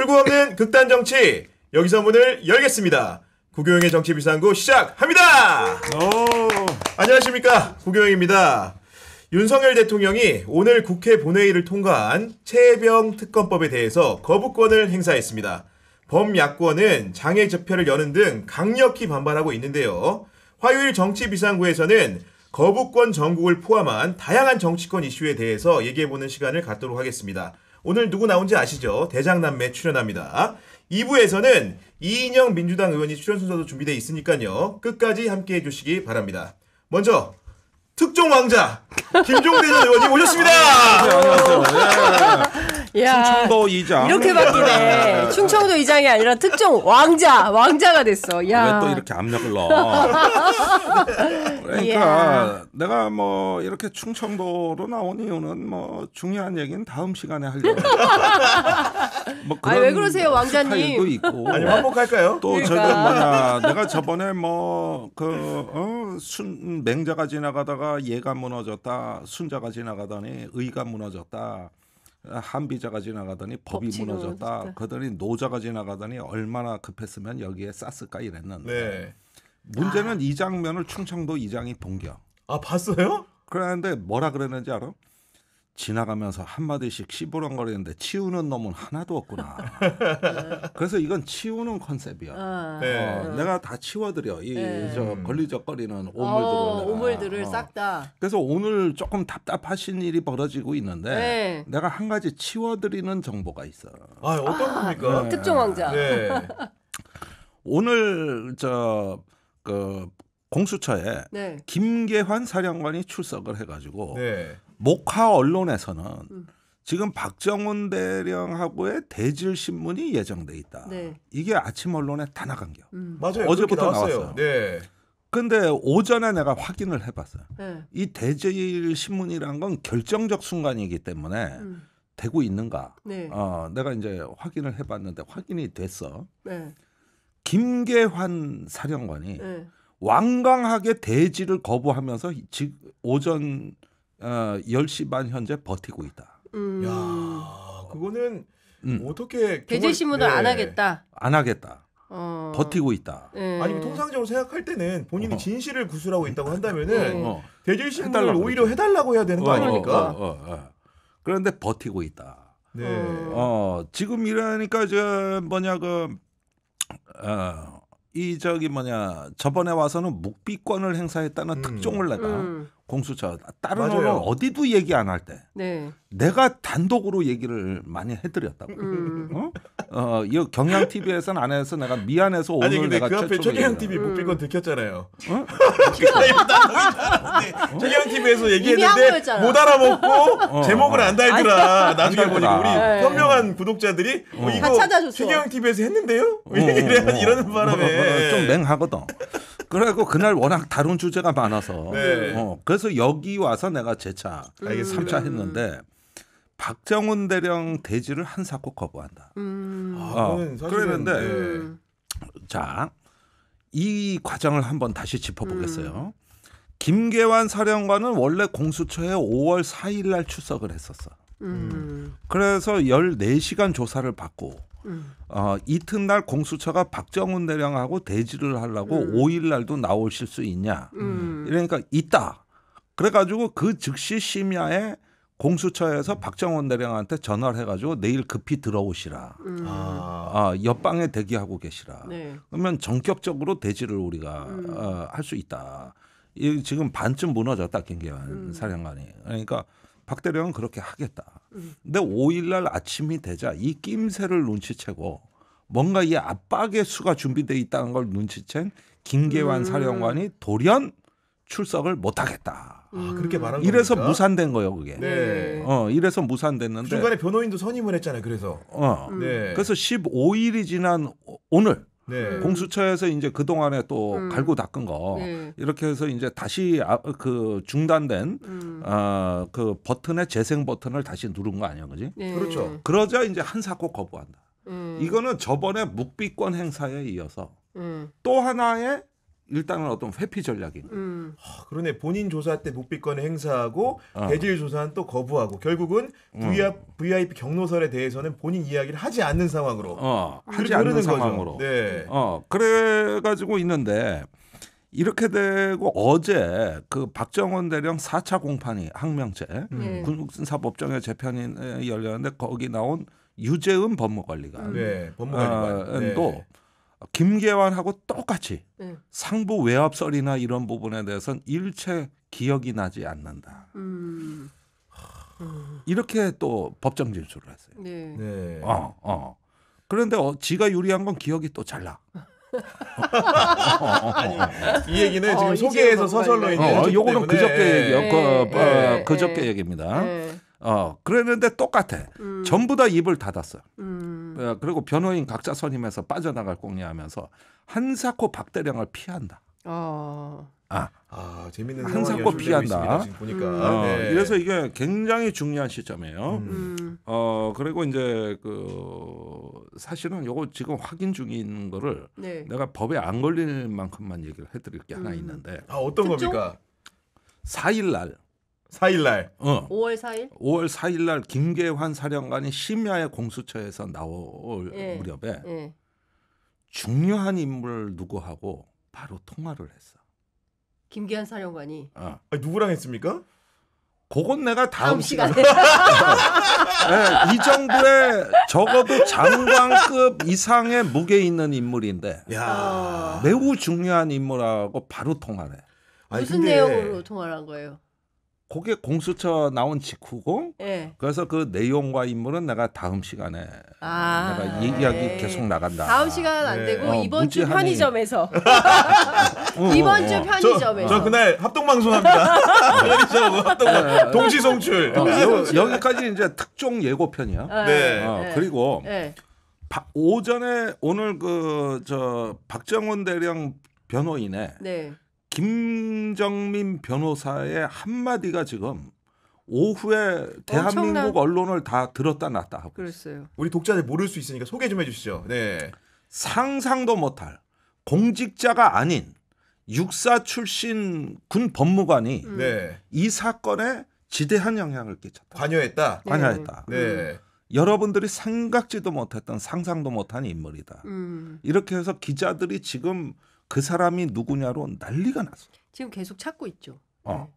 출고없는 극단 정치 여기서 문을 열겠습니다. 구경의 정치 비상구 시작합니다. 안녕하십니까 구경입니다 윤석열 대통령이 오늘 국회 본회의를 통과한 체병 특검법에 대해서 거부권을 행사했습니다. 범야권은 장애 집회를 여는 등 강력히 반발하고 있는데요. 화요일 정치 비상구에서는 거부권 전국을 포함한 다양한 정치권 이슈에 대해서 얘기해보는 시간을 갖도록 하겠습니다. 오늘 누구 나온지 아시죠? 대장남매 출연합니다. 2부에서는 이인영 민주당 의원이 출연 순서도 준비되어 있으니까요. 끝까지 함께 해주시기 바랍니다. 먼저 특종 왕자 김종대 전 의원님 오셨습니다. 안녕하세요. 야, 충청도 이장 이렇게 바뀌네. 충청도 이장이 아니라 특정 왕자 왕자가 됐어. 야. 왜또 이렇게 압력을 넣어? 그러니까 야. 내가 뭐 이렇게 충청도로 나온 이유는 뭐 중요한 얘기는 다음 시간에 하려고. 뭐 아니, 왜 그러세요, 왕자님? 있고. 아니 반복할까요? 또 그러니까. 저가 뭐냐, 내가 저번에 뭐그 어, 순 맹자가 지나가다가 예가 무너졌다, 순자가 지나가더니 의가 무너졌다. 한 비자가 지나가더니 법이 무너졌다. 무너 그러더니 노자가 지나가더니 얼마나 급했으면 여기에 쌌을까 이랬는데 네. 문제는 아. 이 장면을 충청도 이장이 본겨. 아 봤어요? 그랬는데 뭐라 그랬는지 알아? 지나가면서 한마디씩 시부렁거리는데 치우는 놈은 하나도 없구나. 그래서 이건 치우는 컨셉이야. 아, 네. 어, 네. 내가 다 치워드려. 이 네. 저 걸리적거리는 어, 오물들을. 어, 오물들을 어. 싹 다. 그래서 오늘 조금 답답하신 일이 벌어지고 있는데 네. 내가 한 가지 치워드리는 정보가 있어. 아, 어떤 아, 겁니까? 아, 네. 특종 왕자. 네. 오늘 저 그 공수처에 김계환 사령관이 출석을 해가지고 목화 언론에서는 음. 지금 박정훈 대령하고의 대질 신문이 예정돼 있다. 네. 이게 아침 언론에 다 나간겨. 음. 맞아요. 어제부터 나왔어요. 네. 근데 오전에 내가 확인을 해봤어요. 네. 이 대질 신문이란 건 결정적 순간이기 때문에 음. 되고 있는가? 네. 어, 내가 이제 확인을 해봤는데 확인이 됐어. 네. 김계환 사령관이 네. 완강하게 대지를 거부하면서 지, 오전 어, 10시 반 현재 버티고 있다. 음. 야, 그거는 음. 어떻게 대제 신문을 네. 안 하겠다. 네. 안 하겠다. 어. 버티고 있다. 네. 아니 면 그 통상적으로 생각할 때는 본인이 어. 진실을 구술하고 있다고 네. 한다면은 네. 어. 대질 신문을 오히려 해달라고 해야 되는 거 어, 아닙니까? 어, 그런데 버티고 있다. 네. 어 지금 이러니까 저 뭐냐 그어이 저기 뭐냐 저번에 와서는 묵비권을 행사했다는 음. 특종을 내다 음. 공수처 다른 맞 언론 어디도 얘기 안 할때 네. 내가 단독으로 얘기를 많이 해드렸다고. 음. 어? 어, 이 경향 TV에서는 안 해서 내가 미안해서 오늘 아니, 근데 내가 그 앞에 최경향 TV 못빈 건 들켰잖아요. 어? 최경향 네, TV에서 얘기했는데 못 알아먹고 어, 제목을 안 어. 달더라. 그러니까. 나중에 안 보니까 우리 네. 현명한 구독자들이 어. 이거 최경향 TV에서 했는데요. 이런 어, 이런 바람에 뭐, 뭐, 뭐, 좀맹하거든 그래고 그날 워낙 다른 주제가 많아서 네. 어, 그래서 여기 와서 내가 제차 알 3차 했는데 박정훈 대령 대지를 한 사코 거부한다. 음. 아, 어, 그러는데 네. 자이 과정을 한번 다시 짚어보겠어요. 음. 김계환 사령관은 원래 공수처에 5월 4일 날 출석을 했었어. 음. 그래서 14시간 조사를 받고 어, 이튿날 공수처가 박정훈 대령하고 대지를 하려고 음. 5일 날도 나오실 수 있냐. 음. 이러니까 있다. 그래가지고 그 즉시 심야에 공수처에서 박정원 대령한테 전화를 해가지고 내일 급히 들어오시라. 음. 아. 아, 옆방에 대기하고 계시라. 네. 그러면 전격적으로 대지를 우리가 음. 어, 할 수 있다. 이 지금 반쯤 무너졌다 김기현 음. 사령관이. 그러니까 박 대령은 그렇게 하겠다. 음. 근데 5일날 아침이 되자 이 낌새를 눈치채고 뭔가 이 압박의 수가 준비돼 있다는 걸 눈치챈 김계환 음. 사령관이 돌연 출석을 못하겠다. 아, 아 그렇게 말한 이래서 겁니까? 무산된 거예요, 그게. 네. 어, 이래서 무산됐는데. 중간에 변호인도 선임을 했잖아요, 그래서. 어. 네. 그래서 15일이 지난 오늘 네. 음. 공수처에서 이제 그 동안에 또 음. 갈고 닦은 거 네. 이렇게 해서 이제 다시 아, 그 중단된 음. 어, 그 버튼의 재생 버튼을 다시 누른 거 아니야, 그지? 네. 그렇죠. 그러자 이제 한사코 거부한다. 음. 이거는 저번에 묵비권 행사에 이어서 음. 또 하나의 일단은 어떤 회피 전략인. 음. 하, 아, 그러네 본인 조사 때묵비권 행사하고 어. 대질 조사는 또 거부하고 결국은 VR, 어. 음. VIP 경로설에 대해서는 본인 이야기를 하지 않는 상황으로 어, 하지 않는 상황으로. 네. 어 그래가지고 있는데 이렇게 되고 어제 그 박정원 대령 4차 공판이 항명죄 음. 네. 군사법정의 재편이 열렸는데 거기 나온 유재은 법무관리관 네, 법무관리관 어, 네. 또 김계환하고 똑같이 네. 상부 외압설이나 이런 부분에 대해서는 일체 기억이 나지 않는다. 음. 이렇게 또 법정 진술을 했어요. 네. 네. 어, 어. 그런데 어, 지가 유리한 건 기억이 또 잘 나. 아이 얘기는 어, 지금 어, 소개해서 서설로 있는 어, 요거는 그저께 얘기였고 네, 그, 어, 네, 그, 어, 그저께 네. 얘기입니다. 네. 어 그랬는데 똑같아. 음. 전부 다 입을 닫았어요. 음. 어, 그리고 변호인 각자 선임해서 빠져나갈 공리하면서 한사코 박대령을 피한다. 어. 아, 아 재밌는 한사코 피한다. 있 보니까 음. 어, 네. 이래서 이게 굉장히 중요한 시점이에요. 음. 음. 어 그리고 이제 그 사실은 요거 지금 확인 중인 거를 네. 내가 법에 안 걸릴 만큼만 얘기를 해드릴 게 하나 있는데. 아 어떤 특종? 겁니까? 4일 날. 4일날. 어. 5월 4일? 5월 4일날 김계환 사령관이 심야의 공수처에서 나올 예. 무렵에 예. 중요한 인물 누구하고 바로 통화를 했어. 김계환 사령관이. 어. 아, 누구랑 했습니까? 그건 내가 다음, 다음 시간에. 어. 네, 이 정도의 적어도 장관급 이상의 무게 있는 인물인데 야. 매우 중요한 인물하고 바로 통화를 해. 무슨 근데... 내용으로 통화를 한 거예요? 그게 공수처 나온 직후고 네. 그래서 그 내용과 인물은 내가 다음 시간에 아, 내가 얘기하기 네. 계속 나간다. 다음 시간 안 되고 네. 어, 이번 주 편의점에서 어, 어, 이번 어, 주 편의점에서 저, 저 그날 합동 방송합니다. 편의점 합동 네. 동시 송출. 여, 기까지 이제 특종 예고편이야. 네. 네. 네. 그리고 바, 오전에 오늘 그 저 박정원 대령 변호인의 네. 김정민 변호사의 한마디가 지금 오후에 대한민국 엄청난... 언론을 다 들었다 놨다 하고 그랬어요. 우리 독자들 모를 수 있으니까 소개 좀 해주시죠. 네. 상상도 못할 공직자가 아닌 육사 출신 군 법무관이 음. 네. 이 사건에 지대한 영향을 끼쳤다. 관여했다. 네. 관여했다. 네. 네. 여러분들이 생각지도 못했던 상상도 못한 인물이다. 음. 이렇게 해서 기자들이 지금 그 사람이 누구냐로 난리가 났어. 지금 계속 찾고 있죠. 어.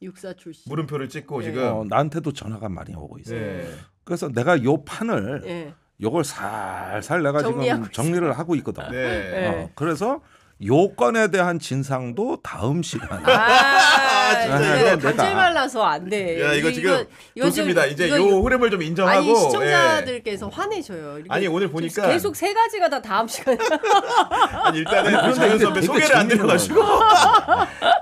네. 육사 출신. 물음표를 찍고 네. 지금 어, 나한테도 전화가 많이 오고 있어요. 네. 그래서 내가 요 판을 네. 요걸 살살 내가 지금 정리를 있어요. 하고 있거든. 네. 어, 그래서 요건에 대한 진상도 다음 시간에. 아~ 아, 감질 말라서 안 돼. 야, 이거 지금 이거, 좋습니다. 이제 이거, 요 흐름을 좀 인정하고 아니, 시청자들께서 예. 화내셔요. 아니 오늘 보니까 계속 세 가지가 다 다음 시간 아니 일단은 윤현 선배 소개를 안 들어가시고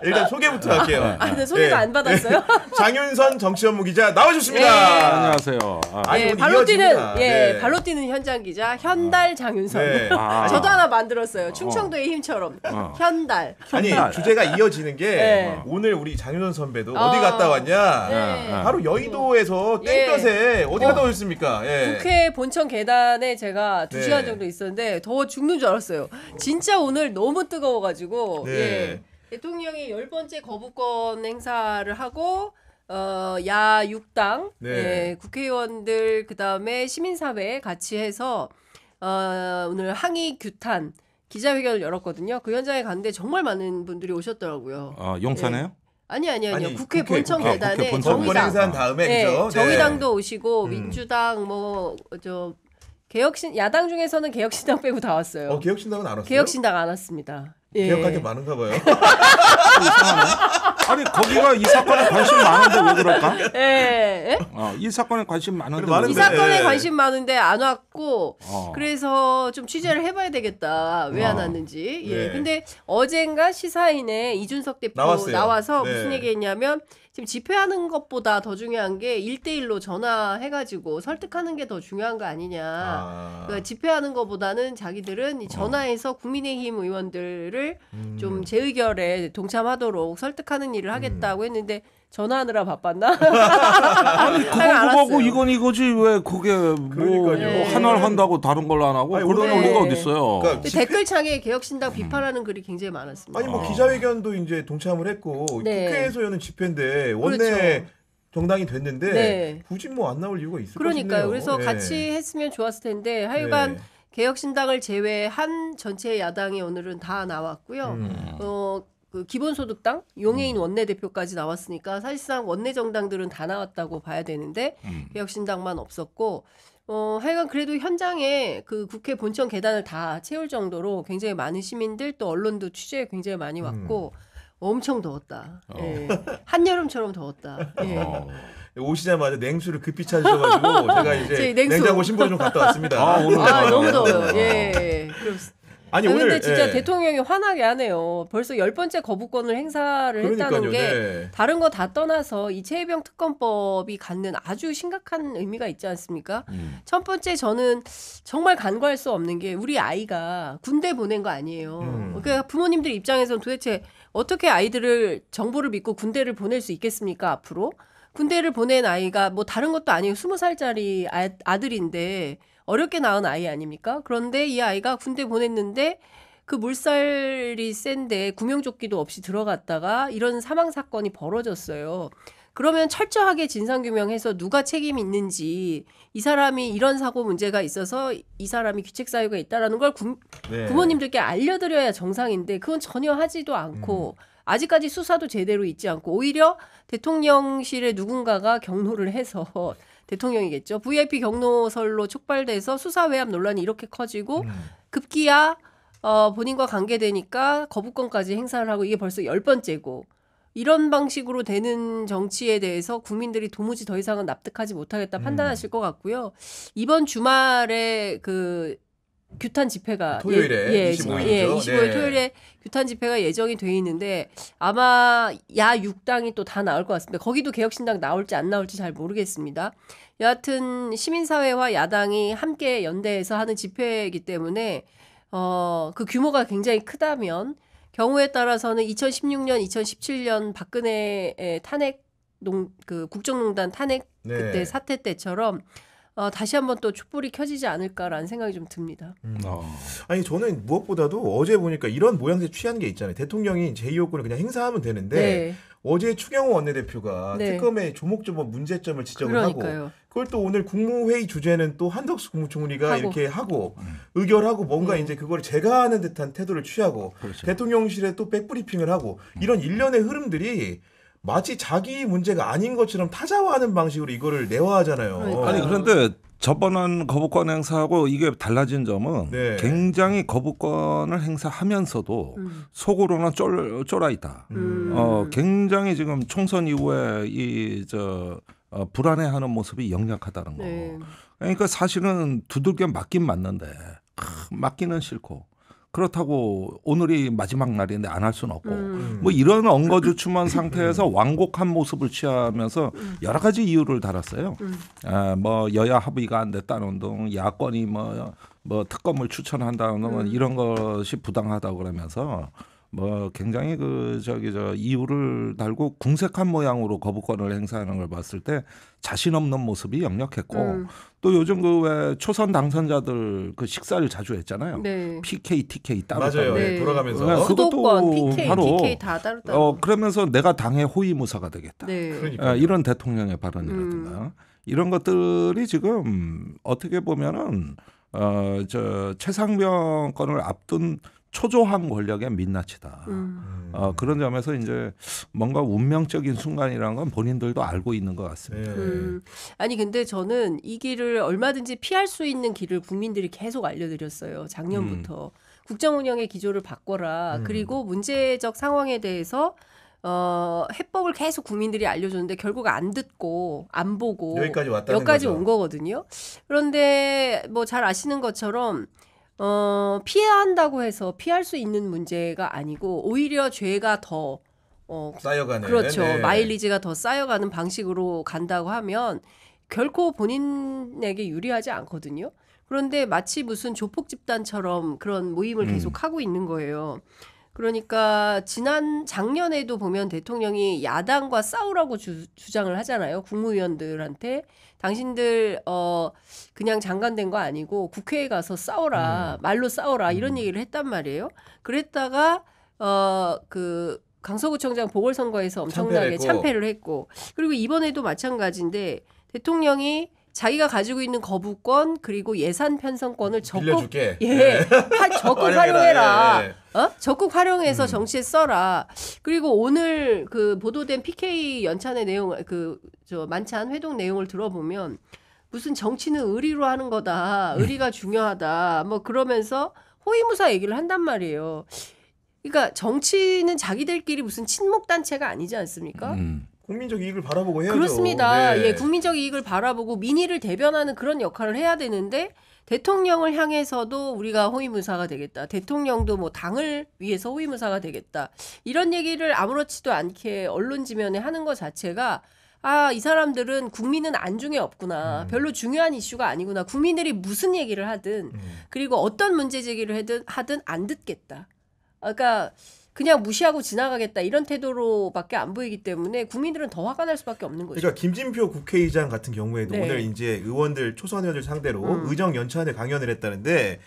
일단 소개부터 할게요. 아, 아 근데 소개가 예. 안 받았어요? 장윤선 정치전무 기자 나와주셨니다 예. 안녕하세요. 아, 예, 발로 뛰는 예, 네. 발로 뛰는 현장 기자 현달 어. 장윤선. 네. 아. 저도 하나 만들었어요. 충청도의 어. 힘처럼 어. 현달. 아니 주제가 이어지는 게 예. 오늘 우리 우리 장윤선 선배도 아, 어. 디 갔다 왔냐? 네. 아, 바로 여의도에서 음. 땡볕에 예. 어디 갔다 어. 오셨습니까? 예. 국회 본청 계단에 제가 두 네. 시간 정도 있었는데 더 죽는 줄 알았어요. 진짜 오늘 너무 뜨거워가지고 네. 예. 대통령이 열 번째 거부권 행사를 하고 어, 야 육당 네. 예, 국회의원들 그다음에 시민사회 같이 해서 어, 오늘 항의 규탄 기자회견을 열었거든요. 그 현장에 갔는데 정말 많은 분들이 오셨더라고요. 아, 용산에요? 예. 아니 아니 아니요. 아니, 국회, 국회 본청 계단에 국 정의당 행사한 다음에 네, 그죠? 네. 정의당도 오시고 음. 민주당 뭐 저 개혁신 야당 중에서는 개혁신당 빼고 다 왔어요. 어, 개혁신당은 안 왔어요. 개혁신당 안 왔습니다. 예. 기억할 게 많은가 봐요. 아니 거기가 이 사건에 관심 많은데 왜 그럴까? 예. 어, 이 사건에 관심 많은데. 이 많은데. 그 사건에 예. 관심 많은데 안 왔고 어. 그래서 좀 취재를 해봐야 되겠다 왜안 어. 왔는지 예 네. 근데 어젠가 시사인에 이준석 대표 나왔어요. 나와서 네. 무슨 얘기했냐면 지금 집회하는 것보다 더 중요한 게1대1로 전화해가지고 설득하는 게 더 중요한 거 아니냐. 아. 그러니까 집회하는 것보다는 자기들은 전화해서 어. 국민의힘 의원들을 음. 좀제 의결에 동참하도록 설득하는 일을 음. 하겠다고 했는데 전화하느라 바빴나? 아니 그거하고 이건 이거지 왜 그게 뭐하나 네. 한다고 다른 걸안 하고 아니, 그런 네. 리가 어디 어요 그러니까 댓글창에 개혁신당 비판하는 글이 굉장히 많았습니다. 아니 뭐 아. 기자회견도 이제 동참을 했고 네. 국회에서 여는 집회인데 원내 그렇죠. 정당이 됐는데 네. 굳이 뭐 안 나올 이유가 있을까 그러니까요. 그래서 네. 같이 했으면 좋았을 텐데 하여간 개혁신당을 제외한 전체 야당이 오늘은 다 나왔고요. 음. 어, 그 기본소득당 용해인 음. 원내대표까지 나왔으니까 사실상 원내 정당들은 다 나왔다고 봐야 되는데 음. 개혁신당만 없었고 어, 하여간 그래도 현장에 그 국회 본청 계단을 다 채울 정도로 굉장히 많은 시민들 또 언론도 취재 굉장히 많이 음. 왔고 음. 엄청 더웠다. 어. 예. 한여름처럼 더웠다. 어. 예. 어. 오시자마자 냉수를 급히 찾으셔가지고 제가 이제 냉수. 냉장고 신부 좀 갔다 왔습니다. 아, 오늘 아, 아 너무 네. 더워요. 예. 아. 그럼 아니, 오늘 근데 진짜 예. 대통령이 화나게 하네요. 벌써 열 번째 거부권을 행사를 그러니까요, 했다는 게 네. 다른 거 다 떠나서 이체혜병 특검법이 갖는 아주 심각한 의미가 있지 않습니까? 음. 첫 번째 저는 정말 간과할 수 없는 게 우리 아이가 군대 보낸 거 아니에요. 음. 그러니까 부모님들 입장에선 도대체 어떻게 아이들을 정보를 믿고 군대를 보낼 수 있겠습니까 앞으로? 군대를 보낸 아이가 뭐 다른 것도 아니에요 스무 살짜리 아, 아들인데 어렵게 낳은 아이 아닙니까? 그런데 이 아이가 군대 보냈는데 그 물살이 센데 구명조끼도 없이 들어갔다가 이런 사망 사건이 벌어졌어요. 그러면 철저하게 진상규명해서 누가 책임이 있는지 이 사람이 이런 사고 문제가 있어서 이 사람이 귀책 사유가 있다라는 걸 구, 네. 부모님들께 알려드려야 정상인데 그건 전혀 하지도 않고 음. 아직까지 수사도 제대로 있지 않고 오히려 대통령실에 누군가가 경로를 해서 대통령이겠죠. VIP 경로설로 촉발돼서 수사 외압 논란이 이렇게 커지고 음. 급기야 어, 본인과 관계되니까 거부권까지 행사를 하고 이게 벌써 열 번째고 이런 방식으로 되는 정치에 대해서 국민들이 도무지 더 이상은 납득하지 못하겠다 음. 판단하실 것 같고요. 이번 주말에 그 규탄 집회가 예, 토요일에 예, 예, 25일이죠. 예, 25일 네. 토요일에 규탄 집회가 예정이 돼 있는데 아마 야 육당이 또 다 나올 것 같습니다. 거기도 개혁신당 나올지 안 나올지 잘 모르겠습니다. 여하튼 시민사회와 야당이 함께 연대해서 하는 집회이기 때문에 어, 그 규모가 굉장히 크다면 경우에 따라서는 2016년, 2017년 박근혜 의 탄핵 농 그 국정농단 탄핵 네. 그때 네. 사태 때처럼 어, 다시 한번 또 촛불이 켜지지 않을까라는 생각이 좀 듭니다. 음. 어. 아니 저는 무엇보다도 어제 보니까 이런 모양새 취한 게 있잖아요. 대통령이 제2호권을 그냥 행사하면 되는데 네. 어제 추경호 원내대표가 네. 특검의 조목조목 문제점을 지적을 그러니까요. 하고 그걸 또 오늘 국무회의 주제는 또 한덕수 국무총리가 하고. 이렇게 하고 음. 의결하고 뭔가 음. 이제 그걸 제가하는 듯한 태도를 취하고 그렇죠. 대통령실에 또 백브리핑을 하고 음. 이런 일련의 흐름들이 마치 자기 문제가 아닌 것처럼 타자화하는 방식으로 이거를 내화하잖아요. 그러니까 아니 그런데 저번 한 거부권 행사하고 이게 달라진 점은 네. 굉장히 거부권을 행사하면서도 음. 속으로는 쫄 쫄아있다. 음. 어 굉장히 지금 총선 이후에 이저 어, 불안해하는 모습이 역력하다는 거. 네. 그러니까 사실은 두들겨 맞긴 맞는데 크, 맞기는 싫고 그렇다고 오늘이 마지막 날인데 안 할 수는 없고 음. 뭐 이런 엉거주춤한 상태에서 완곡한 모습을 취하면서 음. 여러 가지 이유를 달았어요. 음. 아, 뭐 여야 합의가 안 됐다는 운동, 야권이 뭐뭐 뭐 특검을 추천한다는 음. 이런 것이 부당하다고 그러면서 뭐 굉장히 그 저기 저 이유를 달고 궁색한 모양으로 거부권을 행사하는 걸 봤을 때 자신 없는 모습이 역력했고 음. 또 요즘 그왜 초선 당선자들 그 식사를 자주 했잖아요. 네. PK, TK 따로 맞아요. 따로. 네, 네. 돌아가면서 네. 그것도 PK, 바로 TK 다 따로 따로. 어 그러면서 내가 당의 호위무사가 되겠다. 네. 어, 이런 대통령의 발언이라든가 음. 이런 것들이 지금 어떻게 보면은 어 저 최상병 건을 앞둔 초조한 권력의 민낯이다. 음. 어, 그런 점에서 이제 뭔가 운명적인 순간이라는 건 본인들도 알고 있는 것 같습니다. 음. 아니 근데 저는 이 길을 얼마든지 피할 수 있는 길을 국민들이 계속 알려드렸어요. 작년부터 음. 국정 운영의 기조를 바꿔라. 음. 그리고 문제적 상황에 대해서 어, 해법을 계속 국민들이 알려줬는데 결국 안 듣고 안 보고 여기까지 왔다 여기까지 거죠. 온 거거든요. 그런데 뭐 잘 아시는 것처럼 어, 피해야 한다고 해서 피할 수 있는 문제가 아니고 오히려 죄가 더 어, 쌓여가는 그렇죠. 네. 마일리지가 더 쌓여가는 방식으로 간다고 하면 결코 본인에게 유리하지 않거든요. 그런데 마치 무슨 조폭 집단처럼 그런 모임을 음. 계속 하고 있는 거예요. 그러니까 지난 작년에도 보면 대통령이 야당과 싸우라고 주, 장을 하잖아요. 국무위원들한테 당신들 어 그냥 장관된 거 아니고 국회에 가서 싸워라 음. 말로 싸워라 이런 음. 얘기를 했단 말이에요. 그랬다가 어그 강서구청장 보궐선거에서 엄청나게 참패를 했고. 참패를 했고 그리고 이번에도 마찬가지인데 대통령이 자기가 가지고 있는 거부권 그리고 예산 편성권을 적극 빌려줄게. 예 하, 네. 적극 활용해라 예, 예, 어 적극 활용해서 음. 정치에 써라 그리고 오늘 그 보도된 PK 연찬의 내용 그 저 만찬 회동 내용을 들어보면 무슨 정치는 의리로 하는 거다 의리가 음. 중요하다 뭐 그러면서 호위무사 얘기를 한단 말이에요 그러니까 정치는 자기들끼리 무슨 친목 단체가 아니지 않습니까? 음. 국민적 이익을 바라보고 해야죠. 그렇습니다. 네. 예, 국민적 이익을 바라보고 민의를 대변하는 그런 역할을 해야 되는데 대통령을 향해서도 우리가 호위무사가 되겠다. 대통령도 뭐 당을 위해서 호위무사가 되겠다. 이런 얘기를 아무렇지도 않게 언론 지면에 하는 것 자체가 아, 이 사람들은 국민은 안중에 없구나. 음. 별로 중요한 이슈가 아니구나. 국민들이 무슨 얘기를 하든 음. 그리고 어떤 문제 제기를 하든 하든 안 듣겠다. 아까 그러니까 그냥 무시하고 지나가겠다 이런 태도로밖에 안 보이기 때문에 국민들은 더 화가 날 수밖에 없는 거죠. 그러니까 김진표 국회의장 같은 경우에도 네. 오늘 이제 의원들 초선 의원들 상대로 음. 의정 연찬에 강연을 했다는데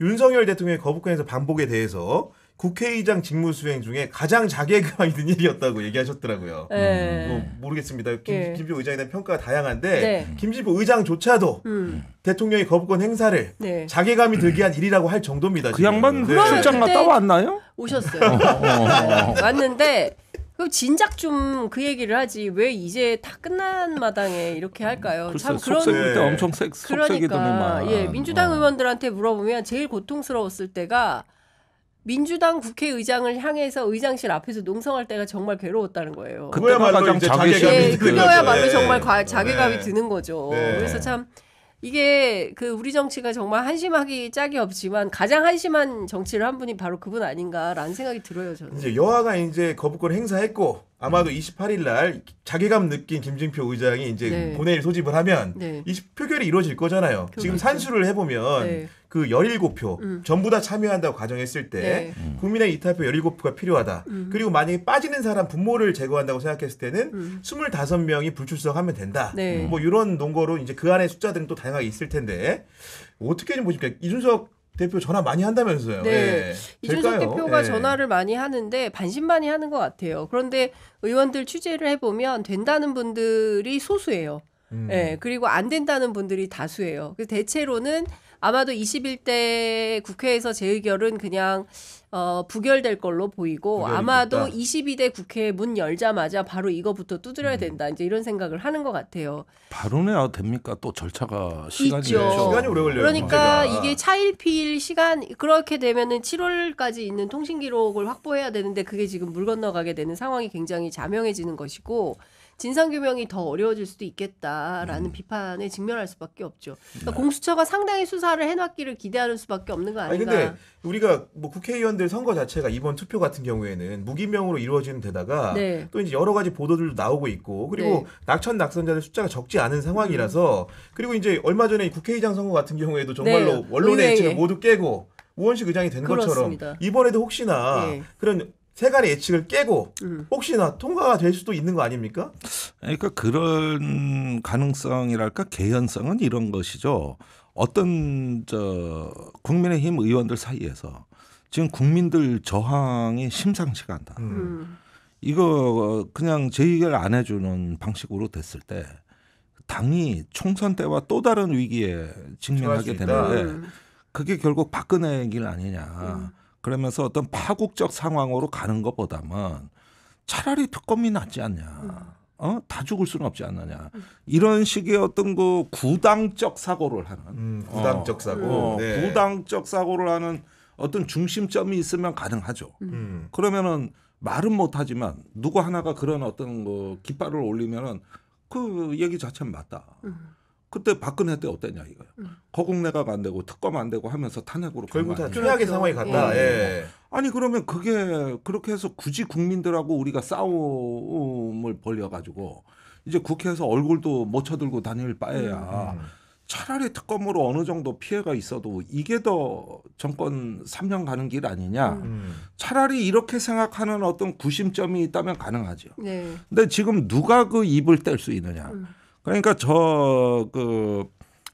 윤석열 대통령의 거부권에서 반복에 대해서 국회의장 직무 수행 중에 가장 자괴감 있는 일이었다고 얘기하셨더라고요. 네. 뭐 모르겠습니다. 김, 네. 예. 김지부 의장에 대한 평가가 다양한데 네. 김지부 의장조차도 음. 대통령의 거부권 행사를 네. 자괴감이 들게 한 일이라고 할 정도입니다. 그 지금. 양반 네. 출장 갔다 왔나요? 오셨어요. 네, 왔는데 그 진작 좀 그 얘기를 하지 왜 이제 다 끝난 마당에 이렇게 할까요? 글쎄, 참 그런 속색일 때 엄청 색, 그러니까 예 민주당 어. 의원들한테 물어보면 제일 고통스러웠을 때가 민주당 국회의장을 향해서 의장실 앞에서 농성할 때가 정말 괴로웠다는 거예요. 그거야말로 이제 자괴감이 예, 그거야말로 예. 정말 과, 네. 자괴감이 네. 드는 거죠. 네. 그래서 참 이게 그 우리 정치가 정말 한심하기 짝이 없지만 가장 한심한 정치를 한 분이 바로 그분 아닌가라는 생각이 들어요 저는. 이제 여하가 이제 거부권 행사했고 아마도 음. 28일 날 자괴감 느낀 김진표 의장이 이제 네. 본회의 소집을 하면 네. 이 표결이 이루어질 거잖아요. 지금 그렇죠. 산수를 해보면. 그 17표 음. 전부 다 참여한다고 가정했을 때 네. 음. 국민의 이탈표 17표가 필요하다. 음. 그리고 만약에 빠지는 사람 분모를 제거한다고 생각했을 때는 음. 25명이 불출석하면 된다. 네. 음. 뭐 이런 논거로 이제 그 안에 숫자들은 또 다양하게 있을 텐데 어떻게 좀 보십니까? 이준석 대표 전화 많이 한다면서요. 네. 네. 이준석 될까요? 대표가 네. 전화를 많이 하는데 반신반의 하는 것 같아요. 그런데 의원들 취재를 해보면 된다는 분들이 소수예요. 음. 네, 그리고 안 된다는 분들이 다수예요. 그 대체로는 아마도 21대 국회에서 재의결은 그냥 어, 부결될 걸로 보이고 부결이겠다. 아마도 22대 국회 문 열자마자 바로 이거부터 두드려야 음. 된다. 음. 이제 이런 생각을 하는 것 같아요. 발언해야 됩니까? 또 절차가 시간이 있죠. 시간이 네, 그렇죠. 오래 걸려요. 그러니까 제가 이게 차일피일 시간 그렇게 되면은 7월까지 있는 통신 기록을 확보해야 되는데 그게 지금 물 건너가게 되는 상황이 굉장히 자명해지는 것이고 진상규명이 더 어려워질 수도 있겠다라는 음. 비판에 직면할 수밖에 없죠. 그러니까 네. 공수처가 상당히 수사를 해놨기를 기대하는 수밖에 없는 거 아닌가. 아니, 근데 우리가 뭐 국회의원들 선거 자체가 이번 투표 같은 경우에는 무기명으로 이루어지는 데다가 네. 또 이제 여러 가지 보도들도 나오고 있고 그리고 네. 낙천 낙선자들 숫자가 적지 않은 상황이라서 음. 그리고 이제 얼마 전에 국회의장 선거 같은 경우에도 정말로 원론의 네. 예측을 모두 깨고 우원식 의장이 된 그렇습니다. 것처럼 이번에도 혹시나 예. 그런 세간의 예측을 깨고 음. 혹시나 통과가 될 수도 있는 거 아닙니까? 그러니까 그런 가능성이랄까 개연성은 이런 것이죠. 어떤 저 국민의힘 의원들 사이에서 지금 국민들 저항이 심상치가 않다. 음. 음. 이거 그냥 재의결안 해주는 방식으로 됐을 때 당이 총선 때와 또 다른 위기에 직면하게 되는데 음. 그게 결국 박근혜 길 아니냐. 음. 그러면서 어떤 파국적 상황으로 가는 것보다는 차라리 특검이 낫지 않냐. 어? 다 죽을 수는 없지 않느냐. 이런 식의 어떤 그 구당적 사고를 하는. 음, 구당적 어. 사고. 어, 네. 구당적 사고를 하는 어떤 중심점이 있으면 가능하죠. 음. 음. 그러면은 말은 못하지만 누구 하나가 그런 어떤 그 깃발을 올리면은 그 얘기 자체는 맞다. 음. 그때 박근혜 때 어땠냐 이거예요. 음. 거국내각 안 되고 특검 안 되고 하면서 탄핵으로 결국 다 최악의 상황이 갔다. 예. 예. 아니 그러면 그게 그렇게 해서 굳이 국민들하고 우리가 싸움을 벌려 가지고 이제 국회에서 얼굴도 못 쳐들고 다닐 바에야 음, 음, 음. 차라리 특검으로 어느 정도 피해가 있어도 이게 더 정권 3년 가는 길 아니냐. 음. 음. 차라리 이렇게 생각하는 어떤 구심점이 있다면 가능하죠. 네. 근데 지금 누가 그 입을 뗄 수 있느냐. 음. 그러니까 저그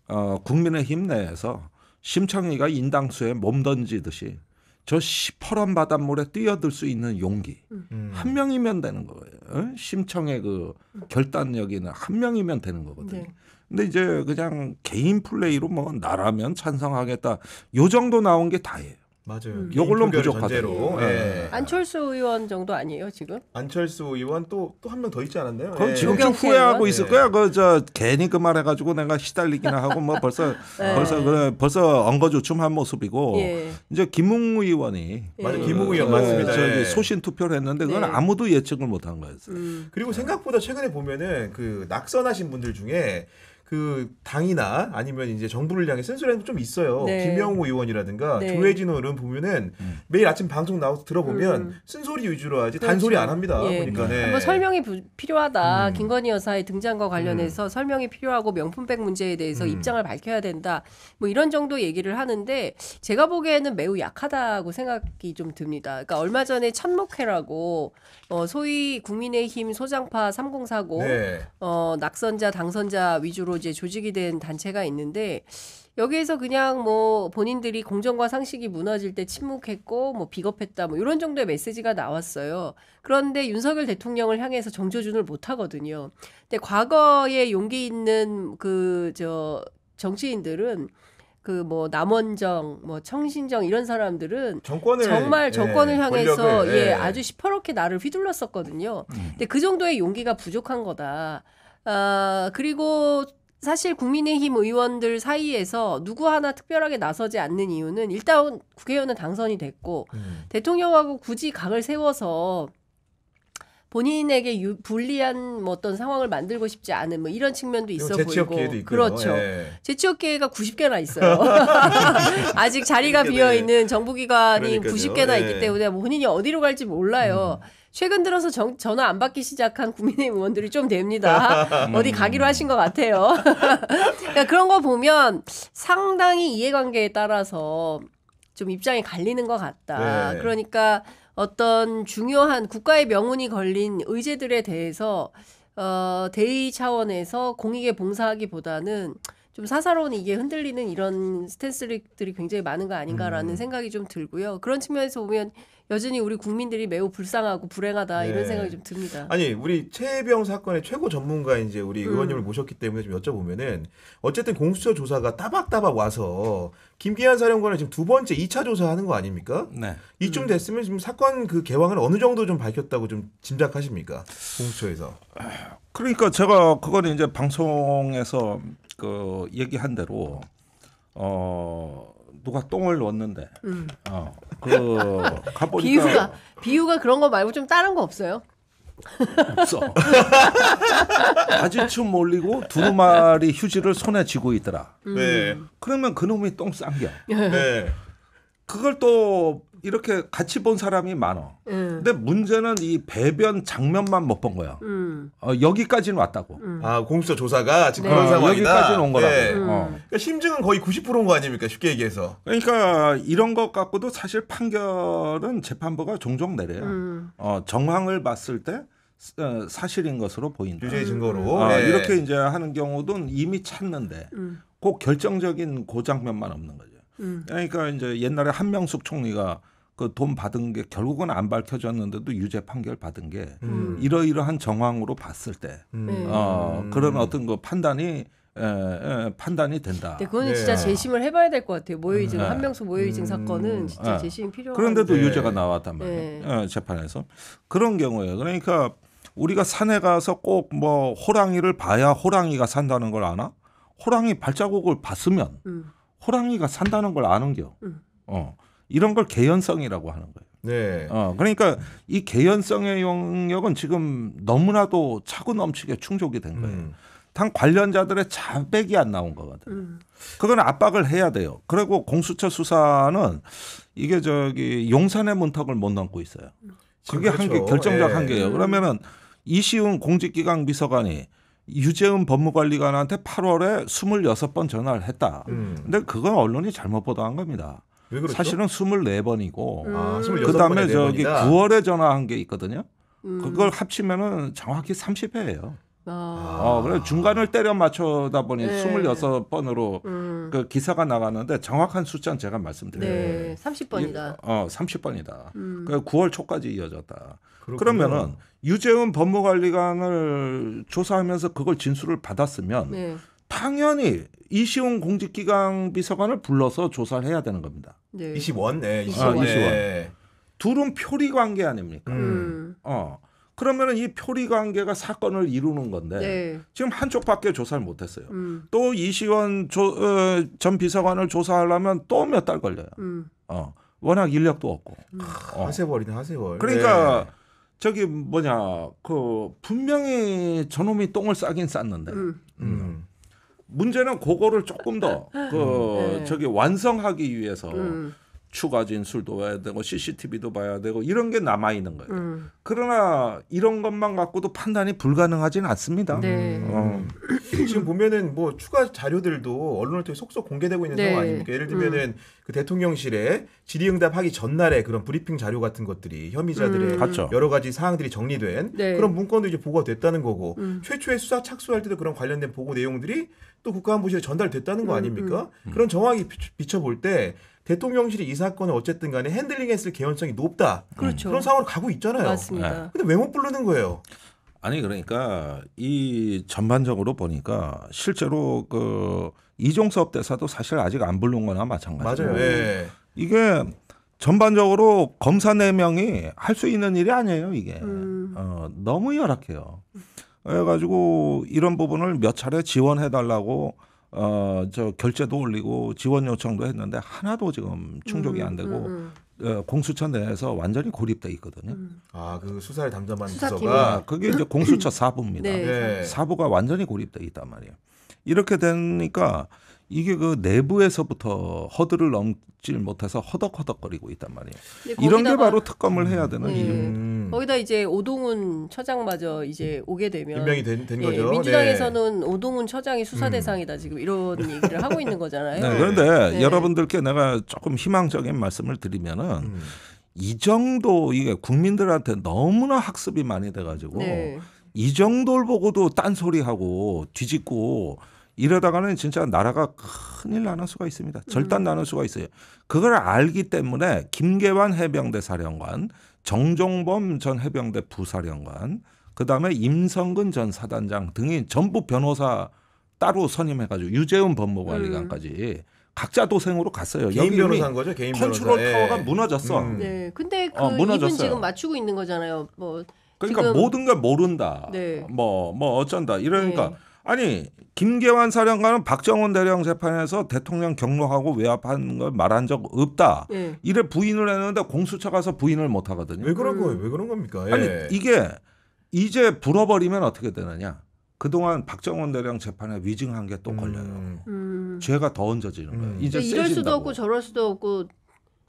어, 국민의힘 내에서 심청이가 인당수에 몸 던지듯이 저 시퍼런 바닷물에 뛰어들 수 있는 용기 음. 한 명이면 되는 거예요. 어? 심청의 그 결단력이는 한 명이면 되는 거거든요. 네. 근데 이제 그냥 개인 플레이로 뭐 나라면 찬성하겠다 요 정도 나온 게 다예요. 맞아요. 음. 요걸로 부족하죠. 음. 예. 안철수 의원 정도 아니에요 지금? 안철수 의원 또 또 한 명 더 있지 않았나요? 그럼 예. 지금 좀 후회하고 있을 예. 거야. 그저 괜히 그 말해가지고 내가 시달리기나 하고 뭐 벌써 네. 벌써 그래 벌써 엉거주춤한 모습이고 예. 이제 김웅 의원이 예. 맞아 김웅 의원 어, 맞습니다. 저기 소신 투표를 했는데 그건 네. 아무도 예측을 못 한 거였어요. 음. 그리고 생각보다 최근에 보면은 그 낙선하신 분들 중에 그 당이나 아니면 이제 정부를 향해 센소리는 좀 있어요. 네. 김영호 의원이라든가 네. 조혜진 의원은 보면은 음. 매일 아침 방송 나와서 들어보면 음. 쓴소리 위주로 하지 그렇죠. 단소리 안 합니다. 예. 보니까 네. 한번 설명이 부, 필요하다. 음. 김건희 여사의 등장과 관련해서 음. 설명이 필요하고 명품백 문제에 대해서 음. 입장을 밝혀야 된다. 뭐 이런 정도 얘기를 하는데 제가 보기에는 매우 약하다고 생각이 좀 듭니다. 그러니까 얼마 전에 천목회라고 어, 소위 국민의힘 소장파 3040 어, 낙선자 당선자 위주로 이제 조직이 된 단체가 있는데 여기에서 그냥 뭐 본인들이 공정과 상식이 무너질 때 침묵했고 뭐 비겁했다 뭐 이런 정도의 메시지가 나왔어요. 그런데 윤석열 대통령을 향해서 정조준을 못 하거든요. 근데 과거에 용기 있는 그 저 정치인들은 그 뭐 남원정, 뭐 청신정 이런 사람들은 정권을, 정말 예, 정권을 예, 향해서 권력을, 예. 예. 아주 시퍼렇게 나를 휘둘렀었거든요. 음. 근데 그 정도의 용기가 부족한 거다. 아 그리고 사실 국민의힘 의원들 사이에서 누구 하나 특별하게 나서지 않는 이유는 일단 국회의원은 당선이 됐고 음. 대통령하고 굳이 각을 세워서 본인에게 유, 불리한 뭐 어떤 상황을 만들고 싶지 않은 뭐 이런 측면도 있어 보이고 그렇죠. 예. 재취업 기회가 90개나 있어요. 아직 자리가 비어 있는 정부 기관이 90개나 예. 있기 때문에 뭐 본인이 어디로 갈지 몰라요. 음. 최근 들어서 정, 전화 안 받기 시작한 국민의힘 의원들이 좀 됩니다. 어디 가기로 하신 것 같아요. 그러니까 그런 거 보면 상당히 이해관계에 따라서 좀 입장이 갈리는 것 같다. 네. 그러니까 어떤 중요한 국가의 명운이 걸린 의제들에 대해서 어, 대의 차원에서 공익에 봉사하기보다는 좀 사사로운 이게 흔들리는 이런 스탠스들이 굉장히 많은 거 아닌가라는 음. 생각이 좀 들고요. 그런 측면에서 보면 여전히 우리 국민들이 매우 불쌍하고 불행하다 네. 이런 생각이 좀 듭니다. 아니 우리 최혜병 사건의 최고 전문가 이제 우리 음. 의원님을 모셨기 때문에 좀 여쭤보면은 어쨌든 공수처 조사가 따박따박 와서 김기현 사령관을 지금 두 번째 2차 조사하는 거 아닙니까? 네. 이쯤 음. 됐으면 지금 사건 그 개황을 어느 정도 좀 밝혔다고 좀 짐작하십니까? 공수처에서. 그러니까 제가 그거는 이제 방송에서 그 얘기한 대로 어 누가 똥을 넣었는데. 음. 어. 그 가보니까 비유가 비유가 그런 거 말고 좀 다른 거 없어요? 없어. 바지춤 올리고 두루마리 휴지를 손에 쥐고 있더라. 네. 음. 그러면 그놈이 똥 싼겨. 예. 네. 그걸 또 이렇게 같이 본 사람이 많어. 음. 근데 문제는 이 배변 장면만 못 본 거야. 음. 어, 여기까지는 왔다고. 음. 아 공수처 조사가 지금 네. 그런 상황이다. 여기까지는 온 거라고. 네. 어. 그러니까 심증은 거의 90%인 거 아닙니까? 쉽게 얘기해서. 그러니까 이런 것 갖고도 사실 판결은 재판부가 종종 내려요. 음. 어, 정황을 봤을 때 어, 사실인 것으로 보인다. 유죄 증거로. 아, 네. 이렇게 이제 하는 경우도 이미 찾는데 음. 꼭 결정적인 고장면만 없는 거죠. 그러니까 이제 옛날에 한명숙 총리가 그돈 받은 게 결국은 안 밝혀졌는데도 유죄 판결 받은 게 음. 음. 이러이러한 정황으로 봤을 때 음. 네. 어, 음. 그런 어떤 그 판단이 에, 에, 판단이 된다. 네, 그거 네. 진짜 재심을 해봐야 될 것 같아요. 모여이증 음. 네. 한명수 모여이증 사건은 진짜 네. 재심이 필요한. 그런데도 유죄가 나왔단 네. 말이에요. 재판에서 그런 경우에 그러니까 우리가 산에 가서 꼭 뭐 호랑이를 봐야 호랑이가 산다는 걸 아나? 호랑이 발자국을 봤으면 음. 호랑이가 산다는 걸 아는겨. 음. 어. 이런 걸 개연성이라고 하는 거예요. 네. 어, 그러니까 이 개연성의 영역은 지금 너무나도 차고 넘치게 충족이 된 거예요. 음. 당 관련자들의 자백이 안 나온 거거든요. 음. 그건 압박을 해야 돼요. 그리고 공수처 수사는 이게 저기 용산의 문턱을 못 넘고 있어요. 그게 한게 그렇죠. 결정적 한계예요. 예. 그러면은 이시훈 공직기강 비서관이 유재은 법무관리관한테 8월에 26번 전화를 했다. 음. 근데 그건 언론이 잘못 보도한 겁니다. 그렇죠? 사실은 24번이고 음. 아, 그다음에 저기 9월에 전화한 게 있거든요. 음. 그걸 합치면은 정확히 30회예요. 아. 어, 그래 중간을 때려 맞춰다 보니 네. 26번으로 음. 그 기사가 나갔는데 정확한 숫자는 제가 말씀드려요. 네. 30번이다. 어, 30번이다. 음. 그 9월 초까지 이어졌다. 그렇군요. 그러면은 유재훈 법무관리관을 조사하면서 그걸 진술을 받았으면 네. 당연히 이시원 공직기강 비서관을 불러서 조사를 해야 되는 겁니다. 네. 20원, 네, 20원. 아, 네. 둘은 표리 관계 아닙니까? 음. 어. 그러면은 이 표리 관계가 사건을 이루는 건데 네. 지금 한쪽밖에 조사를 못했어요. 음. 또 이시원 조, 어, 전 비서관을 조사하려면 또 몇 달 걸려요. 음. 어. 워낙 인력도 없고 음. 어. 하세벌이네 하세벌. 그러니까 네. 저기 뭐냐 그 분명히 저놈이 똥을 싸긴 쌌는데. 음. 음. 음. 문제는 그거를 조금 더그 네. 네. 저기 완성하기 위해서 음. 추가 진술도 봐야 되고 CCTV도 봐야 되고 이런 게 남아 있는 거예요. 음. 그러나 이런 것만 갖고도 판단이 불가능하지는 않습니다. 네. 어. 음. 지금 보면은 뭐 추가 자료들도 언론을 통해 속속 공개되고 있는 네. 상황 아닙니까? 예를 들면은 음. 그 대통령실에 질의응답하기 전날에 그런 브리핑 자료 같은 것들이 혐의자들의 음. 여러 가지 사항들이 정리된 네. 그런 문건도 이제 보고가 됐다는 거고 음. 최초의 수사 착수할 때도 그런 관련된 보고 내용들이 또 국가안보실에 전달됐다는 거 음, 아닙니까? 그런 정황이 비춰볼 때 대통령실이 이 사건을 어쨌든 간에 핸들링했을 개연성이 높다. 그렇죠. 그런 상황으로 가고 있잖아요. 맞습니다. 네. 근데 왜 못 부르는 거예요? 아니 그러니까 이 전반적으로 보니까 실제로 그 이종섭 대사도 사실 아직 안 부른 거나 마찬가지고 맞아요. 예. 이게 전반적으로 검사 네 명이 할 수 있는 일이 아니에요 이게 음. 어, 너무 열악해요. 그래가지고 이런 부분을 몇 차례 지원해달라고 어, 저 결제도 올리고 지원 요청도 했는데 하나도 지금 충족이 음, 안 되고 음, 음, 어, 공수처 내에서 완전히 고립돼 있거든요. 음. 아그 수사를 담당하는 부서가 아, 그게 이제 공수처 사부입니다. 네. 네. 사부가 완전히 고립돼 있단 말이에요. 이렇게 되니까 이게 그 내부에서부터 허들을 넘질 못해서 허덕허덕거리고 있단 말이에요. 이런 게 바로 특검을 해야 되는 네. 이유. 음. 거기다 이제 오동훈 처장마저 이제 오게 되면 임명이 된, 된 예, 거죠. 민주당에서는 네. 오동훈 처장이 수사 음. 대상이다 지금 이런 얘기를 하고 있는 거잖아요. 네, 그런데 네. 여러분들께 내가 조금 희망적인 말씀을 드리면은 음. 이 정도 이게 국민들한테 너무나 학습이 많이 돼가지고 네. 이 정도를 보고도 딴소리하고 뒤집고 이러다가는 진짜 나라가 큰일 나는 수가 있습니다. 절단 음. 나는 수가 있어요. 그걸 알기 때문에 김계환 해병대 사령관, 정종범 전 해병대 부사령관, 그다음에 임성근 전 사단장 등이 전부 변호사 따로 선임해가지고 유재훈 법무관리관까지 음. 각자 도생으로 갔어요. 개인 변호사인 거죠. 개인 컨트롤 변호사. 예. 타워가 무너졌어. 음. 네, 근데 어, 그 어, 무너졌어요. 이분 지금 맞추고 있는 거잖아요. 뭐 그러니까 모든 걸 모른다. 네. 뭐, 뭐 어쩐다. 이러니까 네. 아니 김계환 사령관은 박정원 대령 재판에서 대통령 경로하고 외압한 걸 말한 적 없다. 예. 이를 부인을 했는데 공수처 가서 부인을 못 하거든요. 왜 그런 음. 거예요? 왜 그런 겁니까? 예. 아니 이게 이제 불어버리면 어떻게 되느냐? 그동안 박정원 대령 재판에 위증한 게또 음. 걸려요. 음. 죄가 더 얹어지는 거예요. 음. 이제 그러니까 이럴 세진다고. 수도 없고 저럴 수도 없고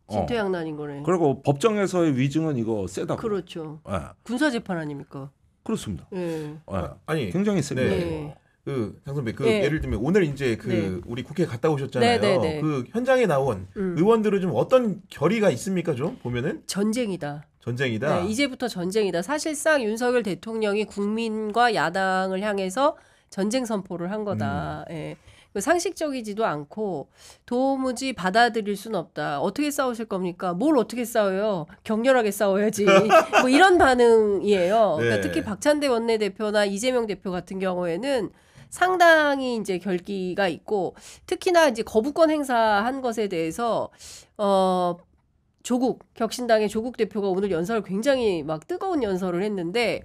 어. 진퇴양난인 거네. 어. 그리고 법정에서의 위증은 이거 세다. 그렇죠. 예. 군사 재판 아닙니까? 그렇습니다. 예. 예. 아, 아니 굉장히 셉네요 네. 그 장선배 그 네. 예를 들면 오늘 이제 그 네. 우리 국회 갔다 오셨잖아요. 네, 네, 네. 그 현장에 나온 음. 의원들은 좀 어떤 결의가 있습니까? 좀 보면은 전쟁이다. 전쟁이다. 네, 이제부터 전쟁이다. 사실상 윤석열 대통령이 국민과 야당을 향해서 전쟁 선포를 한 거다. 음. 예. 그 상식적이지도 않고 도무지 받아들일 수는 없다. 어떻게 싸우실 겁니까? 뭘 어떻게 싸워요? 격렬하게 싸워야지. 뭐 이런 반응이에요. 그러니까 네. 그러니까 특히 박찬대 원내대표나 이재명 대표 같은 경우에는 상당히 이제 결기가 있고 특히나 이제 거부권 행사한 것에 대해서 어 조국 격신당의 조국 대표가 오늘 연설을 굉장히 막 뜨거운 연설을 했는데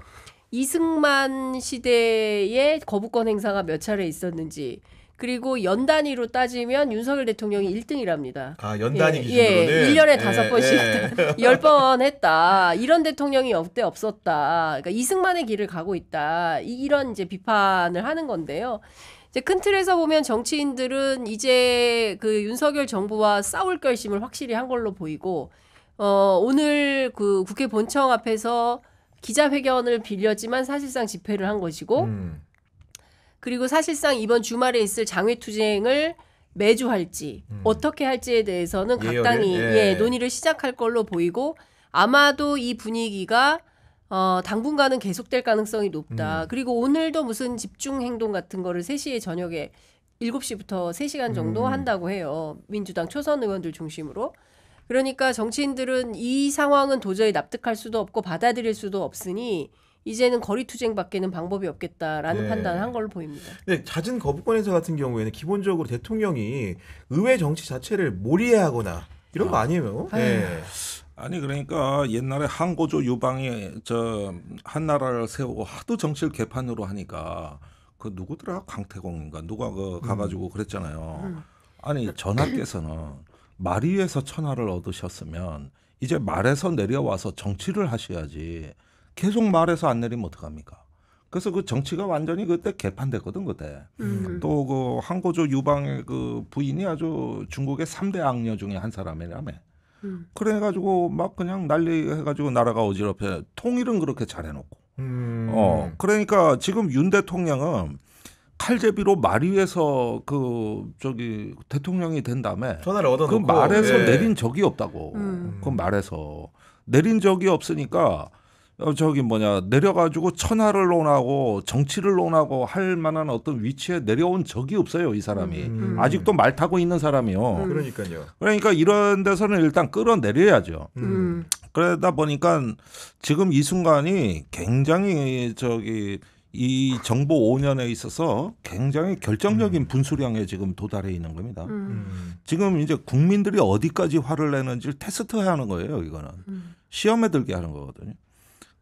이승만 시대에 거부권 행사가 몇 차례 있었는지 그리고 연 단위로 따지면 윤석열 대통령이 1등이랍니다. 아, 연 단위 예, 기준으로는 예, 1년에 예, 다섯 번씩 1 예. 0번 했다. 이런 대통령이 없대 없었다. 그러니까 이승만의 길을 가고 있다. 이, 이런 이제 비판을 하는 건데요. 이제 큰 틀에서 보면 정치인들은 이제 그 윤석열 정부와 싸울 결심을 확실히 한 걸로 보이고 어, 오늘 그 국회 본청 앞에서 기자회견을 빌렸지만 사실상 집회를 한 것이고 음. 그리고 사실상 이번 주말에 있을 장외투쟁을 매주 할지 음. 어떻게 할지에 대해서는 각 당이 예. 예, 논의를 시작할 걸로 보이고 아마도 이 분위기가 어, 당분간은 계속될 가능성이 높다. 음. 그리고 오늘도 무슨 집중 행동 같은 거를 3시에 저녁에 7시부터 3시간 정도 음. 한다고 해요. 민주당 초선 의원들 중심으로. 그러니까 정치인들은 이 상황은 도저히 납득할 수도 없고 받아들일 수도 없으니 이제는 거리 투쟁밖에는 방법이 없겠다라는 네. 판단을 한 걸로 보입니다. 네, 잦은 거부권에서 같은 경우에는 기본적으로 대통령이 의회 정치 자체를 몰이해하거나 이런 거 아. 아니에요? 네. 아니 그러니까 옛날에 항고조 유방이 저 한나라를 세우고 하도 정치를 개판으로 하니까 그 누구더라 강태공인가 누가 그 가가지고 음. 그랬잖아요. 음. 아니 전하께서는 말 위에서 천하를 얻으셨으면 이제 말에서 내려와서 정치를 하셔야지. 계속 말해서 안 내리면 어떡합니까? 그래서 그 정치가 완전히 그때 개판됐거든 그때. 음. 또그 한고조 유방의 그 부인이 아주 중국의 삼대 악녀 중에 한 사람이라며. 음. 그래가지고 막 그냥 난리 해가지고 나라가 어지럽혀 통일은 그렇게 잘해놓고. 음. 어 그러니까 지금 윤 대통령은 칼제비로 말 위에서 그 저기 대통령이 된 다음에 전화를 얻어그 말에서 예. 내린 적이 없다고. 음. 그 말에서 내린 적이 없으니까. 어, 저기 뭐냐 내려가지고 천하를 논하고 정치를 논하고 할 만한 어떤 위치에 내려온 적이 없어요 이 사람이 음. 음. 아직도 말 타고 있는 사람이요. 음. 그러니까요. 그러니까 이런 데서는 일단 끌어내려야죠. 음. 음. 그러다 보니까 지금 이 순간이 굉장히 저기 이 정보 5년에 있어서 굉장히 결정적인 음. 분수령에 지금 도달해 있는 겁니다. 지금 이제 국민들이 어디까지 화를 내는지를 테스트하는 거예요. 이거는 시험에 들게 하는 거거든요.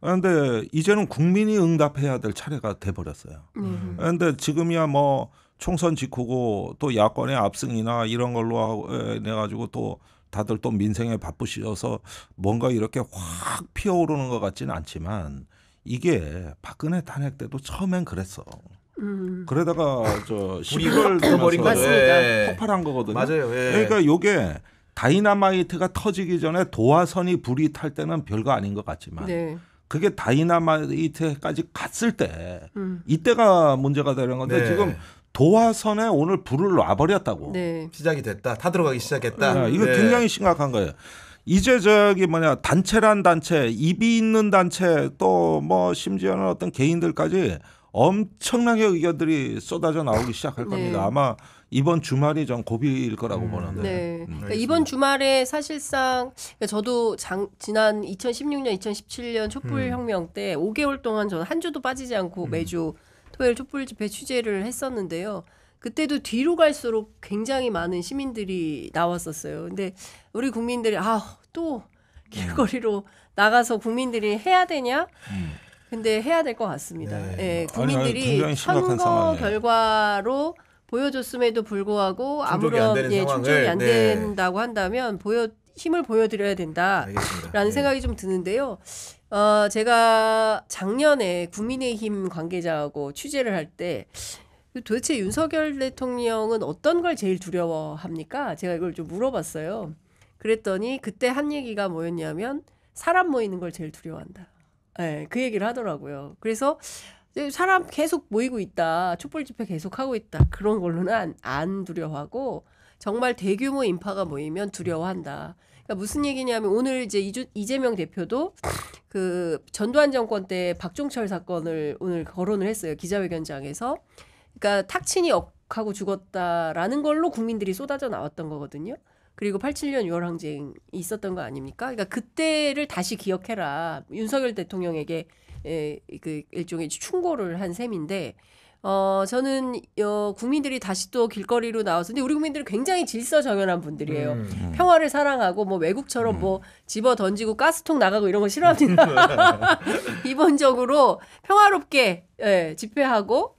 그런데 이제는 국민이 응답해야 될 차례가 돼 버렸어요. 네. 그런데 지금이야 뭐 총선 직후고 또 야권의 압승이나 이런 걸로 하고 예, 내 가지고 또 다들 또 민생에 바쁘시어서 뭔가 이렇게 확 피어오르는 것 같지는 않지만 이게 박근혜 탄핵 때도 처음엔 그랬어. 음. 그러다가 저 시비를 버린 거죠. 네. 폭발한 거거든요. 맞아요. 예. 그러니까 요게 다이나마이트가 터지기 전에 도화선이 불이 탈 때는 별거 아닌 것 같지만 네. 그게 다이나마이트까지 갔을 때 음. 이때가 문제가 되는 건데 네. 지금 도화선에 오늘 불을 놔버렸다고. 네. 시작이 됐다. 타 들어가기 시작했다. 네, 이거 네. 굉장히 심각한 거예요. 이제 저기 뭐냐 단체란 단체, 입이 있는 단체 또 뭐 심지어는 어떤 개인들까지 엄청나게 의견들이 쏟아져 나오기 시작할 네. 겁니다. 아마 이번 주말이 전 고비일 거라고 음. 보는데. 네. 음. 그러니까 이번 주말에 사실상 그러니까 저도 장, 지난 2016년, 2017년 촛불 음. 혁명 때 5개월 동안 저는 한 주도 빠지지 않고 음. 매주 토요일 촛불 집회 취재를 했었는데요. 그때도 뒤로 갈수록 굉장히 많은 시민들이 나왔었어요. 근데 우리 국민들이 아, 또 길거리로 음. 나가서 국민들이 해야 되냐? 근데 해야 될 것 같습니다. 네. 예, 국민들이 아니, 아니, 선거 결과로 보여줬음에도 불구하고 아무런 예, 상 충족이 안 예, 네. 된다고 한다면 보여 힘을 보여드려야 된다라는 네. 생각이 좀 드는데요. 어, 제가 작년에 국민의힘 관계자하고 취재를 할 때 도대체 윤석열 대통령은 어떤 걸 제일 두려워합니까? 제가 이걸 좀 물어봤어요. 그랬더니 그때 한 얘기가 뭐였냐면 사람 모이는 걸 제일 두려워한다. 네, 그 얘기를 하더라고요. 그래서 네, 사람 계속 모이고 있다. 촛불 집회 계속 하고 있다. 그런 걸로는 안, 두려워하고 정말 대규모 인파가 모이면 두려워한다. 그러니까 무슨 얘기냐면 오늘 이제 이주, 이재명 대표도 그 전두환 정권 때 박종철 사건을 오늘 거론을 했어요. 기자회견장에서. 그러니까 탁친이 억하고 죽었다라는 걸로 국민들이 쏟아져 나왔던 거거든요. 그리고 87년 6월 항쟁이 있었던 거 아닙니까? 그러니까 그때를 다시 기억해라. 윤석열 대통령에게 예, 그 일종의 충고를 한 셈인데 어, 저는 어, 국민들이 다시 또 길거리로 나와서 근데 우리 국민들은 굉장히 질서 정연한 분들이에요. 음, 음. 평화를 사랑하고 뭐 외국처럼 뭐 음. 뭐 집어 던지고 가스통 나가고 이런 거 싫어합니다. 기본적으로 평화롭게 예, 집회하고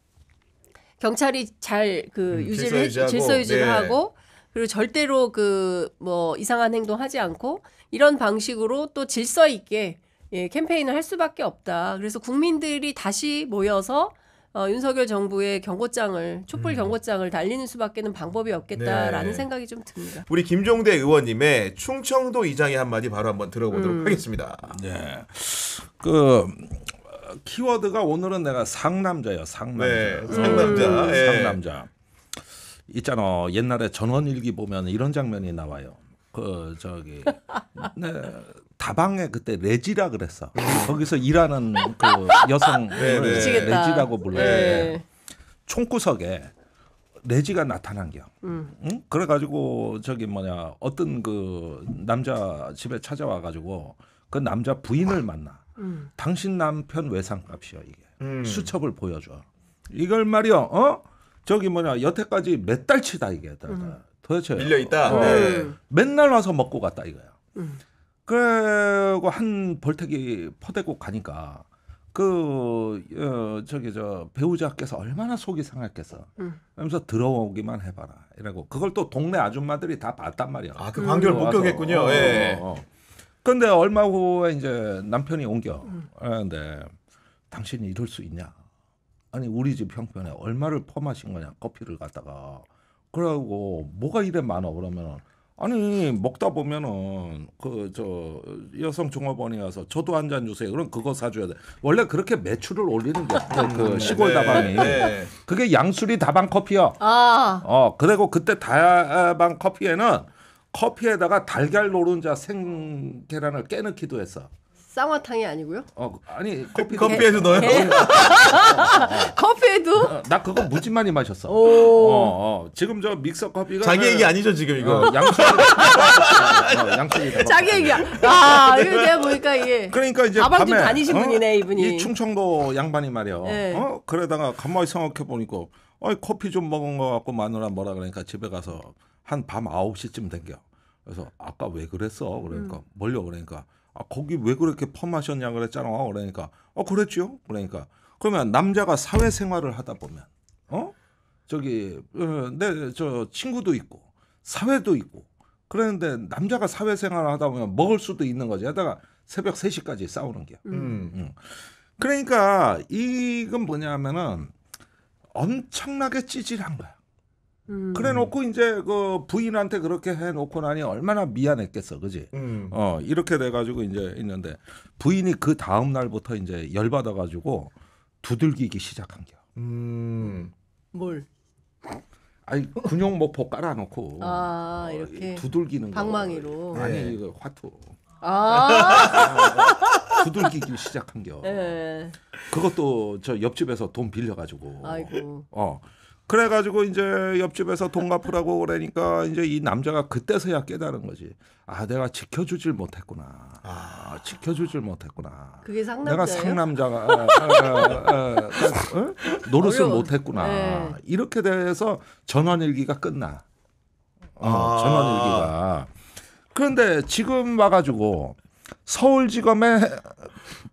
경찰이 잘그 음, 유지를 질서, 해, 질서 유지를 네. 하고 그리고 절대로 그 뭐 이상한 행동하지 않고 이런 방식으로 또 질서 있게 예, 캠페인을 할 수밖에 없다. 그래서 국민들이 다시 모여서 어, 윤석열 정부의 경고장을 촛불 음. 경고장을 달리는 수밖에는 방법이 없겠다라는 네. 생각이 좀 듭니다. 우리 김종대 의원님의 충청도 이장의 한마디 바로 한번 들어보도록 음. 하겠습니다. 네, 그 키워드가 오늘은 내가 상남자예요. 상남자. 네, 상남자. 음. 네. 상남자. 있잖아. 옛날에 전원일기 보면 이런 장면이 나와요. 그 저기 네, 다방에 그때 레지라 그랬어. 음. 거기서 일하는 그 여성 네, 네. 레지라고 불러요. 네. 총구석에 레지가 나타난 겨. 음. 응? 그래가지고 저기 뭐냐 어떤 그 남자 집에 찾아와가지고 그 남자 부인을 만나. 음. 당신 남편 외상값이요 이게 음. 수첩을 보여줘. 이걸 말이야 어? 저기 뭐냐 여태까지 몇 달치다 이게 음. 도대체 밀려 있다. 어, 네. 음. 맨날 와서 먹고 갔다 이거야. 음. 그리고 한 벌택이 퍼대고 가니까 그 어, 저기 저 배우자께서 얼마나 속이 상했겠어. 음. 그러면서 들어오기만 해봐라. 이라고 그걸 또 동네 아줌마들이 다 봤단 말이야. 아그 관계를 못 겪겠군요. 어, 어, 예. 어, 어. 근데 얼마 후에 이제 남편이 옮겨. 음. 근데 당신이 이럴 수 있냐? 아니 우리 집 형편에 얼마를 퍼마신 거냐 커피를 갖다가 그러고 뭐가 이래 많어 그러면 아니 먹다 보면은 그 저 여성 종업원이 와서 저도 한 잔 주세요. 그럼 그거 사줘야 돼. 원래 그렇게 매출을 올리는 게그 음, 네, 네, 시골 네, 다방이 그게 양수리 다방 커피요 아. 어 그리고 그때 다방 커피에는 커피에다가 달걀 노른자 생 계란을 깨넣기도 했어. 쌍화탕이 아니고요? 어 아니 커피 커피에도 넣어요. 커피에도? 어, 나 그거 무지 많이 마셨어. 오. 어, 어. 지금 저 믹서 커피가 자기 얘기 아니죠 지금 이거 어, 양치. 어, 자기 얘기야. 네. 아 이거 내가 보니까 이게. 그러니까 이제 밤에 좀 다니신 어? 분이네 이분이. 이 충청도 양반이 말이요. 네. 어 그러다가 가만히 생각해 보니까 어 커피 좀 먹은 거 같고 마누라 뭐라 그러니까 집에 가서 한 밤 9시쯤 된겨. 그래서 아까 왜 그랬어? 그러니까 음. 멀려 그러니까 아, 거기 왜 그렇게 펌하셨냐 그랬잖아. 그러니까 어 그랬죠. 그러니까 그러면 남자가 사회생활을 하다 보면 어 저기 내저 어, 네, 친구도 있고 사회도 있고 그랬는데 남자가 사회생활을 하다 보면 먹을 수도 있는 거지. 하다가 새벽 3시까지 싸우는 게. 음. 음. 음. 그러니까 이건 뭐냐면은 엄청나게 찌질한 거야. 음. 그래 놓고 이제 그 부인한테 그렇게 해 놓고 나니 얼마나 미안했겠어. 그지? 음. 어, 이렇게 돼 가지고 이제 있는데 부인이 그 다음 날부터 이제 열 받아 가지고 두들기기 시작한 겨. 음. 뭘? 아니 군용 목포 깔아 놓고 아, 어, 이렇게 두들기는 방망이로 거. 아니 네. 이거 화투. 아. 어, 두들기기 시작한 겨. 네. 그것도 저 옆집에서 돈 빌려 가지고. 아이고. 어. 그래가지고 이제 옆집에서 돈 갚으라고 그러니까 이제 이 남자가 그때서야 깨달은 거지. 아 내가 지켜주질 못했구나. 아, 아 지켜주질 못했구나. 그게 상남자 내가 상남자가 에, 에, 에, 에, 노릇을 어려워. 못했구나. 네. 이렇게 돼서 전원일기가 끝나. 어, 아. 전원일기가. 그런데 지금 와가지고 서울지검의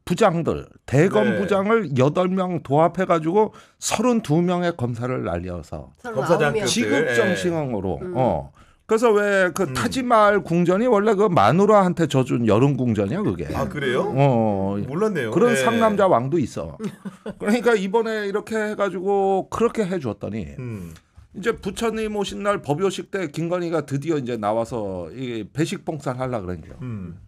부장들 대검 네. 부장을 여덟 명 도합해 가지고 서른두 명의 검사를 날려서 검사장 지급 예. 정신으로 네. 음. 어. 그래서 왜그 음. 타지마을 궁전이 원래 그 마누라한테 져준 여름 궁전이야 그게. 아 그래요? 어 몰랐네요. 그런 네. 상남자 왕도 있어. 그러니까 이번에 이렇게 해가지고 그렇게 해주었더니 음. 이제 부처님 오신 날 법요식 때 김건희가 드디어 이제 나와서 이 배식 봉사를 하려 그랬죠. 음.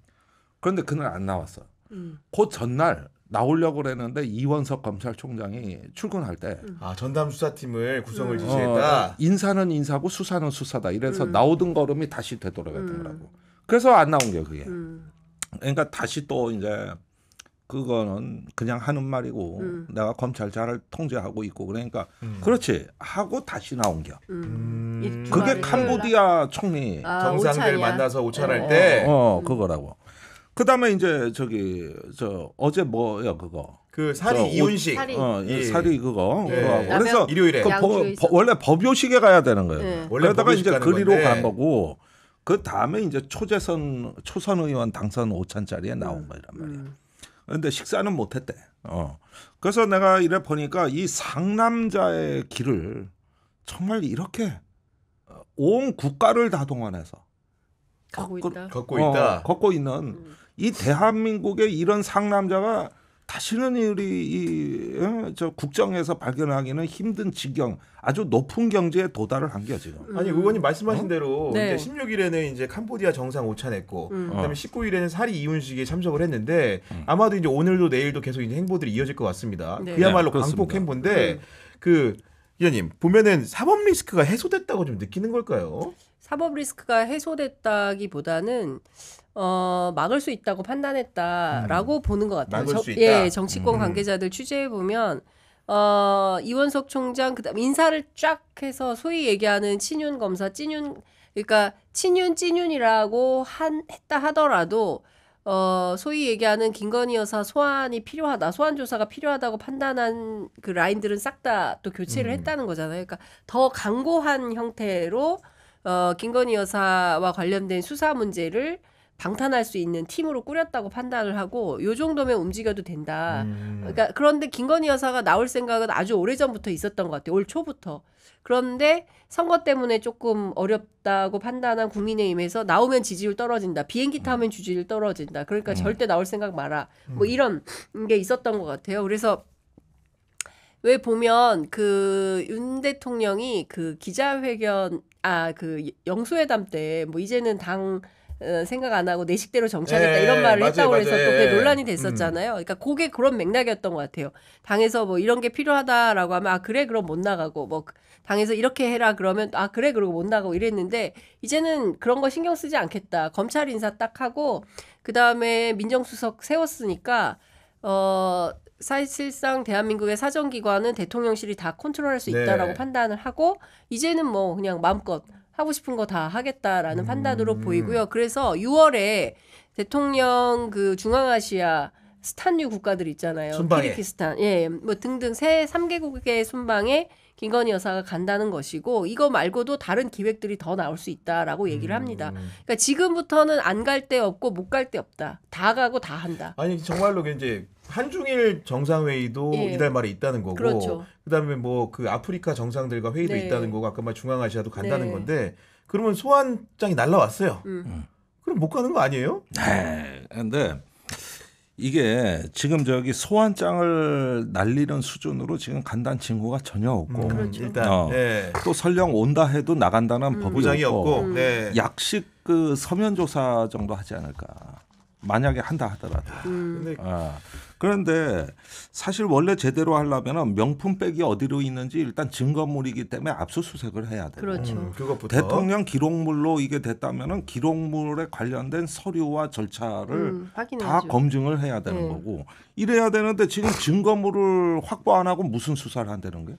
그런데 그날 안 나왔어. 음. 그 전날 나오려고 그랬는데 이원석 검찰총장이 출근할 때 음. 아, 전담 수사팀을 구성을 음. 지시했다. 어, 어, 인사는 인사고 수사는 수사다. 이래서 음. 나오던 걸음이 다시 되돌아갔던 음. 거라고. 그래서 안 나온 게 그게. 음. 그러니까 다시 또 이제 그거는 그냥 하는 말이고 음. 내가 검찰 잘 통제하고 있고 그러니까 음. 그렇지 하고 다시 나온 게. 음. 그게 캄보디아 총리 아, 정상들 오찬이야? 만나서 오찬할 어, 때 어, 어 그거라고. 그다음에 이제 저기 저 어제 뭐야 그거 그 사리 이혼식 사리. 어, 예. 예. 사리 그거. 예. 그 그래서 일요일에 그 야- 버- 양 원래 법요식에 가야 되는 거예요. 네. 원래 그러다가 법 이제 가 그리로 건데. 간 거고 그 다음에 이제 초재선 초선 의원 당선 5천짜리에 나온 음. 거란 음. 말이야. 근데 식사는 못했대. 어. 그래서 내가 이래 보니까 이 상남자의 음. 길을 정말 이렇게 어, 온 국가를 다 동원해서 가고 있다. 걷고 있다. 어, 걷고 있는 음. 이 대한민국의 이런 상남자가 다시는 우리 이, 예, 저 국정에서 발견하기는 힘든 지경, 아주 높은 경제에 도달을 한게 지금. 아니 의원님 말씀하신 어? 대로 네. 이제 16일에는 이제 캄보디아 정상 오찬했고, 음. 어. 그다음에 19일에는 사리 이윤식에 참석을 했는데 음. 아마도 이제 오늘도 내일도 계속 이제 행보들이 이어질 것 같습니다. 네. 그야말로 네, 광폭 행보인데 네. 그의원님 보면은 사법 리스크가 해소됐다고 좀 느끼는 걸까요? 사법 리스크가 해소됐다기보다는 어, 막을 수 있다고 판단했다라고 음. 보는 것 같아요. 정, 예, 정치권 음. 관계자들 취재해 보면 어, 이원석 총장 그다음 인사를 쫙 해서 소위 얘기하는 친윤 검사 찐윤 그러니까 친윤 찐윤이라고 한 했다 하더라도 어, 소위 얘기하는 김건희 여사 소환이 필요하다, 소환 조사가 필요하다고 판단한 그 라인들은 싹 다 또 교체를 음. 했다는 거잖아요. 그러니까 더 강고한 형태로 어, 김건희 여사와 관련된 수사 문제를 방탄할 수 있는 팀으로 꾸렸다고 판단을 하고 요 정도면 움직여도 된다. 음. 그러니까 그런데 김건희 여사가 나올 생각은 아주 오래전부터 있었던 것 같아요. 올 초부터. 그런데 선거 때문에 조금 어렵다고 판단한 국민의힘에서 나오면 지지율 떨어진다. 비행기 음. 타면 지지율 떨어진다. 그러니까 음. 절대 나올 생각 마라. 뭐 음. 이런 게 있었던 것 같아요. 그래서 왜 보면 그 윤 대통령이 그 기자회견 아 그 영수회담 때 뭐 이제는 당 어, 생각 안 하고 내 식대로 정착했다 예, 이런 말을 맞아요, 했다고 해서 또 그게 예. 논란이 음. 됐었잖아요. 그러니까 그게 그런 맥락이었던 것 같아요. 당에서 뭐 이런 게 필요하다라고 하면 아 그래 그럼 못 나가고 뭐 그 당에서 이렇게 해라 그러면 아 그래 그러고 못 나가고 이랬는데 이제는 그런 거 신경 쓰지 않겠다. 검찰 인사 딱 하고 그다음에 민정수석 세웠으니까 어 사실상 대한민국의 사정기관은 대통령실이 다 컨트롤할 수 네. 있다라고 네. 판단을 하고 이제는 뭐 그냥 마음껏 하고 싶은 거 다 하겠다라는 음. 판단으로 보이고요. 그래서 6월에 대통령 그 중앙아시아 스탄류 국가들 있잖아요. 순방에. 키르키스탄, 예, 예, 뭐 등등 세 3개국의 순방에 김건희 여사가 간다는 것이고 이거 말고도 다른 기획들이 더 나올 수 있다라고 얘기를 음. 합니다. 그러니까 지금부터는 안 갈 데 없고 못 갈 데 없다. 다 가고 다 한다. 아니 정말로 이제 한중일 정상회의도 예. 이달 말에 있다는 거고 그렇죠. 그다음에 뭐 그 아프리카 정상들과 회의도 네. 있다는 거고 아까 말 중앙아시아도 간다는 네. 건데 그러면 소환장이 날라왔어요. 음. 음. 그럼 못 가는 거 아니에요? 네. 근데 이게 지금 저기 소환장을 날리는 수준으로 지금 간단 징후가 전혀 없고 음, 그렇죠. 일단 어, 네. 또 설령 온다 해도 나간다는 음. 법이 없고, 없고. 네. 약식 그 서면 조사 정도 하지 않을까 만약에 한다 하더라도 음. 아, 그런데 사실 원래 제대로 하려면 명품백이 어디로 있는지 일단 증거물이기 때문에 압수수색을 해야 돼요. 그렇죠. 음, 그것부터. 대통령 기록물로 이게 됐다면은 기록물에 관련된 서류와 절차를 음, 다 검증을 해야 되는 네. 거고 이래야 되는데 지금 증거물을 확보 안 하고 무슨 수사를 한다는 거예요?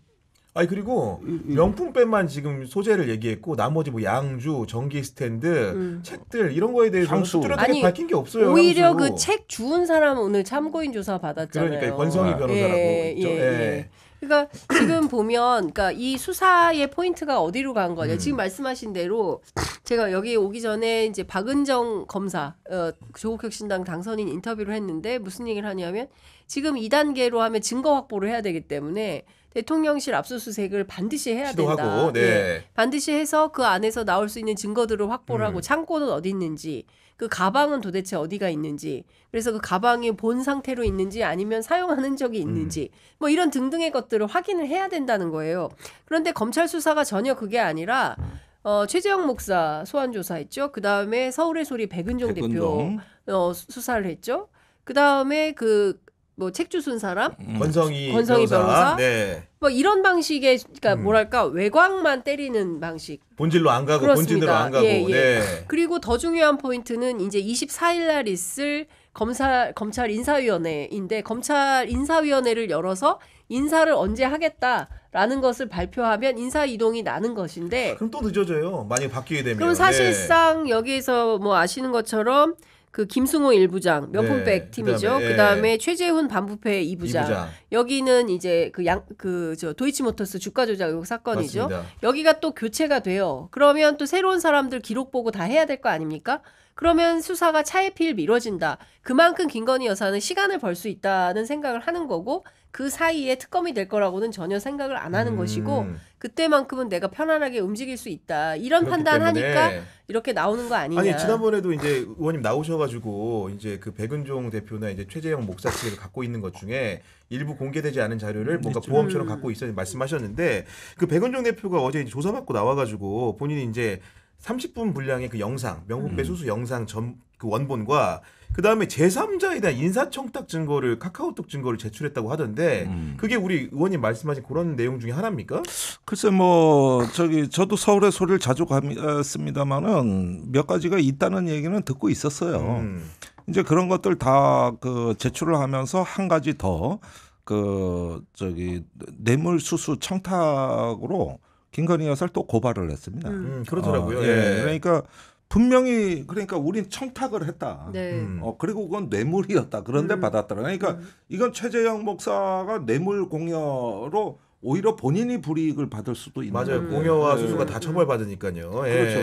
아니 그리고 음, 음. 명품백만 지금 소재를 얘기했고 나머지 뭐 양주, 전기 스탠드, 음. 책들 이런 거에 대해서는 뚜렷하게 밝힌 게 없어요. 오히려 그 책 주운 사람 오늘 참고인 조사 받았잖아요. 그러니까 권성희 네. 변호사라고 예, 있죠. 예, 예. 예. 그러니까 지금 보면 그러니까 이 수사의 포인트가 어디로 간 거냐. 음. 지금 말씀하신 대로 제가 여기 오기 전에 이제 박은정 검사 어, 조국혁 신당 당선인 인터뷰를 했는데 무슨 얘기를 하냐면 지금 2단계로 하면 증거 확보를 해야 되기 때문에 대통령실 압수수색을 반드시 해야 시도하고, 된다. 네. 예, 반드시 해서 그 안에서 나올 수 있는 증거들을 확보를 음. 하고 창고는 어디 있는지 그 가방은 도대체 어디가 있는지 그래서 그 가방이 본 상태로 있는지 아니면 사용하는적이 있는지 음. 뭐 이런 등등의 것들을 확인을 해야 된다는 거예요. 그런데 검찰 수사가 전혀 그게 아니라 어, 최재형 목사 소환 조사했죠. 그 다음에 서울의 소리 백은종, 백은종. 대표 어, 수사를 했죠. 그 다음에 그뭐 책주 순 사람, 음. 권성이 권성이 변호사, 변호사? 네. 뭐 이런 방식의 그러니까 음. 뭐랄까 외곽만 때리는 방식. 본질로 안 가고 그렇습니다. 본진로안 가고. 예, 예. 네. 그리고 더 중요한 포인트는 이제 24일 날 있을 검사 검찰 인사위원회인데 검찰 인사위원회를 열어서 인사를 언제 하겠다라는 것을 발표하면 인사 이동이 나는 것인데. 그럼 또 늦어져요. 많이 바뀌게 되면. 그럼 네. 사실상 네. 여기에서 뭐 아시는 것처럼. 그 김승호 1부장 명품백 네, 팀이죠. 그다음에, 예. 그다음에 최재훈 반부패 2부장. 2부장. 여기는 이제 그 양 그 저 도이치모터스 주가 조작 의혹 사건이죠. 맞습니다. 여기가 또 교체가 돼요. 그러면 또 새로운 사람들 기록 보고 다 해야 될 거 아닙니까? 그러면 수사가 차에필 미뤄진다. 그만큼 김건희 여사는 시간을 벌 수 있다는 생각을 하는 거고 그 사이에 특검이 될 거라고는 전혀 생각을 안 하는 음. 것이고 그때만큼은 내가 편안하게 움직일 수 있다 이런 판단하니까 이렇게 나오는 거 아니냐? 아니 지난번에도 이제 의원님 나오셔가지고 이제 그 백은종 대표나 이제 최재형 목사 측에서 갖고 있는 것 중에 일부 공개되지 않은 자료를 뭔가 그렇죠. 보험처럼 음. 갖고 있어 말씀하셨는데 그 백은종 대표가 어제 조사받고 나와가지고 본인이 이제 30분 분량의 그 영상, 명품 배수수 음. 영상 전 그 원본과 그 다음에 제3자에 대한 인사청탁 증거를 카카오톡 증거를 제출했다고 하던데 음. 그게 우리 의원님 말씀하신 그런 내용 중에 하나입니까? 글쎄 뭐 저기 저도 서울에 소리를 자주 갑니다만은몇 가지가 있다는 얘기는 듣고 있었어요. 음. 이제 그런 것들 다 그 제출을 하면서 한 가지 더 그 저기 뇌물 수수 청탁으로 김건희 여사를 또 고발을 했습니다. 음, 그러더라고요. 어, 예. 예. 그러니까 분명히 그러니까 우린 청탁을 했다. 네. 음. 어 그리고 그건 뇌물이었다. 그런데 음. 받았더라. 그러니까 음. 이건 최재형 목사가 뇌물 공여로 오히려 본인이 불이익을 받을 수도 있는 맞아요. 음. 공여와 수수가 네. 다 처벌받으니까요. 예. 그렇죠.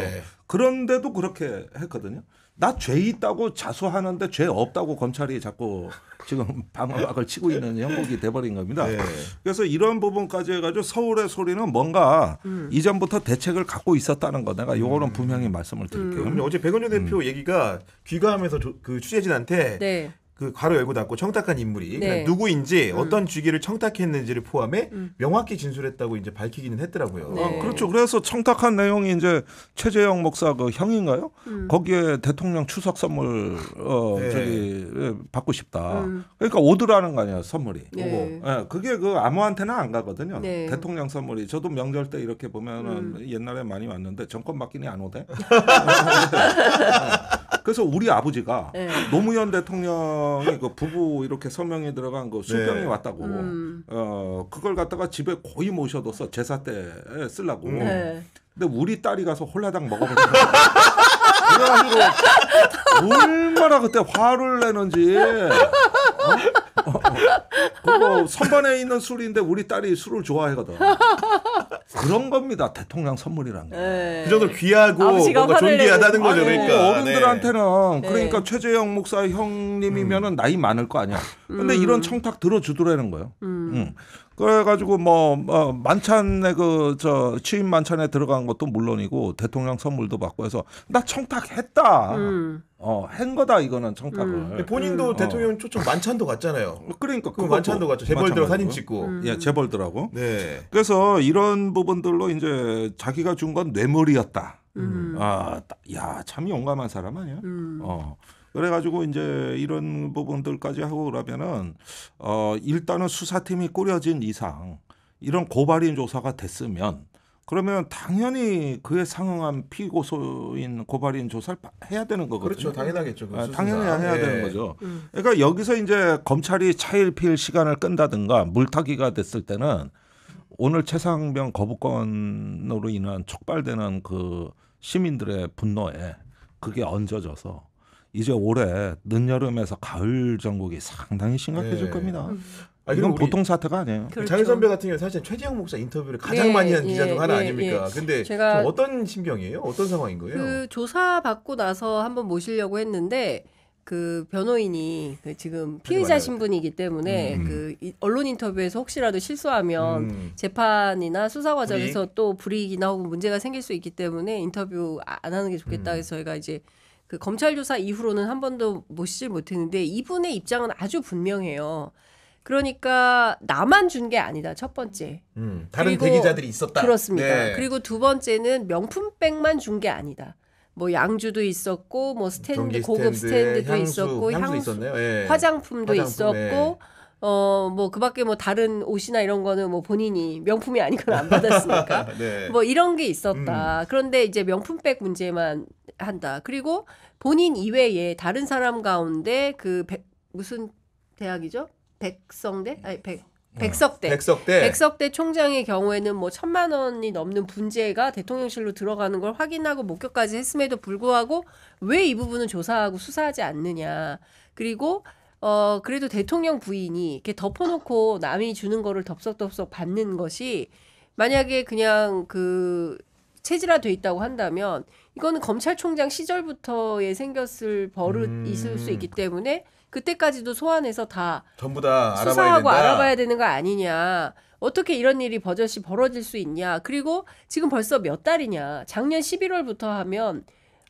그런데도 그렇게 했거든요. 나죄 있다고 자수하는데 죄 없다고 검찰이 자꾸 지금 방어막을 치고 있는 형국이 돼버린 겁니다. 네. 그래서 이런 부분까지 해가지고 서울의 소리는 뭔가 음. 이전부터 대책을 갖고 있었다는 거 내가 요거는 음. 분명히 말씀을 드릴게요. 음. 어제 백은조 대표 음. 얘기가 귀가하면서 그 취재진한테 네. 그 괄호 열고 닫고 청탁한 인물이 네. 누구인지 음. 어떤 주기를 청탁했는지를 포함해 음. 명확히 진술했다고 이제 밝히기는 했더라고요. 네. 아, 그렇죠. 그래서 청탁한 내용이 이제 최재형 목사 그 형인가요? 음. 거기에 대통령 추석 선물 어 네. 저기 예, 받고 싶다. 음. 그러니까 오드라는 거 아니야 선물이. 네. 네. 그게 그아무한테나안 가거든요. 네. 대통령 선물이 저도 명절 때 이렇게 보면은 음. 옛날에 많이 왔는데 정권 맡기니 안 오대. 그래서 우리 아버지가 네. 노무현 대통령이 그 부부 이렇게 서명에 들어간 그 수병이 네. 왔다고 음. 어 그걸 갖다가 집에 거의 모셔둬서 제사 때 쓰려고. 음. 네. 근데 우리 딸이 가서 홀라당 먹어버렸어. 그래가지고 얼마나 그때 화를 내는지. 어? 어, 그거 어. 어, 어. 선반에 있는 술인데 우리 딸이 술을 좋아하거든. 그런 겁니다. 대통령 선물이란 게. 네. 그 정도 귀하고 뭔가 존귀하다는 거죠. 아니, 그러니까. 어른들한테는 네. 그러니까 네. 최재형 목사 형님이면은 음. 나이 많을 거 아니야. 근데 음. 이런 청탁 들어주더라는 거예요. 음. 음. 그래가지고 뭐 어, 만찬에 그 저 취임 만찬에 들어간 것도 물론이고 대통령 선물도 받고 해서 나 청탁했다. 음. 어한 거다 이거는 청탁을. 음. 본인도 음. 대통령 어. 초청 만찬도 갔잖아요. 그러니까 그 만찬도 뭐 갔죠. 재벌들 사진 찍고. 음. 예, 재벌들하고. 네. 그래서 이런 부분들로 이제 자기가 준 건 뇌물이었다. 음. 아, 야, 참 용감한 사람 아니야? 음. 어. 그래가지고 이제 이런 부분들까지 하고 그러면은 어 일단은 수사팀이 꾸려진 이상 이런 고발인 조사가 됐으면 그러면 당연히 그에 상응한 피고소인 고발인 조사를 해야 되는 거거든요. 그렇죠. 당연하겠죠. 그 아, 당연히 해야 예. 되는 거죠. 음. 그러니까 여기서 이제 검찰이 차일피일 시간을 끈다든가 물타기가 됐을 때는 오늘 최상병 거부권으로 인한 촉발되는 그 시민들의 분노에 그게 얹어져서 이제 올해 늦여름에서 가을 전국이 상당히 심각해질 네. 겁니다. 음. 아, 이건 보통 사태가 아니에요. 그렇죠. 장윤 선배 같은 경우 사실 최재형 목사 인터뷰를 가장 네, 많이 한 예, 기자 중 하나 예, 아닙니까? 예. 근데 제가 어떤 심경이에요? 어떤 상황인 거예요? 그 조사 받고 나서 한번 모시려고 했는데 그 변호인이 그 지금 피의자 신분이기 때문에 음. 그 언론 인터뷰에서 혹시라도 실수하면 음. 재판이나 수사 과정에서 불이익? 또 불이익이나 혹은 문제가 생길 수 있기 때문에 인터뷰 아, 안 하는 게 좋겠다 해서 음. 저희가 이제 그 검찰 조사 이후로는 한 번도 모시질 못했는데 이분의 입장은 아주 분명해요. 그러니까 나만 준 게 아니다. 첫 번째. 음, 다른 그 대기자들이 있었다. 그렇습니다. 네. 그리고 두 번째는 명품백만 준 게 아니다. 뭐 양주도 있었고 뭐 스탠드 고급 스탠드도 있었고 향수, 향수 예. 화장품도 있었고 예. 어뭐 그밖에 뭐 다른 옷이나 이런 거는 뭐 본인이 명품이 아니거나 안 받았으니까 네. 뭐 이런 게 있었다. 음. 그런데 이제 명품백 문제만 한다. 그리고 본인 이외에 다른 사람 가운데 그 백, 무슨 대학이죠? 백성대? 아니 백 어. 백석대. 백석대. 백석대 총장의 경우에는 뭐 천만 원이 넘는 분재가 대통령실로 들어가는 걸 확인하고 목격까지 했음에도 불구하고 왜 이 부분은 조사하고 수사하지 않느냐. 그리고 어 그래도 대통령 부인이 이렇게 덮어놓고 남이 주는 거를 덥석덥석 받는 것이 만약에 그냥 그 체질화돼 있다고 한다면 이거는 검찰총장 시절부터에 생겼을 버릇이 음. 있을 수 있기 때문에 그때까지도 소환해서 다 전부 다 수사하고 알아봐야, 알아봐야 되는 거 아니냐. 어떻게 이런 일이 버젓이 벌어질 수 있냐. 그리고 지금 벌써 몇 달이냐. 작년 11월부터 하면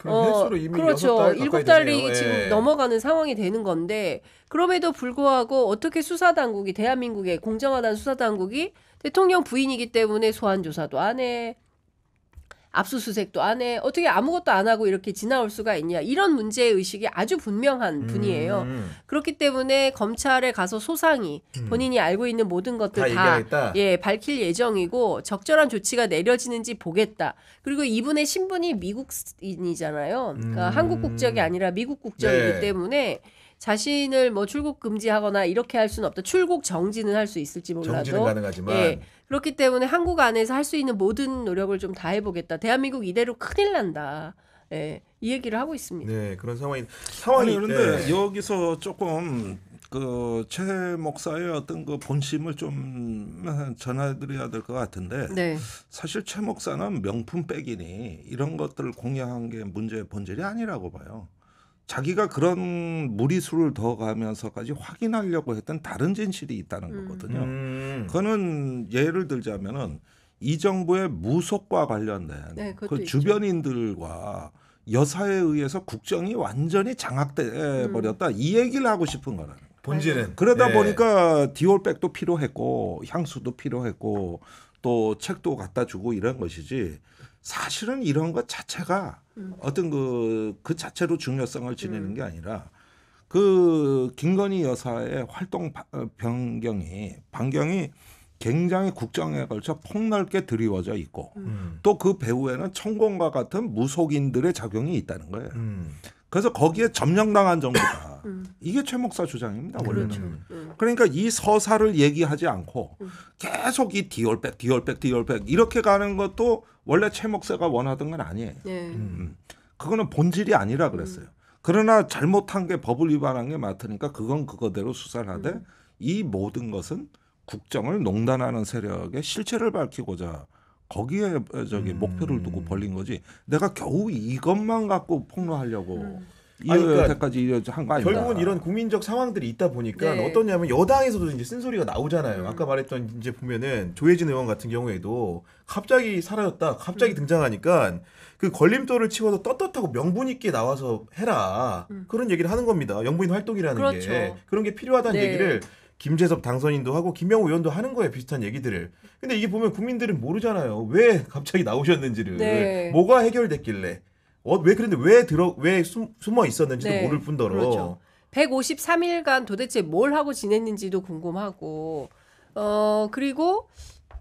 어, 그렇죠. 일곱 달이 예. 지금 넘어가는 상황이 되는 건데 그럼에도 불구하고 어떻게 수사 당국이 대한민국의 공정하다는 수사 당국이 대통령 부인이기 때문에 소환 조사도 안 해. 압수수색도 안 해. 어떻게 아무것도 안 하고 이렇게 지나올 수가 있냐. 이런 문제 의식이 아주 분명한 음. 분이에요. 그렇기 때문에 검찰에 가서 소상히 음. 본인이 알고 있는 모든 것들 다, 다 예, 밝힐 예정이고 적절한 조치가 내려지는지 보겠다. 그리고 이분의 신분이 미국인이잖아요. 그러니까 음. 한국 국적이 아니라 미국 국적이기 네. 때문에 자신을 뭐 출국 금지하거나 이렇게 할 수는 없다. 출국 정지는 할 수 있을지 몰라도 정지는 가능하지만 예, 그렇기 때문에 한국 안에서 할 수 있는 모든 노력을 좀 다 해보겠다. 대한민국 이대로 큰일 난다. 예, 이 얘기를 하고 있습니다. 네, 그런 상황이 상황이 아니, 그런데 네. 여기서 조금 그 최 목사의 어떤 그 본심을 좀 전해드려야 될 것 같은데 네. 사실 최 목사는 명품 백이니 이런 것들을 공략한 게 문제의 본질이 아니라고 봐요. 자기가 그런 무리수를 더 가면서까지 확인하려고 했던 다른 진실이 있다는 음. 거거든요. 음. 그거는 예를 들자면은 이 정부의 무속과 관련된 네, 그 주변인들과 여사에 의해서 국정이 완전히 장악돼 버렸다. 음. 이 얘기를 하고 싶은 거라는 거예요. 본질은 그러다 네. 보니까 디올백도 필요했고 향수도 필요했고 또 책도 갖다 주고 이런 것이지 사실은 이런 것 자체가 음. 어떤 그, 그 자체로 중요성을 지니는 음. 게 아니라 그 김건희 여사의 활동 어, 변경이 반경이 굉장히 국정에 걸쳐 폭넓게 드리워져 있고 음. 또그 배후에는 천공과 같은 무속인들의 작용이 있다는 거예요. 음. 그래서 거기에 점령당한 정부다. 음. 이게 최 목사 주장입니다 원래는. 그렇죠. 음. 그러니까 이 서사를 얘기하지 않고 음. 계속 이 디올백 디올백 디올백 이렇게 가는 것도 원래 최 목사가 원하던 건 아니에요. 네. 그거는 본질이 아니라 그랬어요. 그러나 잘못한 게 법을 위반한 게 맞으니까 그건 그거대로 수사를 하되 이 모든 것은 국정을 농단하는 세력의 실체를 밝히고자 거기에 어, 저기 음. 목표를 두고 벌린 거지. 내가 겨우 이것만 갖고 폭로하려고 음. 이여까지 그러니까 한거 아니다. 결국은 이런 국민적 상황들이 있다 보니까 네. 어떠냐면 여당에서도 이제 쓴소리가 나오잖아요. 음. 아까 말했던 이제 보면은 조혜진 의원 같은 경우에도 갑자기 사라졌다, 갑자기 음. 등장하니까 그 걸림돌을 치워서 떳떳하고 명분 있게 나와서 해라 음. 그런 얘기를 하는 겁니다. 영부인 활동이라는 그렇죠. 게 그런 게 필요하다는 네. 얘기를 김재섭 당선인도 하고 김영우 의원도 하는 거예요 비슷한 얘기들을. 근데 이게 보면 국민들은 모르잖아요. 왜 갑자기 나오셨는지를 네. 뭐가 해결됐길래 어, 왜 그런데 왜 들어 왜 숨, 숨어 있었는지도 네. 모를 뿐더러. 그렇죠. 153일간 도대체 뭘 하고 지냈는지도 궁금하고 어 그리고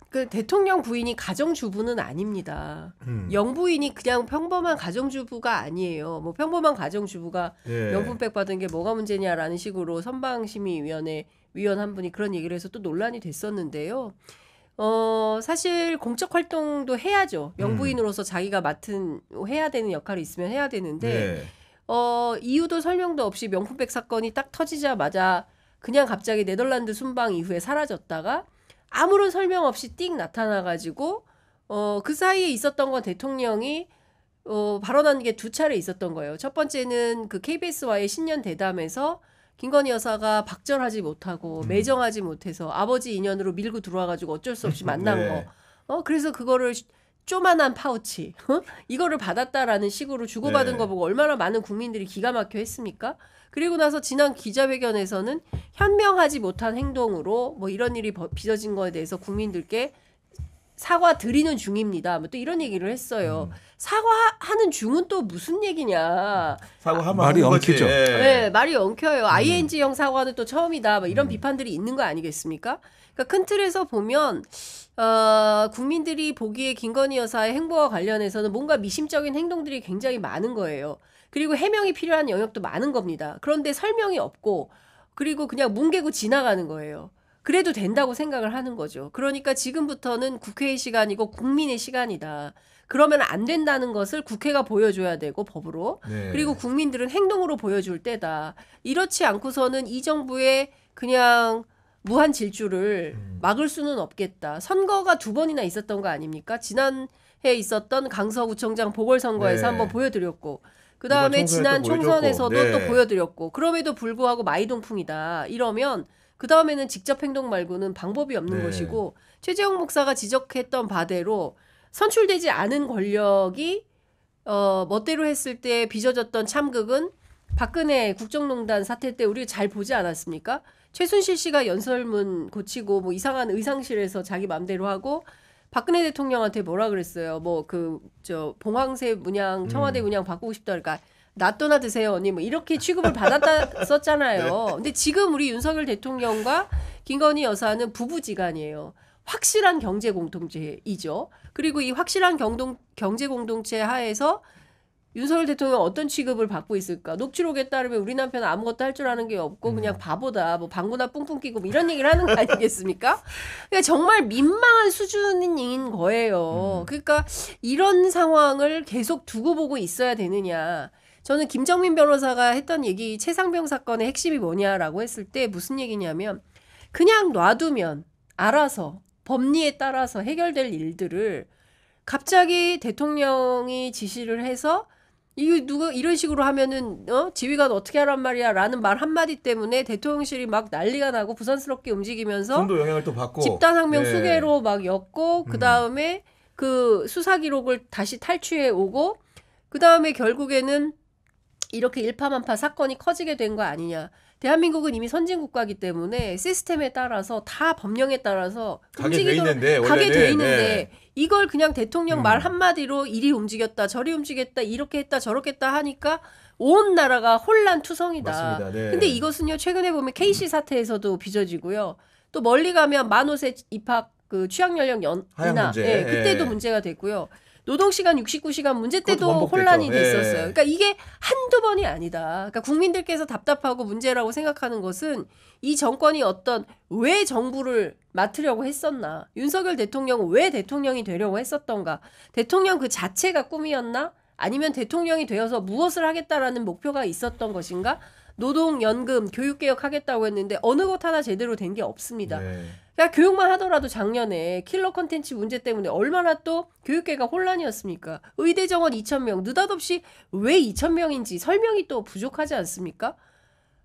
그 대통령 부인이 가정주부는 아닙니다. 음. 영부인이 그냥 평범한 가정주부가 아니에요. 뭐 평범한 가정주부가 예. 명품백 받은 게 뭐가 문제냐라는 식으로 선방심의위원회 위원 한 분이 그런 얘기를 해서 또 논란이 됐었는데요. 어, 사실 공적 활동도 해야죠. 명부인으로서 음. 자기가 맡은 해야 되는 역할이 있으면 해야 되는데 네. 어, 이유도 설명도 없이 명품백 사건이 딱 터지자마자 그냥 갑자기 네덜란드 순방 이후에 사라졌다가 아무런 설명 없이 띡 나타나 가지고 어, 그 사이에 있었던 건 대통령이 어, 발언한 게 두 차례 있었던 거예요. 첫 번째는 그 KBS와의 신년 대담에서 김건희 여사가 박절하지 못하고 음. 매정하지 못해서 아버지 인연으로 밀고 들어와가지고 어쩔 수 없이 만난 네. 거. 어 그래서 그거를 쪼만한 파우치 어? 이거를 받았다라는 식으로 주고받은 네. 거 보고 얼마나 많은 국민들이 기가 막혀 했습니까? 그리고 나서 지난 기자회견에서는 현명하지 못한 행동으로 뭐 이런 일이 빚어진 거에 대해서 국민들께 사과드리는 중입니다. 뭐또 이런 얘기를 했어요. 음. 사과하는 중은 또 무슨 얘기냐. 사과하면 아, 말이 엉키죠. 예. 네, 말이 엉켜요. 음. ING형 사과는 또 처음이다. 뭐 이런 음. 비판들이 있는 거 아니겠습니까? 그러니까 큰 틀에서 보면 어, 국민들이 보기에 김건희 여사의 행보와 관련해서는 뭔가 미심적인 행동들이 굉장히 많은 거예요. 그리고 해명이 필요한 영역도 많은 겁니다. 그런데 설명이 없고 그리고 그냥 뭉개고 지나가는 거예요. 그래도 된다고 생각을 하는 거죠. 그러니까 지금부터는 국회의 시간이고 국민의 시간이다. 그러면 안 된다는 것을 국회가 보여줘야 되고 법으로 네. 그리고 국민들은 행동으로 보여줄 때다. 이렇지 않고서는 이 정부의 그냥 무한 질주를 음. 막을 수는 없겠다. 선거가 두 번이나 있었던 거 아닙니까? 지난해 있었던 강서구청장 보궐선거에서 네. 한번 보여드렸고 그 다음에 지난 총선에서도 네. 또 보여드렸고 그럼에도 불구하고 마이동풍이다 이러면 그 다음에는 직접 행동 말고는 방법이 없는 네. 것이고 최재형 목사가 지적했던 바대로 선출되지 않은 권력이 어 멋대로 했을 때 빚어졌던 참극은 박근혜 국정농단 사태 때 우리 잘 보지 않았습니까? 최순실 씨가 연설문 고치고 뭐 이상한 의상실에서 자기 맘대로 하고 박근혜 대통령한테 뭐라 그랬어요? 뭐 그 저봉황새 문양 청와대 음. 문양 바꾸고 싶다 그러니까 낫도나 드세요 언니 뭐 이렇게 취급을 받았었잖아요. 네. 근데 지금 우리 윤석열 대통령과 김건희 여사는 부부지간이에요. 확실한 경제 공동체이죠. 그리고 이 확실한 경동, 경제 공동체 하에서 윤석열 대통령 어떤 취급을 받고 있을까? 녹취록에 따르면 우리 남편은 아무것도 할 줄 아는 게 없고 음. 그냥 바보다. 뭐 방구나 뿡뿡 끼고 뭐 이런 얘기를 하는 거 아니겠습니까? 그러니까 정말 민망한 수준인 거예요. 음. 그러니까 이런 상황을 계속 두고 보고 있어야 되느냐. 저는 김정민 변호사가 했던 얘기 최상병 사건의 핵심이 뭐냐라고 했을 때 무슨 얘기냐면 그냥 놔두면 알아서 법리에 따라서 해결될 일들을 갑자기 대통령이 지시를 해서 이거 누가 이런 식으로 하면은 어 지휘관 어떻게 하란 말이야라는 말 한마디 때문에 대통령실이 막 난리가 나고 부산스럽게 움직이면서 좀 영향을 또 받고 집단 항명 네. 예. 수계로 막 엮고 그 다음에 음. 그 수사 기록을 다시 탈취해 오고 그 다음에 결국에는 이렇게 일파만파 사건이 커지게 된 거 아니냐. 대한민국은 이미 선진국가이기 때문에 시스템에 따라서 다 법령에 따라서 움직이도 가게 돼 있는데, 가게 돼 있는데 네. 이걸 그냥 대통령 말 음. 한마디로 이리 움직였다 저리 움직였다 이렇게 했다 저렇게 했다 하니까 온 나라가 혼란투성이다. 맞습니다. 네. 근데 이것은요 최근에 보면 KC 음. 사태에서도 빚어지고요. 또 멀리 가면 만 5세 입학 그 취학 연령 연 인하 예, 네, 그때도 문제가 됐고요. 노동시간 69시간 문제 때도 혼란이 예. 됐었어요. 그러니까 이게 한두 번이 아니다. 그러니까 국민들께서 답답하고 문제라고 생각하는 것은 이 정권이 어떤 왜 정부를 맡으려고 했었나? 윤석열 대통령은 왜 대통령이 되려고 했었던가? 대통령 그 자체가 꿈이었나? 아니면 대통령이 되어서 무엇을 하겠다라는 목표가 있었던 것인가? 노동연금 교육개혁 하겠다고 했는데 어느 것 하나 제대로 된 게 없습니다. 네. 그러니까 교육만 하더라도 작년에 킬러 컨텐츠 문제 때문에 얼마나 또 교육계가 혼란이었습니까? 의대 정원 2,000명, 느닷없이 왜 2,000명인지 설명이 또 부족하지 않습니까? 니까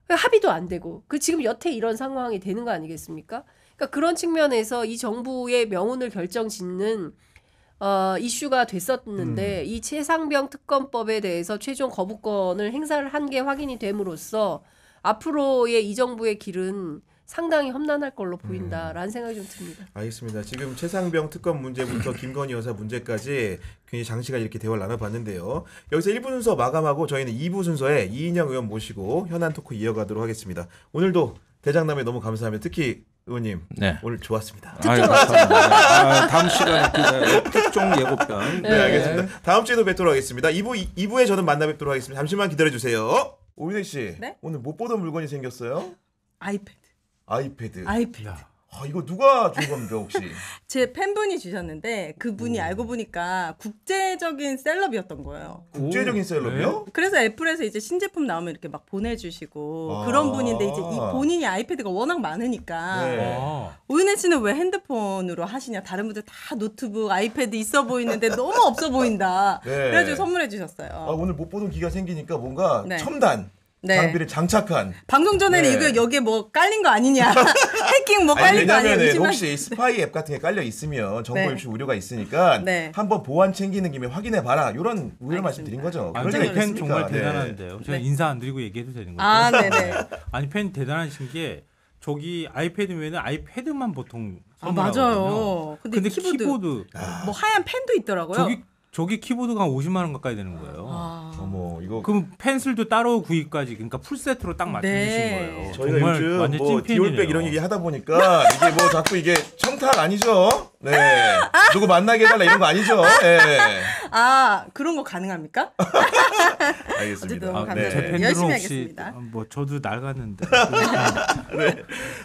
그러니까 합의도 안 되고, 그 지금 여태 이런 상황이 되는 거 아니겠습니까? 그러니까 그런 측면에서 이 정부의 명운을 결정 짓는 어, 이슈가 됐었는데 음. 이 최상병 특검법에 대해서 최종 거부권을 행사를 한 게 확인이 됨으로써 앞으로의 이 정부의 길은 상당히 험난할 걸로 음. 보인다라는 음. 생각이 좀 듭니다. 알겠습니다. 지금 최상병 특검 문제부터 김건희 여사 문제까지 굉장히 장시간 이렇게 대화를 나눠봤는데요. 여기서 1부 순서 마감하고 저희는 2부 순서에 이인영 의원 모시고 현안 토크 이어가도록 하겠습니다. 오늘도 대장남에 너무 감사하며 특히 의원님 네. 오늘 좋았습니다. 아, 아, 다음 시간에 특종 예고편. 네, 네, 알겠습니다. 다음 주에도 뵙도록 하겠습니다. 2부 2부에 저는 만나 뵙도록 하겠습니다. 잠시만 기다려 주세요. 오민혜 씨, 네? 오늘 못 보던 물건이 생겼어요. 아이패드. 아이패드. 아이패드. 아, 이거 누가 준 겁니까 혹시? 제 팬분이 주셨는데 그분이 음. 알고 보니까 국제적인 셀럽이었던 거예요. 국제적인 셀럽이요? 네. 그래서 애플에서 이제 신제품 나오면 이렇게 막 보내주시고 아. 그런 분인데 이제 이 본인이 아이패드가 워낙 많으니까 네. 아. 오윤혜 씨는 왜 핸드폰으로 하시냐 다른 분들 다 노트북 아이패드 있어 보이는데 너무 없어 보인다. 네. 그래가지고 선물해 주셨어요. 아, 오늘 못 보는 기가 생기니까 뭔가 네. 첨단. 네. 장비를 장착한. 방송 전에는 네. 이거 여기에 뭐 깔린 거 아니냐. 해킹 뭐 깔린 아니, 거 아니냐. 혹시 스파이 앱 같은 게 깔려 있으면 정보 네. 입시 출 우려가 있으니까 네. 한번 보안 챙기는 김에 확인해 봐라. 이런 우려 말씀드린 거죠. 아니, 팬그렇습니 정말 네. 대단한데요. 제가 네. 인사 안 드리고 얘기해도 되는 거죠? 아, 네네. 아니 팬 대단하신 게 저기 아이패드 외에는 아이패드만 보통 아, 맞아요. 근데, 근데 키보드, 키보드. 아. 뭐 하얀 펜도 있더라고요. 저기 저기 키보드가 한 50만 원 가까이 되는 거예요. 아. 어머 이거 그럼 펜슬도 따로 구입까지 그러니까 풀 세트로 딱 맞춰 주신 네. 거예요. 저희가 정말 요즘 완전 뭐 디올백 이런 얘기 하다 보니까 이게 뭐 자꾸 이게 청탁 아니죠? 네. 누구 만나게 해달라 이런 거 아니죠? 네. 아, 그런 거 가능합니까? 알겠습니다. 아, 네. 제 팬들은 혹시 하겠습니다. 아, 뭐 저도 나갔는데 네.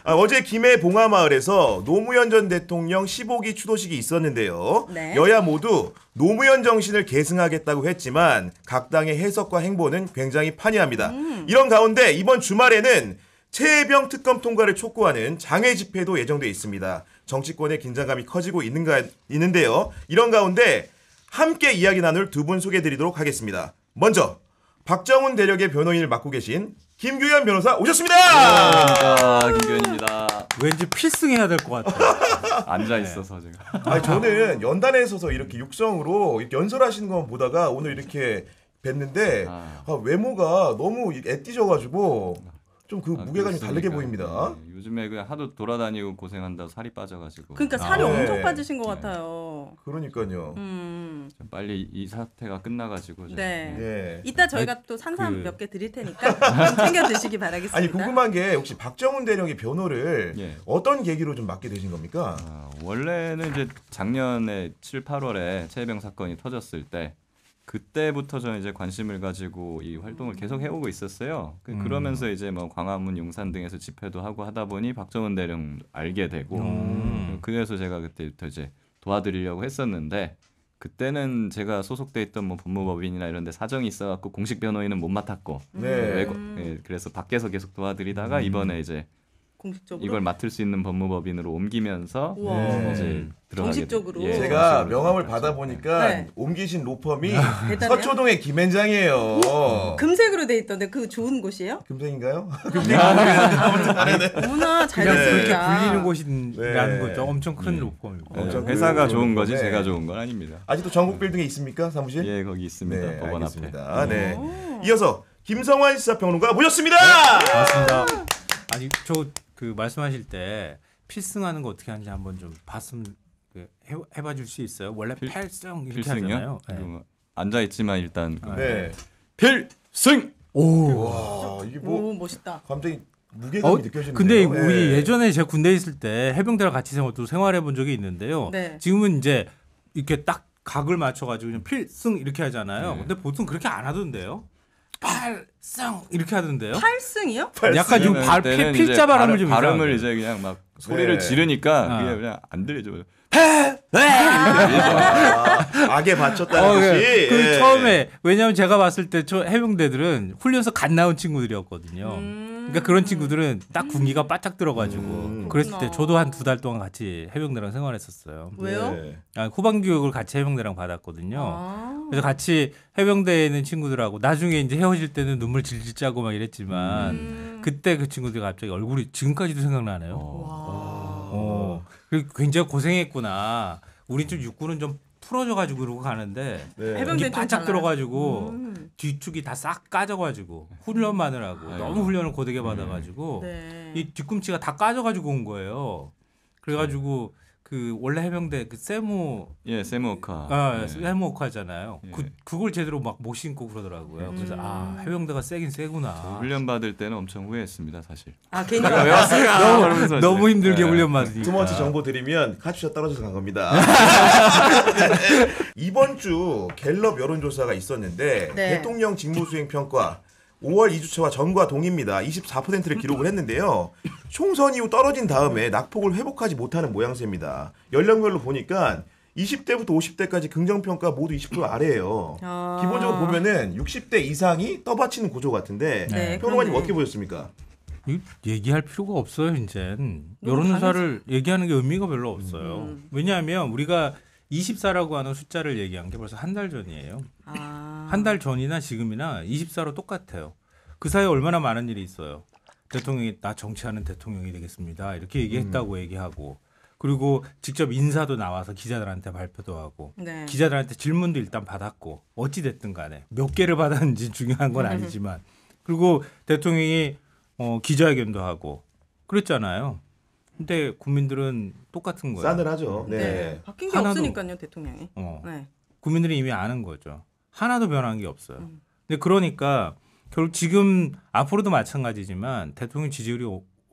아, 어제 김해 봉하마을에서 노무현 전 대통령 15기 추도식이 있었는데요. 네. 여야 모두 노무현 정신을 계승하겠다고 했지만 각 당의 해석과 행보는 굉장히 판이합니다. 음. 이런 가운데 이번 주말에는 최해병 특검 통과를 촉구하는 장외 집회도 예정돼 있습니다. 정치권의 긴장감이 커지고 있는가 있는데요. 이런 가운데 함께 이야기 나눌 두 분 소개해드리도록 하겠습니다. 먼저 박정훈 대력의 변호인을 맡고 계신 김규현 변호사 오셨습니다. 안 김규현입니다. 왠지 필승해야 될 것 같아요. 앉아 네. 있어서 제가. 아 저는 연단에 서서 이렇게 육성으로 이렇게 연설하시는 거 보다가 오늘 이렇게 뵀는데 아, 아 외모가 너무 애띠져가지고 좀그 아, 무게감이 다르게 보입니다. 네, 요즘에 그 하도 돌아다니고 고생한다 살이 빠져가지고. 그러니까 아, 살이 아, 엄청 네. 빠지신 것 네. 같아요. 그러니까요. 음. 빨리 이 사태가 끝나가지고. 좀, 네. 네. 네. 이따 저희가 아니, 또 상상 그... 몇개 드릴 테니까 챙겨 드시기 바라겠습니다. 아니 궁금한 게 혹시 박정훈 대령의 변호를 예. 어떤 계기로 좀 맡게 되신 겁니까? 아, 원래는 이제 작년에 7, 8월에 최혜병 사건이 터졌을 때 그때부터 저는 이제 관심을 가지고 이 활동을 계속 해오고 있었어요. 그 음. 그러면서 이제 뭐 광화문 용산 등에서 집회도 하고 하다 보니 박정은 대령 알게 되고 음. 그래서 제가 그때부터 이제 도와드리려고 했었는데 그때는 제가 소속돼 있던 뭐 법무법인이나 이런 데 사정이 있어갖고 공식 변호인은 못 맡았고 네. 외국, 예, 그래서 밖에서 계속 도와드리다가 음. 이번에 이제 공식적으로 이걸 맡을 수 있는 법무법인으로 옮기면서 네. 이제 들어가게 정식적으로 예, 제가 명함을 그렇죠. 받아 보니까 네. 옮기신 로펌이 네. 서초동의 김앤장이에요. 금색으로 돼 있던데 그 좋은 곳이에요? 금생인가요? 아. 금생 아. 아무튼 잘 그냥 네. 그렇 네. 불리는 곳이라는 거죠. 엄청 큰 네. 로펌이고. 네, 엄청 회사가 좋은 거지 네. 제가 좋은 건 아닙니다. 아직도 전국 빌딩에 있습니까 사무실? 예 거기 있습니다 네, 법원 알겠습니다. 음. 네. 이어서 김성환 시사평론가 모셨습니다. 맞습니다. 아니 저그 말씀하실 때 필승하는 거 어떻게 하는지 한번 좀 봤으면 그 해, 해봐 줄수 있어요. 원래 필, 필승 이렇게 필승이요? 하잖아요. 네. 앉아 있지만 일단 아, 네. 필승. 오. 와, 이게 뭐 오, 멋있다. 감정이 무게감이 어, 느껴지는 근데 예, 우리 네. 예전에 제가 군대 에 있을 때 해병대랑 같이 생활도 생활해 본 적이 있는데요. 네. 지금은 이제 이렇게 딱 각을 맞춰 가지고 필승 이렇게 하잖아요. 네. 근데 보통 그렇게 안 하던데요. 발성 이렇게 하던데요. 팔승이요? 약간 지발 필자 발음을 좀 발음을 이제 그냥 막 소리를 네. 지르니까 아. 그게 그냥 안 들리죠. 아, 악에 바쳤다는 어, 네. 이 예. 그 예. 처음에 왜냐하면 제가 봤을 때 저 해병대들은 훈련소 갓 나온 친구들이었거든요. 음. 그러니까 그런 친구들은 딱 군기가 음. 바짝 들어가지고 음. 그랬을 때 저도 한 두 달 동안 같이 해병대랑 생활했었어요. 왜요? 네. 아, 후방 교육을 같이 해병대랑 받았거든요. 아. 그래서 같이 해병대에 있는 친구들하고 나중에 이제 헤어질 때는 눈물 질질 짜고 막 이랬지만 음. 그때 그 친구들이 갑자기 얼굴이 지금까지도 생각나네요. 어. 어. 그 굉장히 고생했구나. 우린 좀 육군은 좀 풀어져가지고 이러고 가는데 네. 눈이 반짝 들어가지고 음. 뒤축이 다 싹 까져가지고 훈련만을하고 아유. 너무 훈련을 고되게 음. 받아가지고 음. 네. 이 뒤꿈치가 다 까져가지고 온 거예요. 그래가지고 그 원래 해병대 그 세모 예 세모카 아 예. 세모카잖아요. 예. 그 그걸 제대로 막 못 신고 그러더라고요. 음. 그래서 아 음. 해병대가 세긴 세구나. 훈련 받을 때는 엄청 후회했습니다 사실. 아 괜히 왜 왔어요? 너무, 너무 힘들게 예. 훈련 받으니까. 두 번째 정보 드리면 카츄가 떨어져서 간 겁니다. 이번 주 갤럽 여론조사가 있었는데 네. 대통령 직무수행 평가 5월 2주차와 전과 동입니다. 24%를 기록을 했는데요. 총선 이후 떨어진 다음에 낙폭을 회복하지 못하는 모양새입니다. 연령별로 보니까 20대부터 50대까지 긍정평가 모두 20% 아래예요. 아. 기본적으로 보면은 60대 이상이 떠받치는 구조 같은데 네, 네 평론가님 네 어떻게 보셨습니까? 얘기할 필요가 없어요 이젠 음, 여론조사를 얘기하는 게 의미가 별로 없어요 음. 왜냐하면 우리가 24라고 하는 숫자를 얘기한 게 벌써 한 달 전이에요 아. 한달 전이나 지금이나 24로 똑같아요. 그 사이에 얼마나 많은 일이 있어요. 대통령이 나 정치하는 대통령이 되겠습니다. 이렇게 얘기했다고 음. 얘기하고 그리고 직접 인사도 나와서 기자들한테 발표도 하고 네. 기자들한테 질문도 일단 받았고 어찌 됐든 간에 몇 개를 받았는지 중요한 건 아니지만 그리고 대통령이 어, 기자회견도 하고 그랬잖아요. 근데 국민들은 똑같은 거예요. 싸늘하죠. 네. 네. 바뀐 게 하나도, 없으니까요, 대통령이. 어, 네. 국민들이 이미 아는 거죠. 하나도 변한 게 없어요. 음. 근데 그러니까 결국 지금 앞으로도 마찬가지지만 대통령 지지율이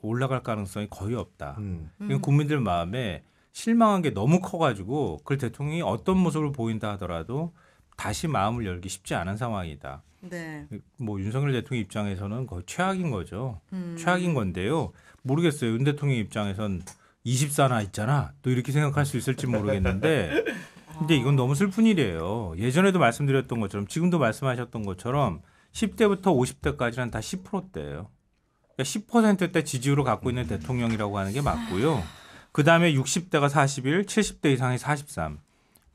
올라갈 가능성이 거의 없다. 음. 음. 국민들 마음에 실망한 게 너무 커가지고 그걸 대통령이 어떤 모습을 보인다 하더라도 다시 마음을 열기 쉽지 않은 상황이다. 네. 뭐 윤석열 대통령 입장에서는 거의 최악인 거죠. 음. 최악인 건데요. 모르겠어요. 윤 대통령 입장에선 24나 있잖아. 또 이렇게 생각할 수 있을지 모르겠는데 근데 이건 너무 슬픈 일이에요. 예전에도 말씀드렸던 것처럼 지금도 말씀하셨던 것처럼 10대부터 50대까지는 다 10%대예요. 그러니까 10%대 지지율을 갖고 있는 대통령이라고 하는 게 맞고요. 그다음에 60대가 41, 70대 이상이 43.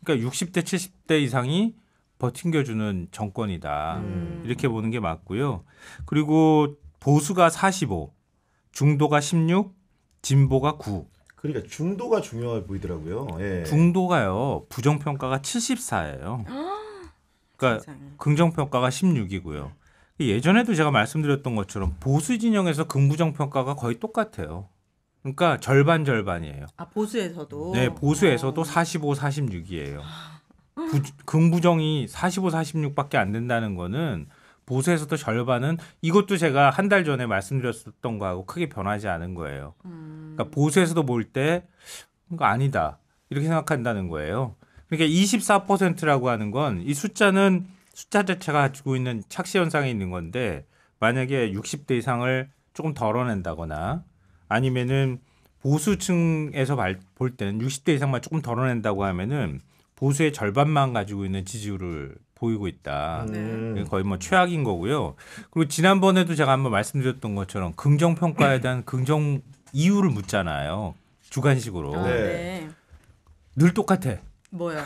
그러니까 60대, 70대 이상이 버틴겨주는 정권이다. 음. 이렇게 보는 게 맞고요. 그리고 보수가 45, 중도가 16, 진보가 9. 그러니까 중도가 중요해 보이더라고요. 예. 중도가요. 부정평가가 74예요. 아, 그러니까 긍정평가가 16이고요. 예전에도 제가 말씀드렸던 것처럼 보수 진영에서 긍부정 평가가 거의 똑같아요. 그러니까 절반 절반이에요. 아 보수에서도 네, 보수에서도 오. 45, 46이에요. 부, 긍부정이 45, 46밖에 안 된다는 거는 보수에서도 절반은 이것도 제가 한 달 전에 말씀드렸었던 거하고 크게 변하지 않은 거예요. 음. 그러니까 보수에서도 볼때뭔거 아니다 이렇게 생각한다는 거예요. 그러니까 24%라고 하는 건 이 숫자는 숫자 자체가 가지고 있는 착시 현상이 있는 건데 만약에 60대 이상을 조금 덜어낸다거나 아니면은 보수층에서 볼 때는 60대 이상만 조금 덜어낸다고 하면은 보수의 절반만 가지고 있는 지지율을 보이고 있다. 네. 예, 거의 뭐 최악인 거고요. 그리고 지난번에도 제가 한번 말씀드렸던 것처럼 긍정 평가에 대한 긍정 이유를 묻잖아요. 주관식으로. 아, 네. 늘 똑같아. 뭐야?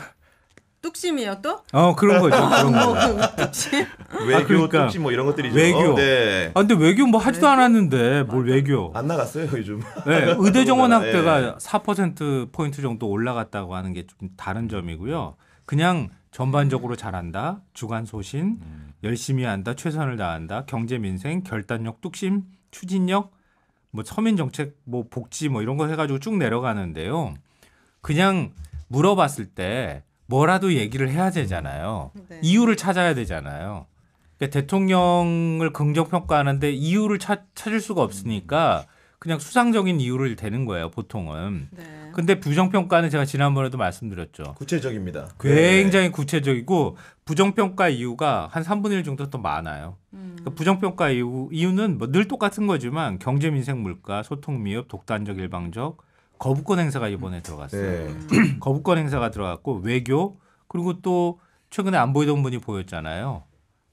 뚝심이요 또? 어 그런 거죠. 그런 거. 뭐, 뚝심? 외교, 아, 그러니까. 뚝심 뭐 이런 것들이죠. 외교. 네. 아 근데 외교 뭐 하지도 외교? 않았는데 뭘 맞아. 외교? 안 나갔어요 요즘. 네. 의대 정원 네. 학대가 네. 4% 포인트 정도 올라갔다고 하는 게 좀 다른 점이고요. 그냥 전반적으로 잘한다, 주간 소신, 음. 열심히 한다, 최선을 다한다, 경제 민생, 결단력, 뚝심, 추진력, 뭐 서민 정책, 뭐 복지 뭐 이런 거 해가지고 쭉 내려가는데요. 그냥 물어봤을 때 뭐라도 얘기를 해야 되잖아요. 네. 이유를 찾아야 되잖아요. 그러니까 대통령을 긍정 평가하는데 이유를 찾, 찾을 수가 없으니까. 음. 그냥 수상적인 이유를 대는 거예요, 보통은. 네. 근데 부정평가는 제가 지난번에도 말씀드렸죠. 구체적입니다. 굉장히 네. 구체적이고 부정평가 이유가 한 3분의 1 정도 더 많아요. 그러니까 음. 그러니까 부정평가 이유, 이유는 뭐늘 똑같은 거지만 경제, 민생, 물가, 소통, 미흡, 독단적, 일방적, 거부권 행사가 이번에 음. 들어갔어요. 네. 거부권 행사가 들어갔고 외교 그리고 또 최근에 안 보이던 분이 보였잖아요.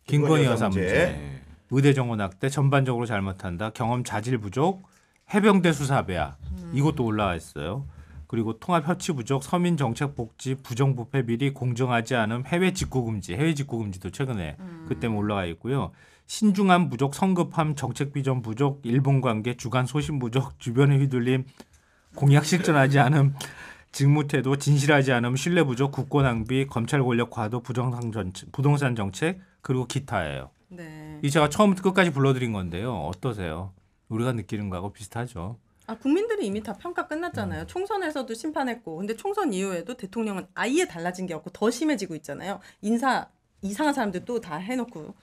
김건희 여사 문제. 네. 의대 정원 학대 전반적으로 잘못한다. 경험 자질 부족, 해병대 수사배야 음. 이것도 올라와 있어요. 그리고 통합 협치 부족, 서민 정책 복지, 부정부패 비리, 공정하지 않음, 해외 직구 금지, 해외 직구 금지도 최근에 음. 그때 올라와 있고요. 신중함 부족, 성급함, 정책 비전 부족, 일본 관계, 주간 소신 부족, 주변에 휘둘림, 공약 실천하지 않음, 직무 태도, 진실하지 않음, 신뢰 부족, 국고 낭비, 검찰 권력 과도, 부동산 정책, 부동산 정책 그리고 기타예요. 네. 이 제가 처음부터 끝까지 불러드린 건데요. 어떠세요? 우리가 느끼는 거하고 비슷하죠. 아 국민들이 이미 다 평가 끝났잖아요. 음. 총선에서도 심판했고, 근데 총선 이후에도 대통령은 아예 달라진 게 없고 더 심해지고 있잖아요. 인사 이상한 사람들 또 다 해놓고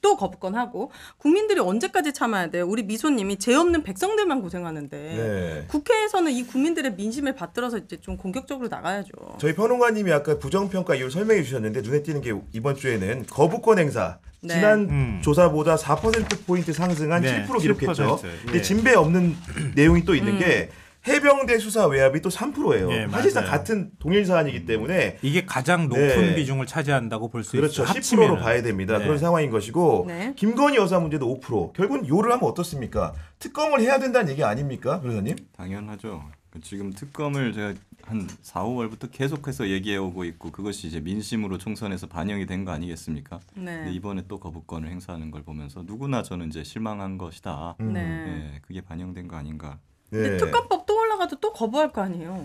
또 거부권하고 국민들이 언제까지 참아야 돼요? 우리 미소님이 죄 없는 백성들만 고생하는데 네. 국회에서는 이 국민들의 민심을 받들어서 이제 좀 공격적으로 나가야죠. 저희 변호관님이 아까 부정평가 이유 설명해 주셨는데 눈에 띄는 게 이번 주에는 거부권 행사 네. 지난 음. 조사보다 4% 포인트 상승한 네, 7% 기록했죠. 7%, 근데 예. 진배 없는 내용이 또 있는 음. 게 해병대 수사 외압이 또 3%예요. 네, 예, 사실상 같은 동일 사안이기 때문에 이게 가장 높은 네. 비중을 차지한다고 볼 수 있죠. 그렇죠. 10%로 봐야 됩니다. 네. 그런 상황인 것이고 네. 김건희 여사 문제도 5%. 결국은 요를 하면 어떻습니까? 특검을 해야 된다는 얘기 아닙니까, 변호사님? 당연하죠. 지금 특검을 제가 한 4, 5월부터 계속해서 얘기해 오고 있고 그것이 이제 민심으로 총선에서 반영이 된 거 아니겠습니까? 네. 근데 이번에 또 거부권을 행사하는 걸 보면서 누구나 저는 이제 실망한 것이다. 음. 네. 네. 그게 반영된 거 아닌가. 네. 특검법 나가도 또 거부할 거 아니에요.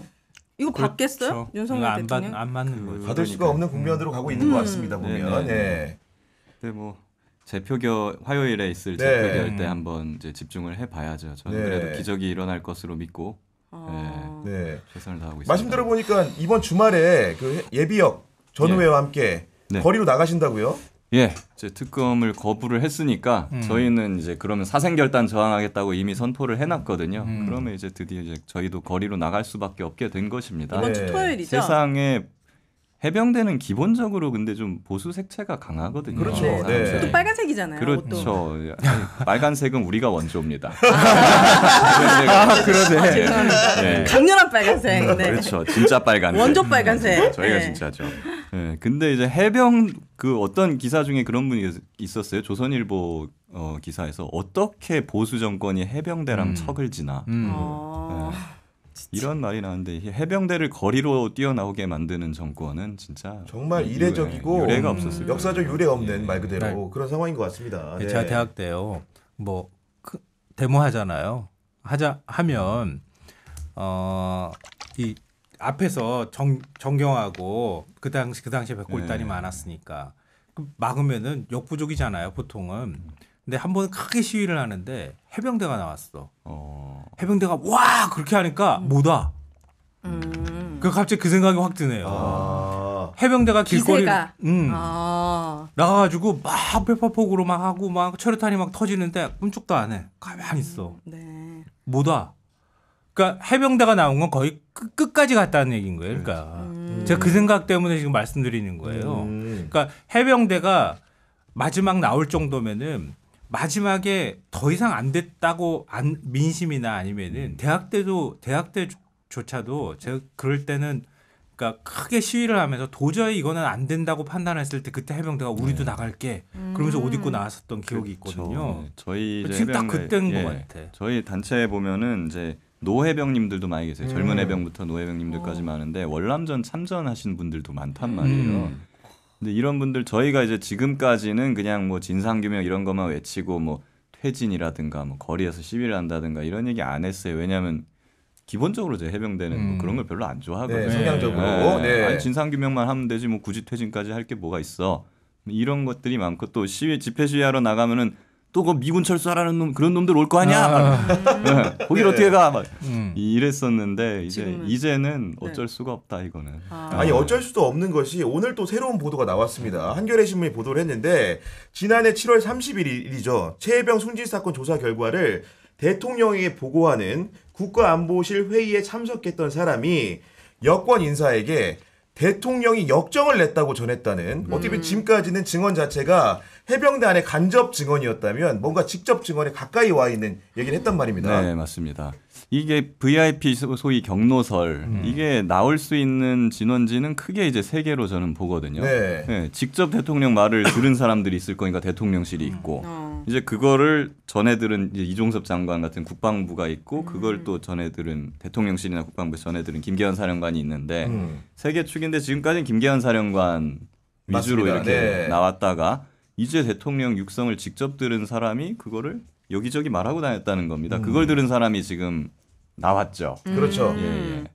이거 그렇죠. 받겠어요? 윤석열 안 대통령? 받, 안 맞는 그 거죠. 받을 수가 그러니까. 없는 국면으로 음. 가고 있는 것 음. 같습니다. 네, 보면. 네. 네. 예. 근데 뭐 재표결 화요일에 있을 네. 재표결 때 한번 이제 집중을 해봐야죠. 저는 그래도 기적이 일어날 것으로 믿고 아... 예, 네. 최선을 다하고 있습니다. 말씀 들어보니까 이번 주말에 그 예비역 전우회와 예. 함께 네. 거리로 나가신다고요? 예, 이제 특검을 거부를 했으니까 음. 저희는 이제 그러면 사생결단 저항하겠다고 이미 선포를 해놨거든요. 음. 그러면 이제 드디어 이제 저희도 거리로 나갈 수밖에 없게 된 것입니다. 이번 주 예. 토요일이죠. 세상에 해병대는 기본적으로 근데 좀 보수 색채가 강하거든요. 그렇죠. 네. 네. 또 빨간색이잖아요. 그렇죠. 아니, 빨간색은 우리가 원조입니다. 아, 아 그러네. 아, 네. 강렬한 빨간색. 음, 네. 그렇죠. 진짜 빨간색. 원조 빨간색. 음, 저희가 네. 진짜죠. 네. 근데 이제 해병 그 어떤 기사 중에 그런 분이 있었어요. 조선일보 어, 기사에서 어떻게 보수 정권이 해병대랑 음. 척을 지나. 음. 음. 어... 네. 그렇죠. 이런 말이 나는데 해병대를 거리로 뛰어나오게 만드는 정권은 진짜 정말 이례적이고 유례, 가 음, 없었을 음. 역사적 유례 없는 예. 말 그대로 네. 그런 상황인 것 같습니다. 그 네. 제가 대학 때요 뭐 그, 데모하잖아요. 하자 하면 어이 앞에서 정, 정경하고 그 당시 그 당시에 백골단이 네. 많았으니까 그 막으면은 역부족이잖아요 보통은 근데 한 번 크게 시위를 하는데 해병대가 나왔어. 어. 해병대가 와 그렇게 하니까 음. 못 와. 음. 그 갑자기 그 생각이 확 드네요. 아. 해병대가 길거리 음. 아. 나가가지고 막 페퍼폭으로 막 하고 막 철탄이 막 터지는데 꿈쩍도 안 해. 가만히 있어. 음, 네. 못 와. 그러니까 해병대가 나온 건 거의 끝, 까지 갔다는 얘기인 거예요. 그러니까 음. 제가 그 생각 때문에 지금 말씀드리는 거예요. 음. 그러니까 해병대가 마지막 나올 정도면은 마지막에 더 이상 안 됐다고 안 민심이나 아니면은 음. 대학 때도 대학 때조차도 제가 그럴 때는 그러니까 크게 시위를 하면서 도저히 이거는 안 된다고 판단했을 때 그때 해병대가 우리도 네. 나갈게 음. 그러면서 옷 입고 나왔었던 기억이 있거든요. 네, 저희 지금 딱 그때인 예, 것 같아. 저희 단체에 보면은 이제 노해병님들도 많이 계세요. 음. 젊은 해병부터 노해병님들까지 어. 많은데 월남전 참전하신 분들도 많단 말이에요. 음. 근데 이런 분들 저희가 이제 지금까지는 그냥 뭐 진상규명 이런 것만 외치고 뭐 퇴진이라든가 뭐 거리에서 시위를 한다든가 이런 얘기 안 했어요. 왜냐하면 기본적으로 제 해병대는 뭐 음. 뭐 그런 걸 별로 안 좋아하거든요. 네, 성향적으로. 네. 네. 아니 진상규명만 하면 되지 뭐 굳이 퇴진까지 할 게 뭐가 있어. 뭐 이런 것들이 많고 또 시위 집회 시위하러 나가면은 또그 미군 철수하라는 놈 그런 놈들 올 거 아니야. 아. 네. 거길 어떻게 가? 막 음. 이랬었는데 이제 지금은. 이제는 네. 어쩔 수가 없다 이거는. 아. 아. 니 어쩔 수도 없는 것이 오늘 또 새로운 보도가 나왔습니다. 한겨레 신문이 보도를 했는데 지난해 7월 3 0일이죠 최혜병 숨진 사건 조사 결과를 대통령에게 보고하는 국가안보실 회의에 참석했던 사람이 여권 인사에게 대통령이 역정을 냈다고 전했다는 음. 어떻게 보면 지금까지는 증언 자체가 해병대 안에 간접 증언이었다면 뭔가 직접 증언에 가까이 와 있는 얘기를 했단 말입니다. 네, 맞습니다. 이게 VIP 소위 경로설 음. 이게 나올 수 있는 진원지는 크게 이제 세 개로 저는 보거든요. 네. 네 직접 대통령 말을 들은 사람들이 있을 거니까 대통령실이 있고 음. 어. 이제 그거를 전해 들은 이종섭 장관 같은 국방부가 있고 음. 그걸 또 전해 들은 대통령실이나 국방부 전해 들은 김계현 사령관이 있는데 음. 세개 축인데 지금까지는 김계현 사령관 위주로 맞습니다. 이렇게 네. 나왔다가 이제 대통령 육성을 직접 들은 사람이 그거를 여기저기 말하고 다녔다는 겁니다. 음. 그걸 들은 사람이 지금 나왔죠. 그렇죠. 예, 예. 음.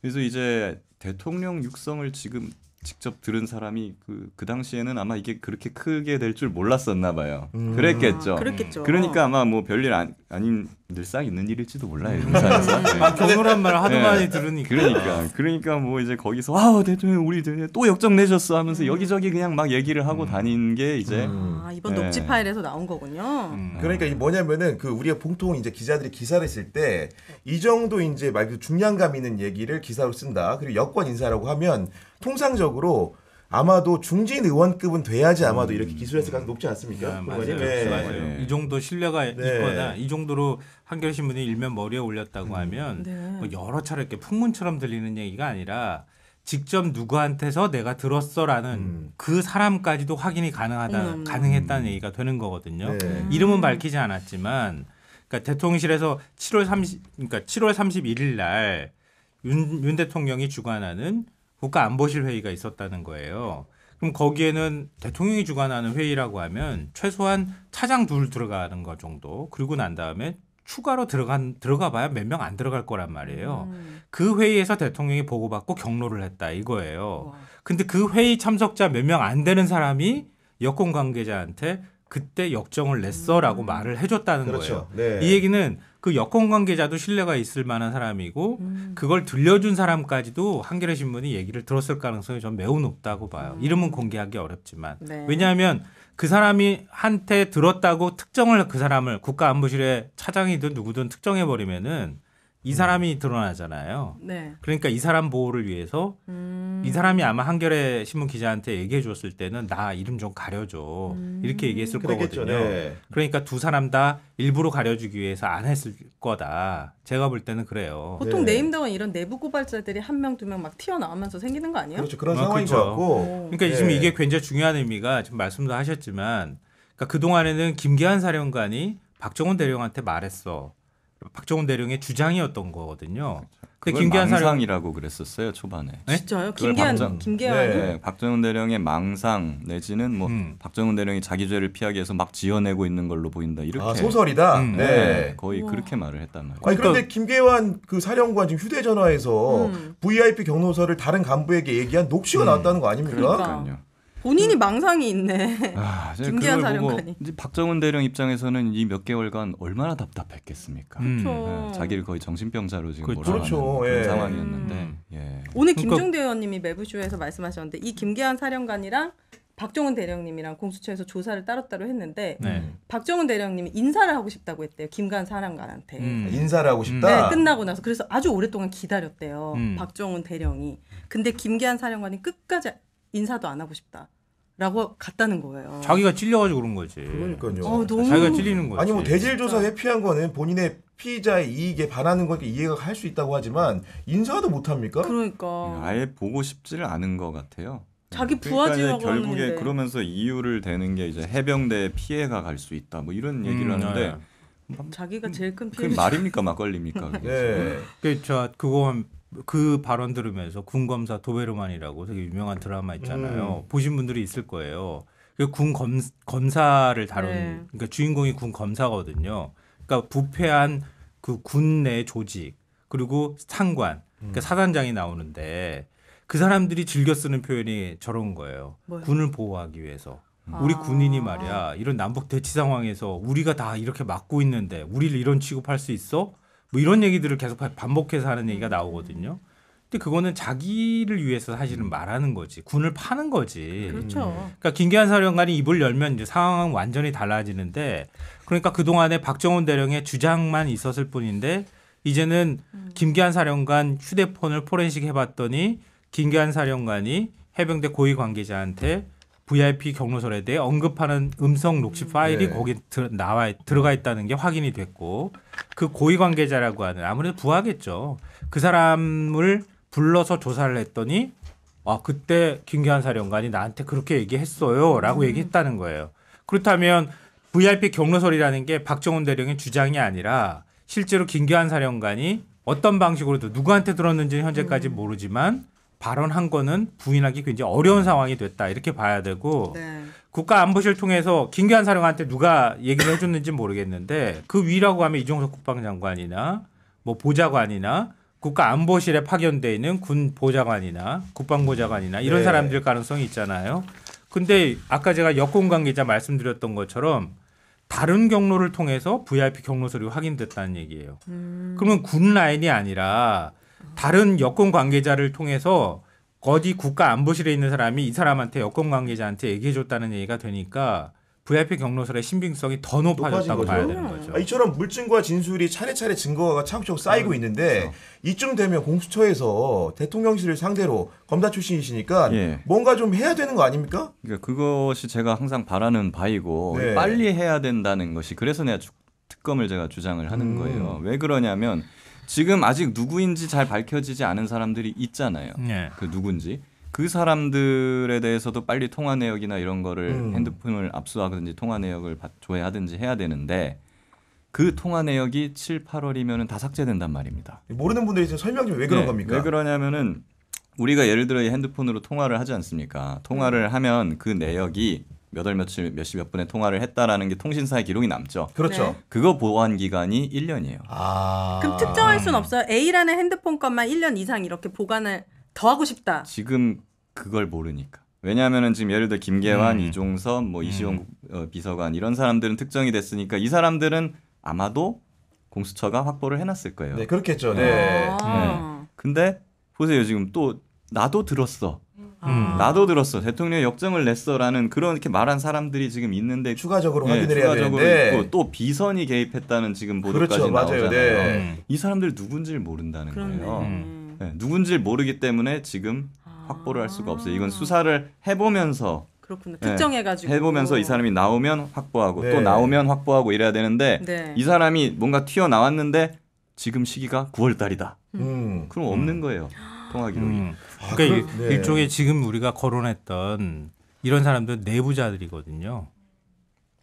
그래서 이제 대통령 육성을 지금 직접 들은 사람이 그, 그 당시에는 아마 이게 그렇게 크게 될 줄 몰랐었나 봐요. 음. 그랬겠죠. 아, 그랬겠죠. 그러니까 아마 뭐 별일 아, 아닌 늘상 있는 일일지도 몰라요. 음. 회사에서. 아, 경 하도 네. 많이 네. 들으니까. 그러니까. 그러니까 뭐 이제 거기서 아, 대통령 네, 네, 우리 또 역정 내셨어 하면서 음. 여기저기 그냥 막 얘기를 하고 음. 다닌 게 이제 음. 아, 이번 네. 녹취 파일에서 나온 거군요. 음. 그러니까 이 뭐냐면은 그 우리가 보통 이제 기자들이 기사를 쓸때이 정도 이제 말그 중량감 있는 얘기를 기사로 쓴다. 그리고 여권 인사라고 하면 통상적으로 아마도 중진 의원급은 돼야지 아마도 이렇게 음. 기술했을 가능성 높지 않습니까? 아, 맞아요. 네. 맞아요. 이 정도 신뢰가 네. 있거나 이 정도로 한결 신문이 일면 머리에 올렸다고 음. 하면 네. 뭐 여러 차례 이렇게 풍문처럼 들리는 얘기가 아니라 직접 누구한테서 내가 들었어라는 음. 그 사람까지도 확인이 가능하다 음. 가능했다는 얘기가 되는 거거든요. 네. 음. 이름은 밝히지 않았지만 그러니까 대통령실에서 7월 30 그러니까 7월 31일 날윤윤 대통령이 주관하는 국가안보실 회의가 있었다는 거예요. 그럼 거기에는 대통령이 주관하는 회의라고 하면 최소한 차장 둘 들어가는 것 정도 그리고 난 다음에 추가로 들어간 들어가 봐야 몇 명 안 들어갈 거란 말이에요. 음. 그 회의에서 대통령이 보고받고 경로를 했다 이거예요. 와. 근데 그 회의 참석자 몇 명 안 되는 사람이 여권 관계자한테 그때 역정을 냈어라고 음. 말을 해줬다는 그렇죠. 거예요. 네. 이 얘기는 그 여권 관계자도 신뢰가 있을 만한 사람이고 음. 그걸 들려준 사람까지도 한겨레 신문이 얘기를 들었을 가능성이 좀 매우 높다고 봐요. 음. 이름은 공개하기 어렵지만 네. 왜냐하면 그 사람이 한테 들었다고 특정을 그 사람을 국가안보실에 차장이든 누구든 특정해 버리면은 이 사람이 드러나잖아요. 네. 그러니까 이 사람 보호를 위해서 음. 이 사람이 아마 한겨레 신문 기자한테 얘기해 줬을 때는 나 이름 좀 가려줘 음. 이렇게 얘기했을 그랬겠죠, 거거든요. 네. 그러니까 두 사람 다 일부러 가려주기 위해서 안 했을 거다. 제가 볼 때는 그래요. 보통 네. 네임다운 이런 내부 고발자들이 한 명 두 명 막 튀어나오면서 생기는 거 아니에요? 그렇죠 그런 아, 상황인 그렇죠. 것 같고. 오. 그러니까 네. 지금 이게 굉장히 중요한 의미가 지금 말씀도 하셨지만 그러니까 그 동안에는 김기한 사령관이 박정훈 대령한테 말했어. 박정훈 대령의 주장이었던 거거든요. 그렇죠. 근데 김기한 망상이라고 사령... 그랬었어요 초반에. 네? 진짜요? 김기한 박정... 김기한 네, 네. 박정훈 대령의 망상 내지는 뭐 음. 박정훈 대령이 자기 죄를 피하기 위해서 막 지어내고 있는 걸로 보인다 이렇게. 아, 소설이다. 음. 네. 네. 거의 우와. 그렇게 말을 했단 말이에요. 아니, 그런데 그러니까 김계환 그 사령관 지금 휴대전화에서 음. VIP 경로서를 다른 간부에게 얘기한 녹취가 음. 나왔다는 거 아닙니까? 그러니까. 그러니까요. 본인이 망상이 있네. 아, 김기현 사령관이. 박정은 대령 입장에서는 이 몇 개월간 얼마나 답답했겠습니까. 음. 네, 자기를 거의 정신병자로 지금 그렇죠. 몰아가는 그렇죠. 예. 상황이었는데. 음. 예. 오늘 그러니까 김종대 그 의원님이 매부쇼에서 말씀하셨는데 이 김기현 사령관이랑 박정은 대령님이랑 공수처에서 조사를 따로따로 했는데 네. 박정은 대령님이 인사를 하고 싶다고 했대요. 김관 사령관한테. 음. 아, 인사를 하고 싶다. 네, 끝나고 나서 그래서 아주 오랫동안 기다렸대요. 음. 박정은 대령이. 근데 김기한 사령관이 끝까지 인사도 안 하고 싶다. 라고 갔다는 거예요. 자기가 찔려가지고 그런 거지. 그러니까요. 어, 너무... 자기가 찔리는 거지. 아니 뭐 대질조사 회피한 거는 본인의 피의자의 이익에 반하는 거니까 이해가 할 수 있다고 하지만 인사도 못 합니까? 그러니까 음, 아예 보고 싶지를 않은 것 같아요. 자기 부하지라고 그러니 결국에 하는데. 그러면서 이유를 대는 게 이제 해병대에 피해가 갈 수 있다 뭐 이런 음, 얘기를 음, 하는데 네. 자기가 제일 큰 피해. 그 말입니까 막걸리입니까? 네. 그저 그거 그 발언 들으면서 군검사 도베르만이라고 되게 유명한 드라마 있잖아요. 음. 보신 분들이 있을 거예요. 그 군 검, 검사를 다룬 네. 그러니까 주인공이 군 검사거든요. 그러니까 부패한 그군내 조직 그리고 상관 그러니까 음. 사단장이 나오는데 그 사람들이 즐겨 쓰는 표현이 저런 거예요. 뭐요? 군을 보호하기 위해서. 음. 우리 군인이 말이야 이런 남북 대치 상황에서 우리가 다 이렇게 막고 있는데 우리를 이런 취급할 수 있어? 뭐 이런 얘기들을 계속 반복해서 하는 얘기가 나오거든요. 근데 그거는 자기를 위해서 사실은 말하는 거지. 군을 파는 거지. 그렇죠. 그러니까 김기환 사령관이 입을 열면 이제 상황은 완전히 달라지는데 그러니까 그동안에 박정훈 대령의 주장만 있었을 뿐인데 이제는 음. 김기환 사령관 휴대폰을 포렌식 해봤더니 김기환 사령관이 해병대 고위 관계자한테 음. VIP 경로설에 대해 언급하는 음성 녹취 파일이 네. 거기 들, 나와 들어가 있다는 게 확인이 됐고 그 고위 관계자라고 하는 아무래도 부하겠죠. 그 사람을 불러서 조사를 했더니 아 그때 김기환 사령관이 나한테 그렇게 얘기했어요라고 음. 얘기했다는 거예요. 그렇다면 VIP 경로설이라는 게 박정훈 대령의 주장이 아니라 실제로 김기환 사령관이 어떤 방식으로도 누구한테 들었는지는 현재까지 음. 모르지만 발언한 거는 부인하기 굉장히 어려운 상황이 됐다 이렇게 봐야 되고 네. 국가안보실 통해서 김기환 사령한테 누가 얘기를 해줬는지 모르겠는데 그 위라고 하면 이종석 국방장관이나 뭐 보좌관이나 국가안보실에 파견돼 있는 군 보좌관이나 국방보좌관이나 이런 네. 사람들 가능성이 있잖아요. 근데 아까 제가 여권 관계자 말씀드렸던 것처럼 다른 경로를 통해서 VIP 경로 서류 확인됐다는 얘기예요. 음. 그러면 군 라인이 아니라 다른 여권 관계자를 통해서 어디 국가 안보실에 있는 사람이 이 사람한테 여권 관계자한테 얘기해줬다는 얘기가 되니까 VIP 경로설의 신빙성이 더 높아졌다고 봐야 되는 거죠. 아, 이처럼 물증과 진술이 차례차례 증거가 차곡차곡 쌓이고 음, 있는데 그렇죠. 이쯤 되면 공수처에서 대통령실을 상대로 검사 출신이시니까 예. 뭔가 좀 해야 되는 거 아닙니까? 그러니까 그것이 제가 항상 바라는 바이고 네. 빨리 해야 된다는 것이 그래서 내가 주, 특검을 제가 주장을 하는 음. 거예요. 왜 그러냐면 지금 아직 누구인지 잘 밝혀지지 않은 사람들이 있잖아요. 네. 그 누군지. 그 사람들에 대해서도 빨리 통화 내역이나 이런 거를 음. 핸드폰을 압수하든지 통화 내역을 조회하든지 해야 되는데 그 통화 내역이 7, 8월이면은 다 삭제된단 말입니다. 모르는 분들이 지금 설명 좀 왜 그런 네, 겁니까? 왜 그러냐면은 우리가 예를 들어 핸드폰으로 통화를 하지 않습니까? 통화를 음. 하면 그 내역이 몇월 며칠 몇 시 몇 분에 통화를 했다라는 게 통신사의 기록이 남죠. 그렇죠. 네. 그거 보관 기간이 1년이에요. 아. 그럼 특정할 순 없어요. A라는 핸드폰 것만 1년 이상 이렇게 보관을 더 하고 싶다. 지금 그걸 모르니까. 왜냐하면은 지금 예를 들어 김계환, 음. 이종섭, 뭐 이시용 음. 어, 비서관 이런 사람들은 특정이 됐으니까 이 사람들은 아마도 공수처가 확보를 해놨을 거예요. 네, 그렇겠죠. 네. 네. 아. 네. 근데 보세요 지금 또 나도 들었어. 아. 음. 나도 들었어. 대통령 역정을 냈어라는 그런 이렇게 말한 사람들이 지금 있는데 추가적으로 네, 확인을 추가적으로 되는데 또 비선이 개입했다는 지금 보도까지 그렇죠, 나오잖아요. 네. 이 사람들 누군지를 모른다는 그러네. 거예요. 음. 네, 누군지를 모르기 때문에 지금 아. 확보를 할 수가 없어요. 이건 수사를 해보면서 그렇군요. 네, 특정해가지고 네, 해보면서 이 사람이 나오면 확보하고 네. 또 나오면 확보하고 이래야 되는데 네. 이 사람이 뭔가 튀어 나왔는데 지금 시기가 9월 달이다. 음. 음. 그럼 없는 음. 거예요. 통화 기록 음. 아, 그러니까 그, 네. 일종의 지금 우리가 거론했던 이런 사람들 내부자들이거든요.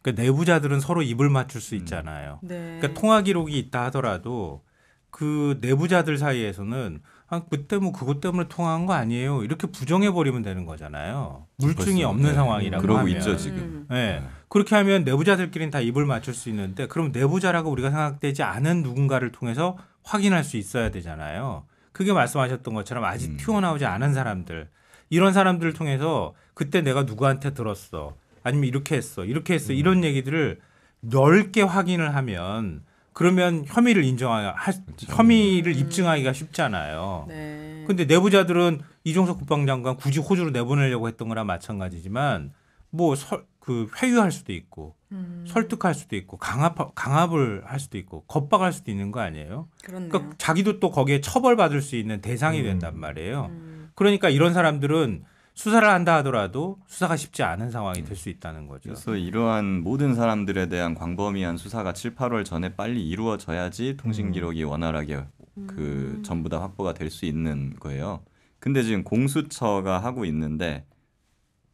그러니까 내부자들은 서로 입을 맞출 수 음. 있잖아요. 음. 네. 그러니까 통화 기록이 있다 하더라도 그 내부자들 사이에서는 아 그때 뭐 그것 때문에 통화한 거 아니에요. 이렇게 부정해 버리면 되는 거잖아요. 물증이 없는 네. 상황이라고 그러고 하면. 있죠 지금. 음. 네. 그렇게 하면 내부자들끼리는 다 입을 맞출 수 있는데 그럼 내부자라고 우리가 생각되지 않은 누군가를 통해서 확인할 수 있어야 되잖아요. 그게 말씀하셨던 것처럼 아직 음. 튀어나오지 않은 사람들 이런 사람들을 통해서 그때 내가 누구한테 들었어 아니면 이렇게 했어 이렇게 했어 음. 이런 얘기들을 넓게 확인을 하면 그러면 혐의를 인정하 그렇죠. 혐의를 음. 입증하기가 쉽잖아요. 네. 근데 내부자들은 이종석 국방장관 굳이 호주로 내보내려고 했던 거랑 마찬가지지만 뭐 서, 그 회유할 수도 있고 음. 설득할 수도 있고 강압 강압을 할 수도 있고 겁박할 수도 있는 거 아니에요? 그렇네요. 그러니까 자기도 또 거기에 처벌받을 수 있는 대상이 음. 된단 말이에요. 음. 그러니까 이런 사람들은 수사를 한다 하더라도 수사가 쉽지 않은 상황이 될 수 있다는 거죠. 그래서 이러한 모든 사람들에 대한 광범위한 수사가 7, 8월 전에 빨리 이루어져야지 통신 음. 기록이 원활하게 그 음. 전부 다 확보가 될 수 있는 거예요. 근데 지금 공수처가 하고 있는데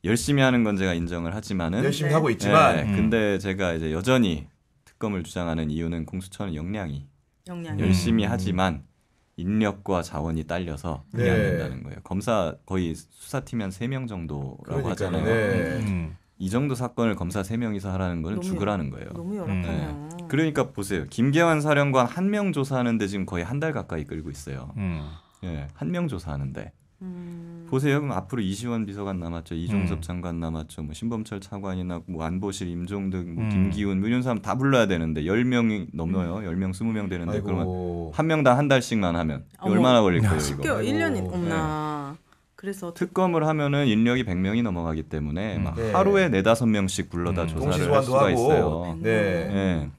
열심히 하는 건 제가 인정을 하지만은 열심히 하고 네. 있지만 네, 음. 근데 제가 이제 여전히 특검을 주장하는 이유는 공수처는 역량이 역량 열심히 음. 하지만 인력과 자원이 딸려서 그게 네. 안 된다는 거예요. 검사 거의 수사팀이 한세 명 정도라고 그러니까요. 하잖아요. 네. 음. 음. 이 정도 사건을 검사 세명이서 하라는 거는 죽으라는 거예요. 너무 열악하네요. 음. 네. 그러니까 보세요. 김계환 사령관 한 명 조사하는데 지금 거의 한 달 가까이 끌고 있어요. 음. 예, 한 명 조사하는데 음. 보세요. 그럼 앞으로 이시원 비서관 남았죠. 이종섭 음. 장관 남았죠. 뭐 신범철 차관이나 뭐 안보실 임종득, 뭐 음. 김기훈 뭐 이런 사람 다 불러야 되는데 열명이 넘어요. 음. 명 스무 명 되는데 아이고. 그러면 한 명당 한 달씩만 하면 어머. 얼마나 걸릴 까요 이거. 1 1년이 없나. 그래서 특검을 하면은 인력이 백명이 넘어가기 때문에 음. 막 네. 하루에 네 다섯 명씩 불러다 음. 조사를 할 수가 하고. 있어요. 네. 네. 네.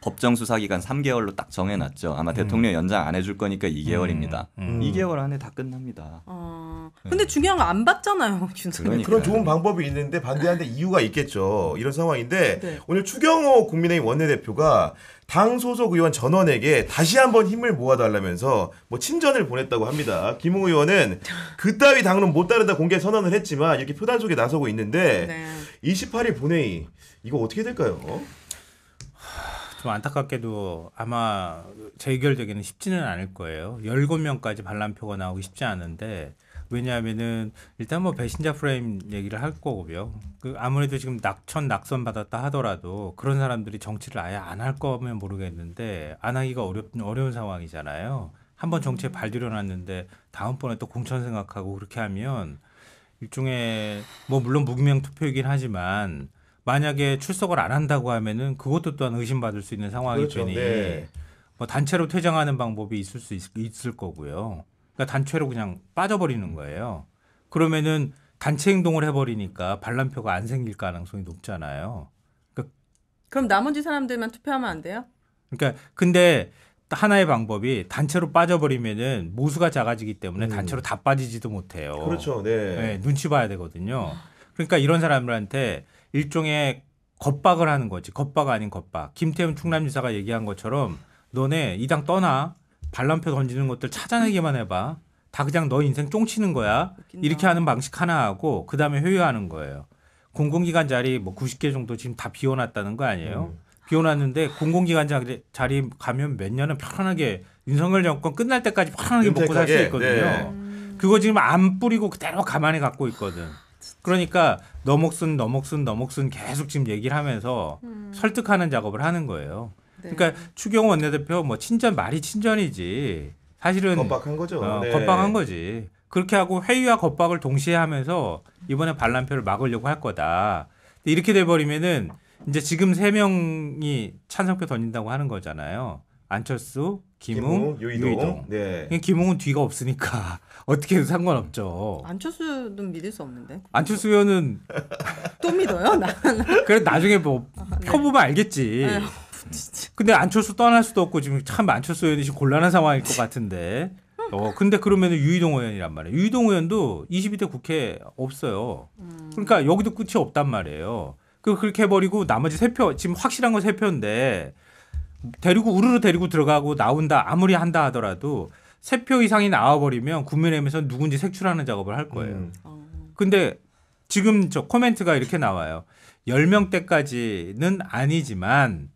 법정 수사기간 3개월로 딱 정해놨죠. 아마 음. 대통령 연장 안 해줄 거니까 2개월입니다. 음. 2개월 음. 안에 다 끝납니다. 어... 네. 근데 중요한 거안 받잖아요, 윤석열. 그런 좋은 방법이 있는데 반대하는데 이유가 있겠죠. 이런 상황인데 네. 오늘 추경호 국민의힘 원내대표가 당 소속 의원 전원에게 다시 한번 힘을 모아달라면서 뭐 친전을 보냈다고 합니다. 김 의원은 그따위 당론 못 따른다 공개 선언을 했지만 이렇게 표단 속에 나서고 있는데 네. 28일 본회의 이거 어떻게 될까요? 좀 안타깝게도 아마 재결되기는 쉽지는 않을 거예요. 17명까지 반란표가 나오기 쉽지 않은데 왜냐하면은 일단 뭐 배신자 프레임 얘기를 할 거고요. 그 아무래도 지금 낙천 낙선 받았다 하더라도 그런 사람들이 정치를 아예 안 할 거면 모르겠는데 안 하기가 어렵 어려운 상황이잖아요. 한번 정치에 발들여놨는데 다음번에 또 공천 생각하고 그렇게 하면 일종의 뭐 물론 무기명 투표이긴 하지만 만약에 출석을 안 한다고 하면은 그것도 또한 의심받을 수 있는 상황이 그렇죠. 되니 네. 뭐 단체로 퇴장하는 방법이 있을 수 있, 을 거고요. 그러니까 단체로 그냥 빠져버리는 거예요. 그러면은 단체 행동을 해버리니까 반란표가 안 생길 가능성이 높잖아요. 그러니까 그럼 나머지 사람들만 투표하면 안 돼요? 그러니까 근데 하나의 방법이 단체로 빠져버리면은 모수가 작아지기 때문에 음. 단체로 다 빠지지도 못해요. 그렇죠. 네. 네. 눈치 봐야 되거든요. 그러니까 이런 사람들한테 일종의 겁박을 하는 거지. 겁박 아닌 겁박. 김태훈 충남지사가 얘기한 것처럼 너네 이당 떠나 반란표 던지는 것들 찾아내기만 해봐. 다 그냥 너 인생 쫑치는 거야. 이렇게 하는 방식 하나 하고 그 다음에 회유하는 거예요. 공공기관 자리 뭐 90개 정도 지금 다 비워놨다는 거 아니에요? 음. 비워놨는데 공공기관 자리 가면 몇 년은 편안하게 윤석열 정권 끝날 때까지 편안하게 먹고 살 수 있거든요. 네. 그거 지금 안 뿌리고 그대로 가만히 갖고 있거든. 그러니까 너목순 너목순 너목순 계속 지금 얘기를 하면서 음. 설득하는 작업을 하는 거예요. 네. 그러니까 추경 원내대표 뭐 친전 말이 친전이지 사실은 겁박한 거죠. 어, 네. 겁박한 거지. 그렇게 하고 회의와 겁박을 동시에 하면서 이번에 반란표를 막으려고 할 거다. 이렇게 돼 버리면은 이제 지금 세 명이 찬성표 던진다고 하는 거잖아요. 안철수, 김웅, 김웅 유이동. 유이동. 네. 그러니까 김웅은 뒤가 없으니까 어떻게 해도 상관없죠. 안철수는 믿을 수 없는데. 안철수 의원은 또 믿어요? 나. 그래 나중에 뭐 아, 네. 펴보면 알겠지. 에휴, 네, 어, 근데 안철수 떠날 수도 없고 지금 참 안철수 의원이 지금 곤란한 상황일 것 같은데. 음. 어 근데 그러면은 유이동 의원이란 말이에요. 유이동 의원도 22대 국회 없어요. 음. 그러니까 여기도 끝이 없단 말이에요. 그 그렇게 해버리고 나머지 세표 지금 확실한 건세 표인데 데리고 우르르 데리고 들어가고 나온다 아무리 한다 하더라도 세표 이상이 나와버리면 국민의힘에서 누군지 색출하는 작업을 할 거예요. 음. 어. 근데 지금 저 코멘트가 이렇게 나와요. 열명대까지는 아니지만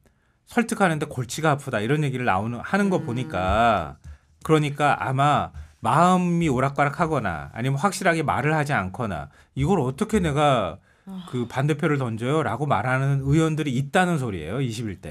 설득하는데 골치가 아프다 이런 얘기를 나오는 하는 거 음. 보니까 그러니까 아마 마음이 오락가락하거나 아니면 확실하게 말을 하지 않거나 이걸 어떻게 내가 그 반대표를 던져요라고 말하는 의원들이 있다는 소리예요. 21대.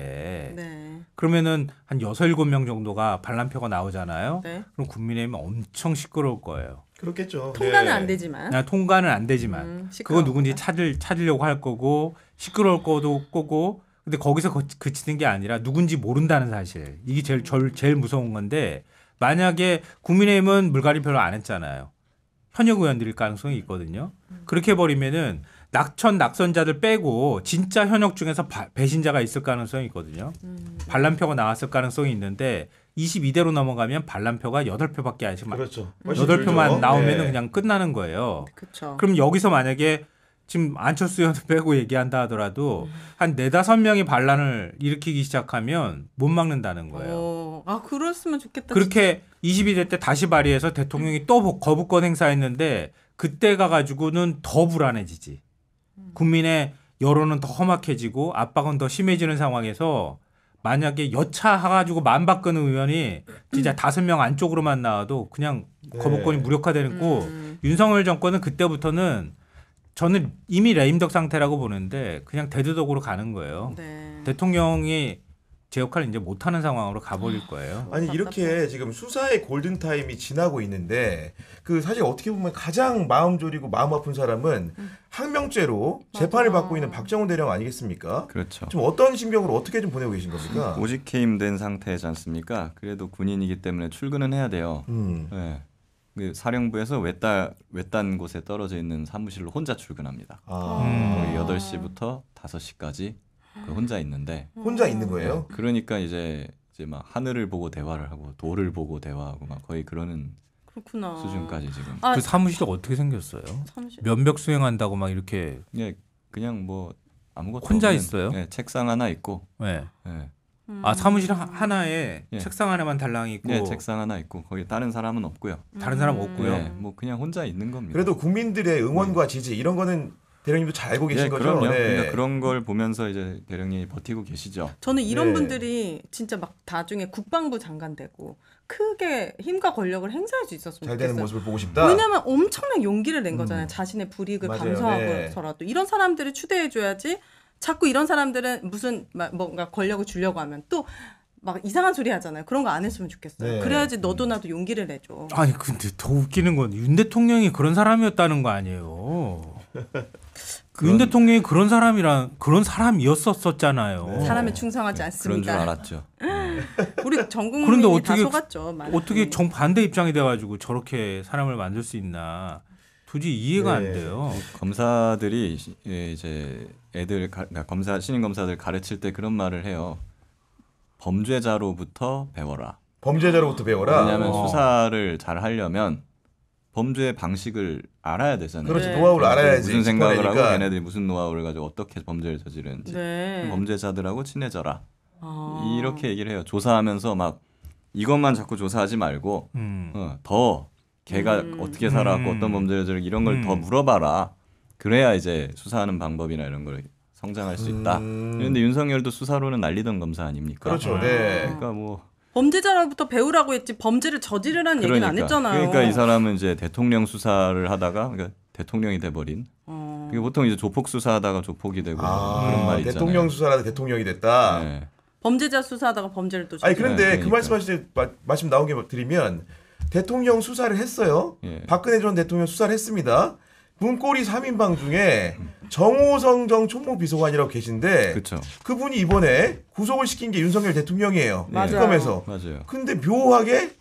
네. 그러면은 한 6, 7명 정도가 반란표가 나오잖아요. 네. 그럼 국민의힘은 엄청 시끄러울 거예요. 그렇겠죠. 통과는 네. 안 되지만. 아, 통과는 안 되지만. 음, 그거 누군지 찾을 찾으려고 할 거고 시끄러울 거도 거고 근데 거기서 그치는 게 아니라 누군지 모른다는 사실. 이게 제일 음. 절, 제일 무서운 건데 만약에 국민의힘은 물갈이 별로 안 했잖아요. 현역 의원들일 가능성이 있거든요. 음. 그렇게 버리면은 낙천 낙선자들 빼고 진짜 현역 중에서 바, 배신자가 있을 가능성이 있거든요. 음. 반란표가 나왔을 가능성이 있는데 22대로 넘어가면 반란표가 8표밖에 아직 그렇죠. 8표만 나오면 네. 그냥 끝나는 거예요. 그쵸. 그럼 여기서 만약에 지금 안철수 의원 빼고 얘기한다 하더라도 음. 한 4, 5 명이 반란을 일으키기 시작하면 못 막는다는 거예요. 어, 아 그랬으면 좋겠다. 그렇게 진짜. 22대 때 다시 발의해서 대통령이 또 거부권 행사했는데 그때 가가지고는 더 불안해지지. 국민의 여론은 더 험악해지고 압박은 더 심해지는 상황에서 만약에 여차 가지고 만박근 의원이 진짜 음. 다섯 명 안쪽으로만 나와도 그냥 거부권이 네. 무력화되고 는 음. 윤석열 정권은 그때부터는 저는 이미 레임덕 상태라고 보는데 그냥 대두덕으로 가는 거예요. 네. 대통령이 제 역할을 이제 못하는 상황으로 가버릴 아, 거예요. 아니 이렇게 지금 수사의 골든 타임이 지나고 있는데 그 사실 어떻게 보면 가장 마음 졸이고 마음 아픈 사람은 음. 항명죄로 재판을 맞아. 받고 있는 박정훈 대령 아니겠습니까? 그렇죠. 좀 어떤 심경으로 어떻게 좀 보내고 계신 겁니까? 오직 해임된 상태지 않습니까? 그래도 군인이기 때문에 출근은 해야 돼요. 음. 네. 그 사령부에서 외딴 외딴 곳에 떨어져 있는 사무실로 혼자 출근합니다. 아. 거 8시부터 음. 5시까지 그 혼자 있는데 혼자 있는 거예요? 네, 그러니까 이제 이제 막 하늘을 보고 대화를 하고 돌을 보고 대화하고 막 거의 그러는 그렇구나. 수준까지 지금. 아, 그 사무실 어떻게 생겼어요? 사무실. 면벽 수행한다고 막 이렇게 예 그냥 뭐 아무것도 혼자 없는, 있어요? 예, 책상 하나 있고 네. 예. 아 사무실 하- 하나에 예. 책상 하나만 달랑 있고 예, 책상 하나 있고 거기 다른 사람은 없고요. 다른 사람 음. 없고요. 예, 뭐 그냥 혼자 있는 겁니다. 그래도 국민들의 응원과 지지 이런 거는 대령님도 잘 알고 계신 예, 거죠? 그럼요. 네. 그러니까 그런 걸 보면서 이제 대령님이 버티고 계시죠. 저는 이런 네. 분들이 진짜 막 나중에 국방부 장관 되고 크게 힘과 권력을 행사할 수 있었으면 잘 좋겠어요. 모습을 보고 싶다. 왜냐면 엄청난 용기를 낸 음. 거잖아요. 음. 자신의 불이익을 맞아요. 감수하고서라도 네. 이런 사람들을 추대해 줘야지. 자꾸 이런 사람들은 무슨 뭔가 권력을 주려고 하면 또 막 이상한 소리 하잖아요. 그런 거 안 했으면 좋겠어요. 네. 그래야지 음. 너도 나도 용기를 내줘. 아니 근데 더 웃기는 건 윤 대통령이 그런 사람이었다는 거 아니에요. 윤 대통령이 그런 사람이랑 그런 사람이었었잖아요. 네. 사람에 네. 충성하지 네. 않습니다. 그런 줄 알았죠. 네. 우리 전국민이 그런데 어떻게, 다 속았죠. 많은. 어떻게 음. 정 반대 입장이 돼가지고 저렇게 사람을 만들 수 있나 도저히 이해가 네. 안 돼요. 검사들이 예, 이제 애들 그러니까 검사 신인 검사들 가르칠 때 그런 말을 해요. 범죄자로부터 배워라. 범죄자로부터 배워라. 왜냐하면 어. 수사를 잘 하려면 범죄의 방식을 알아야 되잖아요. 그렇지 네. 노하우를 알아야지. 무슨 생각을 하고 걔네들이 무슨 노하우를 가지고 어떻게 범죄를 저지르는지 네. 범죄자들하고 친해져라 아. 이렇게 얘기를 해요. 조사하면서 막 이것만 자꾸 조사하지 말고 음. 어, 더 걔가 음. 어떻게 살아왔고 음. 어떤 범죄를 저지르 이런 걸더 음. 물어봐라. 그래야 이제 수사하는 방법이나 이런 걸 성장할 수 있다. 그런데 음. 윤석열도 수사로는 날리던 검사 아닙니까? 그렇죠. 아. 네. 그러니까 뭐 범죄자로부터 배우라고 했지 범죄를 저지르라는 그러니까, 얘기는 안 그러니까. 했잖아요. 그러니까 이 사람은 이제 대통령 수사를 하다가 그러니까 대통령이 돼버린. 어... 그게 보통 이제 조폭 수사하다가 조폭이 되고 아, 그런 말이 있잖아요. 대통령 수사하다 대통령이 됐다. 네. 범죄자 수사하다가 범죄를 또. 아니 그런데 네, 그 그러니까. 그 말씀하실 말씀 나온 게 뭐 드리면 대통령 수사를 했어요. 예. 박근혜 전 대통령 수사를 했습니다. 문고리 3인방 중에 정호성정 총무비서관이라고 계신데 그쵸. 그분이 이번에 구속을 시킨 게 윤석열 대통령이에요. 네. 맞아 특검에서. 맞아요. 근데 묘하게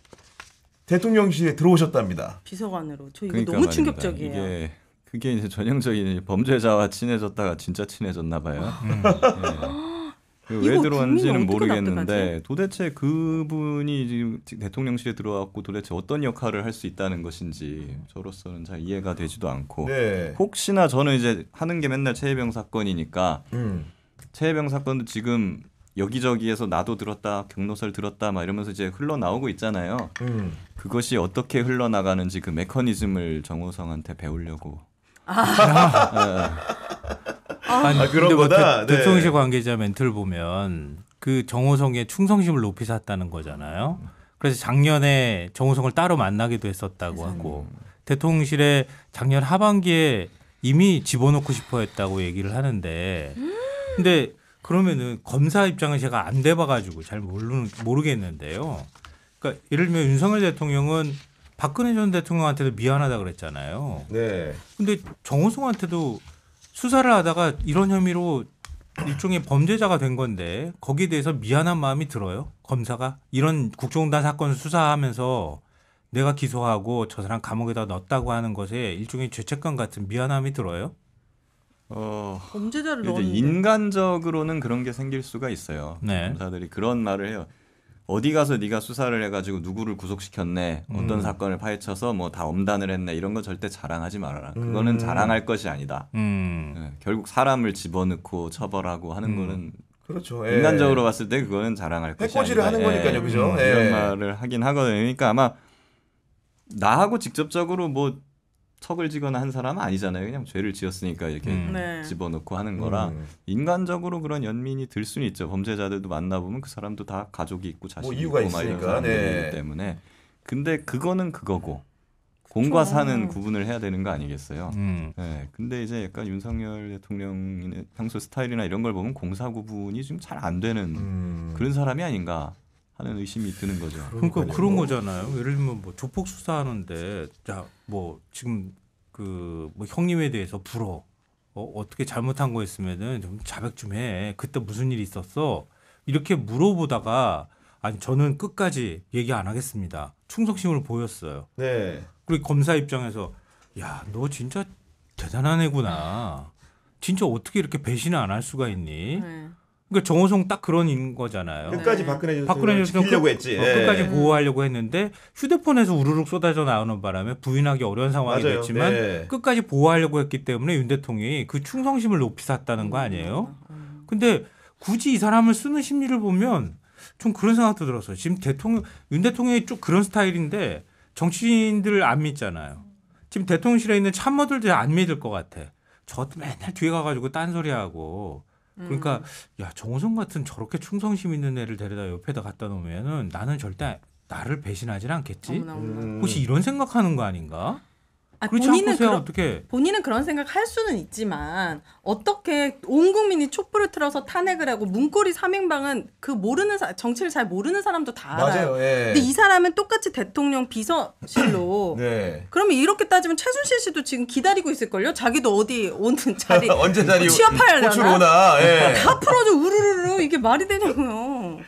대통령실에 들어오셨답니다. 비서관으로. 저 이거 그러니까 너무 충격적이에요. 이게 그게 이제 전형적인 범죄자와 친해졌다가 진짜 친해졌나 봐요. 음. 네. 왜 들어왔는지는 모르겠는데 도대체 그분이 지금 대통령실에 들어왔고 도대체 어떤 역할을 할 수 있다는 것인지 저로서는 잘 이해가 되지도 않고 네. 혹시나 저는 이제 하는 게 맨날 최혜병 사건이니까 음. 최혜병 사건도 지금 여기저기에서 나도 들었다 경로설 들었다 막 이러면서 이제 흘러나오고 있잖아요 음. 그것이 어떻게 흘러나가는지 그 메커니즘을 정호성한테 배우려고 아. 예, 예. 아. 아니, 아, 그런 뭐 거다. 대, 네. 통령실 관계자 멘트를 보면 그 정호성의 충성심을 높이 샀다는 거잖아요. 그래서 작년에 정호성을 따로 만나기도 했었다고 하고 대통령실에 작년 하반기에 이미 집어넣고 싶어 했다고 얘기를 하는데 근데 그러면은 검사 입장은 제가 안 돼 봐가지고 잘 모르는 모르겠는데요. 그러니까 예를 들면 윤석열 대통령은 박근혜 전 대통령한테도 미안하다 그랬잖아요. 네. 근데 정호성한테도 수사를 하다가 이런 혐의로 일종의 범죄자가 된 건데 거기에 대해서 미안한 마음이 들어요. 검사가 이런 국정단 사건 수사하면서 내가 기소하고 저 사람 감옥에다 넣었다고 하는 것에 일종의 죄책감 같은 미안함이 들어요. 어, 범죄자를 넣었는데 인간적으로는 그런 게 생길 수가 있어요. 네. 검사들이 그런 말을 해요. 어디 가서 네가 수사를 해가지고 누구를 구속시켰네 어떤 음. 사건을 파헤쳐서 뭐 다 엄단을 했네 이런 거 절대 자랑하지 말아라 음. 그거는 자랑할 것이 아니다 음. 네, 결국 사람을 집어넣고 처벌하고 하는 음. 거는 그렇죠. 예. 인간적으로 봤을 때 그거는 자랑할 것이 아니다 하는 예. 거니까요 그죠 음, 예. 이런 말을 하긴 하거든요 그러니까 아마 나하고 직접적으로 뭐 턱을 지거나 한 사람은 아니잖아요. 그냥 죄를 지었으니까 이렇게 음. 네. 집어넣고 하는 거라 음. 인간적으로 그런 연민이 들 수는 있죠. 범죄자들도 만나보면 그 사람도 다 가족이 있고 자식이 뭐 이유가 있고 막 이런 사람들이기 네. 때문에 근데 그거는 그거고 공과 그렇죠. 사는 구분을 해야 되는 거 아니겠어요. 음. 네, 근데 이제 약간 윤석열 대통령의 평소 스타일이나 이런 걸 보면 공사 구분이 지금 잘 안 되는 음. 그런 사람이 아닌가 하는 의심이 드는 거죠. 그러니까 그런 거잖아요. 예를 들면 뭐 조폭 수사하는데 자 뭐 지금 그 뭐 형님에 대해서 불어 어, 어떻게 잘못한 거였으면은 좀 자백 좀 해. 그때 무슨 일이 있었어? 이렇게 물어보다가 아니 저는 끝까지 얘기 안 하겠습니다. 충성심을 보였어요. 네. 그리고 검사 입장에서 야 너 진짜 대단한 애구나. 진짜 어떻게 이렇게 배신을 안 할 수가 있니? 네. 그러니까 정호성 딱 그런 거잖아요. 끝까지 네. 박근혜 박근혜 지키려고 했지. 어, 끝까지 네. 보호하려고 했는데 휴대폰에서 우르륵 쏟아져 나오는 바람에 부인하기 어려운 상황이 맞아요. 됐지만 네. 끝까지 보호하려고 했기 때문에 윤 대통령이 그 충성심을 높이 샀다는 거 아니에요? 음, 음. 근데 굳이 이 사람을 쓰는 심리를 보면 좀 그런 생각도 들었어요. 지금 대통령 윤 대통령이 쭉 그런 스타일인데 정치인들을 안 믿잖아요. 지금 대통령실에 있는 참모들도 안 믿을 것 같아. 저도 맨날 뒤에 가가지고 딴소리하고 그러니까 음. 야 정호성 같은 저렇게 충성심 있는 애를 데려다 옆에다 갖다 놓으면은 나는 절대 나를 배신하진 않겠지. 어 혹시 이런 생각하는 거 아닌가? 아, 본인은 그런, 어떻게? 본인은 그런 생각 할 수는 있지만 어떻게 온 국민이 촛불을 틀어서 탄핵을 하고 문고리 삼행방은 그 모르는 사, 정치를 잘 모르는 사람도 다 맞아요. 알아요. 예. 근데 이 사람은 똑같이 대통령 비서실로. 네. 그러면 이렇게 따지면 최순실 씨도 지금 기다리고 있을 걸요. 자기도 어디 오는 자리 언제 자리 뭐 취업하려나. 나 예. 다 풀어줘 우르르르 이게 말이 되냐고요.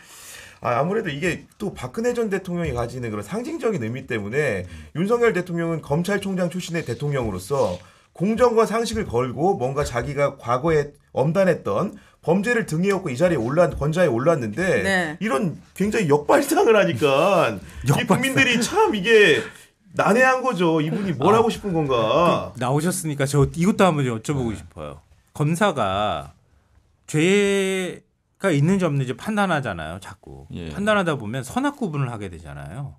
아, 무래도 이게 또 박근혜 전 대통령이 가지는 그런 상징적인 의미 때문에 윤석열 대통령은 검찰총장 출신의 대통령으로서 공정과 상식을 걸고 뭔가 자기가 과거에 엄단했던 범죄를 등에 업고 이 자리에 올라 권좌에 올랐는데 네. 이런 굉장히 역발상을 하니까 역발상. 국민들이 참 이게 난해한 거죠. 이분이 뭘 아, 하고 싶은 건가? 그 나오셨으니까 저 이것도 한번 여쭤보고 네. 싶어요. 검사가 죄가 있는지 없는지 판단하잖아요. 자꾸 예. 판단하다 보면 선악 구분을 하게 되잖아요.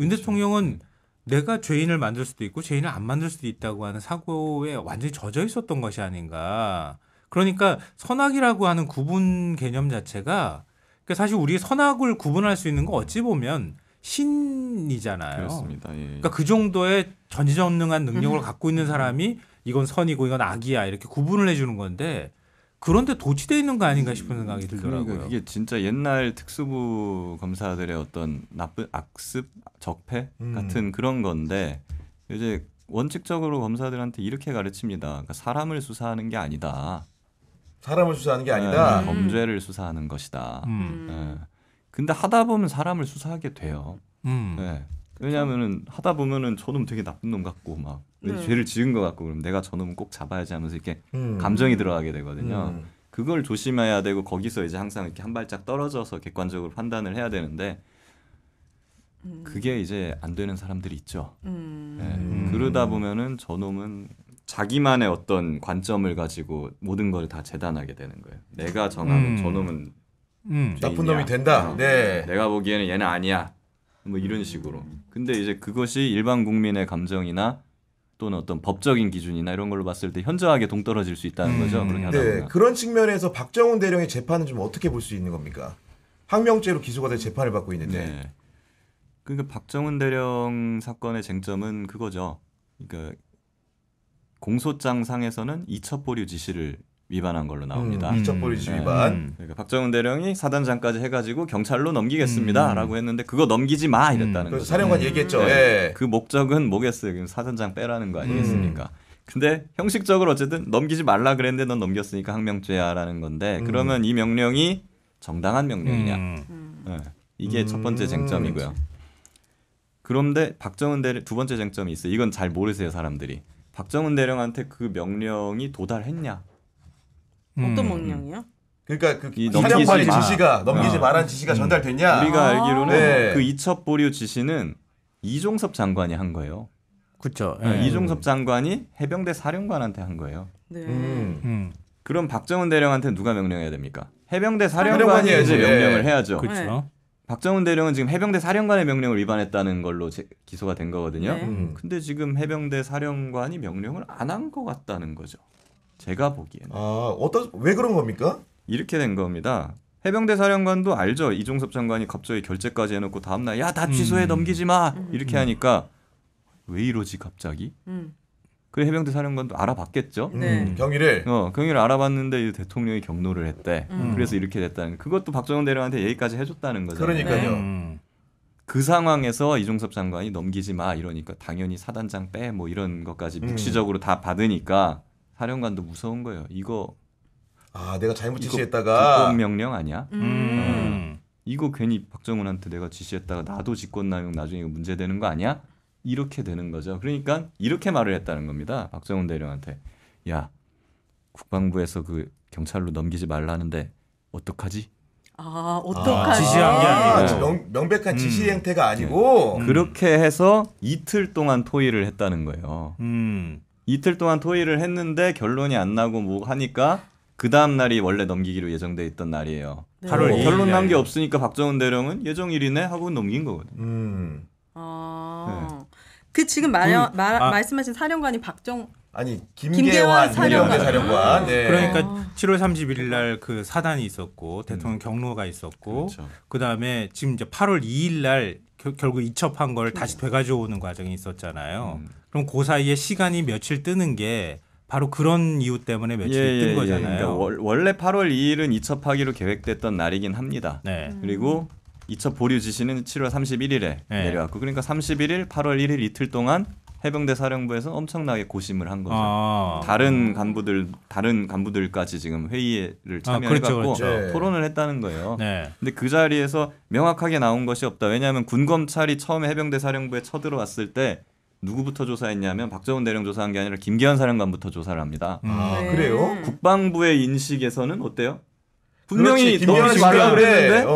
윤 그렇죠. 대통령은 그렇죠. 내가 죄인을 만들 수도 있고 죄인을 안 만들 수도 있다고 하는 사고에 완전히 젖어 있었던 것이 아닌가. 그러니까 선악이라고 하는 구분 개념 자체가 그러니까 사실 우리 선악을 구분할 수 있는 거 어찌 보면 신이잖아요. 그렇습니다. 예. 그러니까 그 정도의 전지전능한 능력을 음. 갖고 있는 사람이 이건 선이고 이건 악이야 이렇게 구분을 해주는 건데 그런데 도치돼 있는 거 아닌가 음, 싶은 생각이 그러니까 들더라고요. 그러니까 그게 진짜 옛날 특수부 검사들의 어떤 나쁜 악습 적폐 음. 같은 그런 건데 이제 원칙적으로 검사들한테 이렇게 가르칩니다. 그러니까 사람을 수사하는 게 아니다. 사람을 수사하는 게 네, 아니다. 네, 음. 범죄를 수사하는 것이다. 음. 네. 근데 하다 보면 사람을 수사하게 돼요. 음. 네. 왜냐하면은 하다 보면은 저놈 되게 나쁜 놈 같고 막 네. 죄를 지은 것 같고 그럼 내가 저놈은 꼭 잡아야지 하면서 이렇게 음. 감정이 들어가게 되거든요. 음. 그걸 조심해야 되고 거기서 이제 항상 이렇게 한 발짝 떨어져서 객관적으로 판단을 해야 되는데 음. 그게 이제 안 되는 사람들이 있죠. 음. 네. 그러다 보면은 저놈은 자기만의 어떤 관점을 가지고 모든 걸 다 재단하게 되는 거예요. 내가 정하는 음. 저놈은 나쁜 놈이 된다. 어. 네. 내가 보기에는 얘는 아니야. 뭐 이런 음. 식으로. 근데 이제 그것이 일반 국민의 감정이나 또는 어떤 법적인 기준이나 이런 걸로 봤을 때 현저하게 동떨어질 수 있다는 거죠. 음, 그렇게 네, 면 그런 측면에서 박정훈 대령의 재판은 좀 어떻게 볼 수 있는 겁니까? 항명죄로 기소가 돼 재판을 받고 있는데. 네. 그러니까 박정훈 대령 사건의 쟁점은 그거죠. 그러니까 공소장 상에서는 이첩보류 지시를 위반한 걸로 나옵니다. 음, 미벌이지 음. 위반. 네. 그러니까 박정훈 대령이 사단장까지 해가지고 경찰로 넘기겠습니다라고 음. 했는데 그거 넘기지 마 이랬다는 거죠. 그 사령관 얘기했죠. 네. 예. 그 목적은 뭐겠어요? 사단장 빼라는 거 아니겠습니까? 근데 형식적으로 어쨌든 넘기지 말라 그랬는데 넌 넘겼으니까 항명죄야라는 건데 그러면 이 명령이 정당한 명령이냐? 네. 이게 첫 번째 쟁점이고요. 그런데 박정은 대령 두 번째 쟁점이 있어요. 이건 잘 모르세요 사람들이. 박정은 대령한테 그 명령이 도달했냐? 어떤 멍냥이요? 음. 그러니까 그 사령관의 지시가 넘기지 어. 말한 지시가 음. 전달됐냐? 우리가 아. 알기로는 네. 그 이첩 보류 지시는 이종섭 장관이 한 거예요. 그렇죠. 네. 예. 이종섭 장관이 해병대 사령관한테 한 거예요. 네. 음. 음. 그럼 박정은 대령한테 누가 명령해야 됩니까? 해병대 사령관이 이제 명령을 예. 해야죠. 그렇죠. 박정은 대령은 지금 해병대 사령관의 명령을 위반했다는 걸로 제, 기소가 된 거거든요. 네. 음. 근데 지금 해병대 사령관이 명령을 안 한 것 같다는 거죠. 제가 보기에는. 아 어떤 왜 그런 겁니까? 이렇게 된 겁니다. 해병대 사령관도 알죠. 이종섭 장관이 갑자기 결재까지 해놓고 다음날 야다 음. 취소해 음. 넘기지 마 이렇게 음. 하니까 왜 이러지 갑자기? 음. 그 해병대 사령관도 알아봤겠죠. 음. 네. 경위를. 어 경위를 알아봤는데 이 대통령이 경로를 했대. 음. 그래서 이렇게 됐다는. 그것도 박정은 대령한테 얘기까지 해줬다는 거죠. 그러니까요. 네. 그 상황에서 이종섭 장관이 넘기지 마 이러니까 당연히 사단장 빼 뭐 이런 것까지 묵시적으로 다 받으니까 사령관도 무서운 거예요. 이거 아 내가 잘못 지시했다가 불법 명령 아니야? 음. 어, 이거 괜히 박정훈한테 내가 지시했다가 나도 직권남용 나중에 이거 문제 되는 거 아니야? 이렇게 되는 거죠. 그러니까 이렇게 말을 했다는 겁니다. 박정훈 대령한테 야 국방부에서 그 경찰로 넘기지 말라는데 어떡하지? 아 어떡하지? 아, 지시한 게 아니고 아, 명, 명백한 지시 음. 행태가 네. 아니고 네. 그렇게 해서 이틀 동안 토의를 했다는 거예요. 음. 이틀 동안 토의를 했는데 결론이 안 나고 뭐 하니까 그 다음 날이 원래 넘기기로 예정돼 있던 날이에요. 네. 8월 2일 뭐 결론 난게 없으니까 박정은 대령은 예정일이네 하고 넘긴 거거든 음. 아. 네. 그 지금 마련, 음, 마, 아. 말씀하신 사령관이 박정 아니 김계환, 김계환 사령관. 아. 네. 그러니까 7월 아. 31일 날 그 사단이 있었고 대통령 음. 경로가 있었고 그렇죠. 그다음 지금 이제 8월 2일 날 결국 이첩한 걸 다시 음. 되가지 오는 과정이 있었잖아요. 음. 그럼 그 사이에 시간이 며칠 뜨는 게 바로 그런 이유 때문에 며칠 예, 뜬 예, 예, 거잖아요. 그러니까 월, 원래 8월 2일은 이첩하기로 계획됐던 날이긴 합니다. 네. 음. 그리고 이첩 보류 지시는 7월 31일에 네. 내려왔고 그러니까 31일, 8월 1일 이틀 동안 해병대 사령부에서 엄청나게 고심을 한 거죠. 아. 다른 간부들 다른 간부들까지 지금 회의를 아, 참여해갖고 아, 그렇죠, 그렇죠. 네. 토론을 했다는 거예요. 네. 근데 그 자리에서 명확하게 나온 것이 없다. 왜냐하면 군검찰이 처음에 해병대 사령부에 쳐들어왔을 때 누구부터 조사했냐면 박정훈 대령 조사한 게 아니라 김기현 사령관부터 조사를 합니다. 아, 네. 그래요? 음. 국방부의 인식에서는 어때요? 분명히 넘기지 말라 그랬는데 어. 아,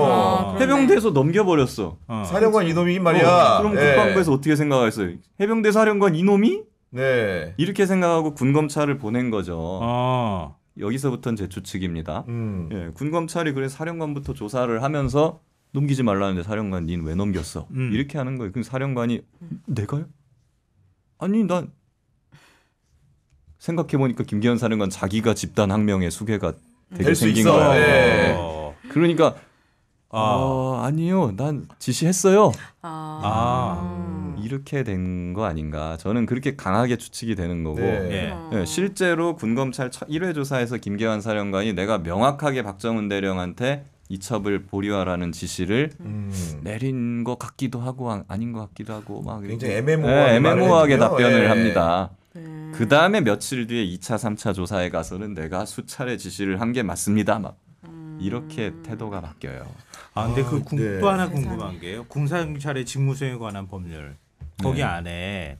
어 해병대에서 넘겨버렸어. 어. 사령관 이놈이 말이야. 어, 그럼 네. 국방부에서 네. 어떻게 생각했어요? 해병대 사령관 이놈이? 네. 이렇게 생각하고 군검찰을 보낸 거죠. 아. 여기서부터는 제 추측입니다. 음. 예, 군검찰이 그래 사령관부터 조사를 하면서 넘기지 말라는데 사령관 닌왜 넘겼어? 음. 이렇게 하는 거예요. 그럼 사령관이 내가요? 아니 난 생각해보니까 김기현 사는 건 자기가 집단 항명의 수괴가 되게 생긴 거야. 네. 그러니까 아 어, 아니요, 난 지시했어요. 아, 아. 음, 이렇게 된 거 아닌가? 저는 그렇게 강하게 추측이 되는 거고 네. 네. 실제로 군검찰 1회 조사에서 김계환 사령관이 내가 명확하게 박정은 대령한테 이첩을 보류하라는 지시를 음. 내린 것 같기도 하고 아, 아닌 것 같기도 하고 막 굉장히 네, 애매모호하게, 네, 애매모호하게 답변을 예. 합니다. 음. 네. 그 다음에 며칠 뒤에 2차, 3차 조사에 가서는 내가 수차례 지시를 한 게 맞습니다. 막 음. 이렇게 태도가 바뀌어요. 아 근데 그 아, 그또 네. 하나 궁금한 게요. 군사경찰의 직무수행에 관한 법률 거기 네. 안에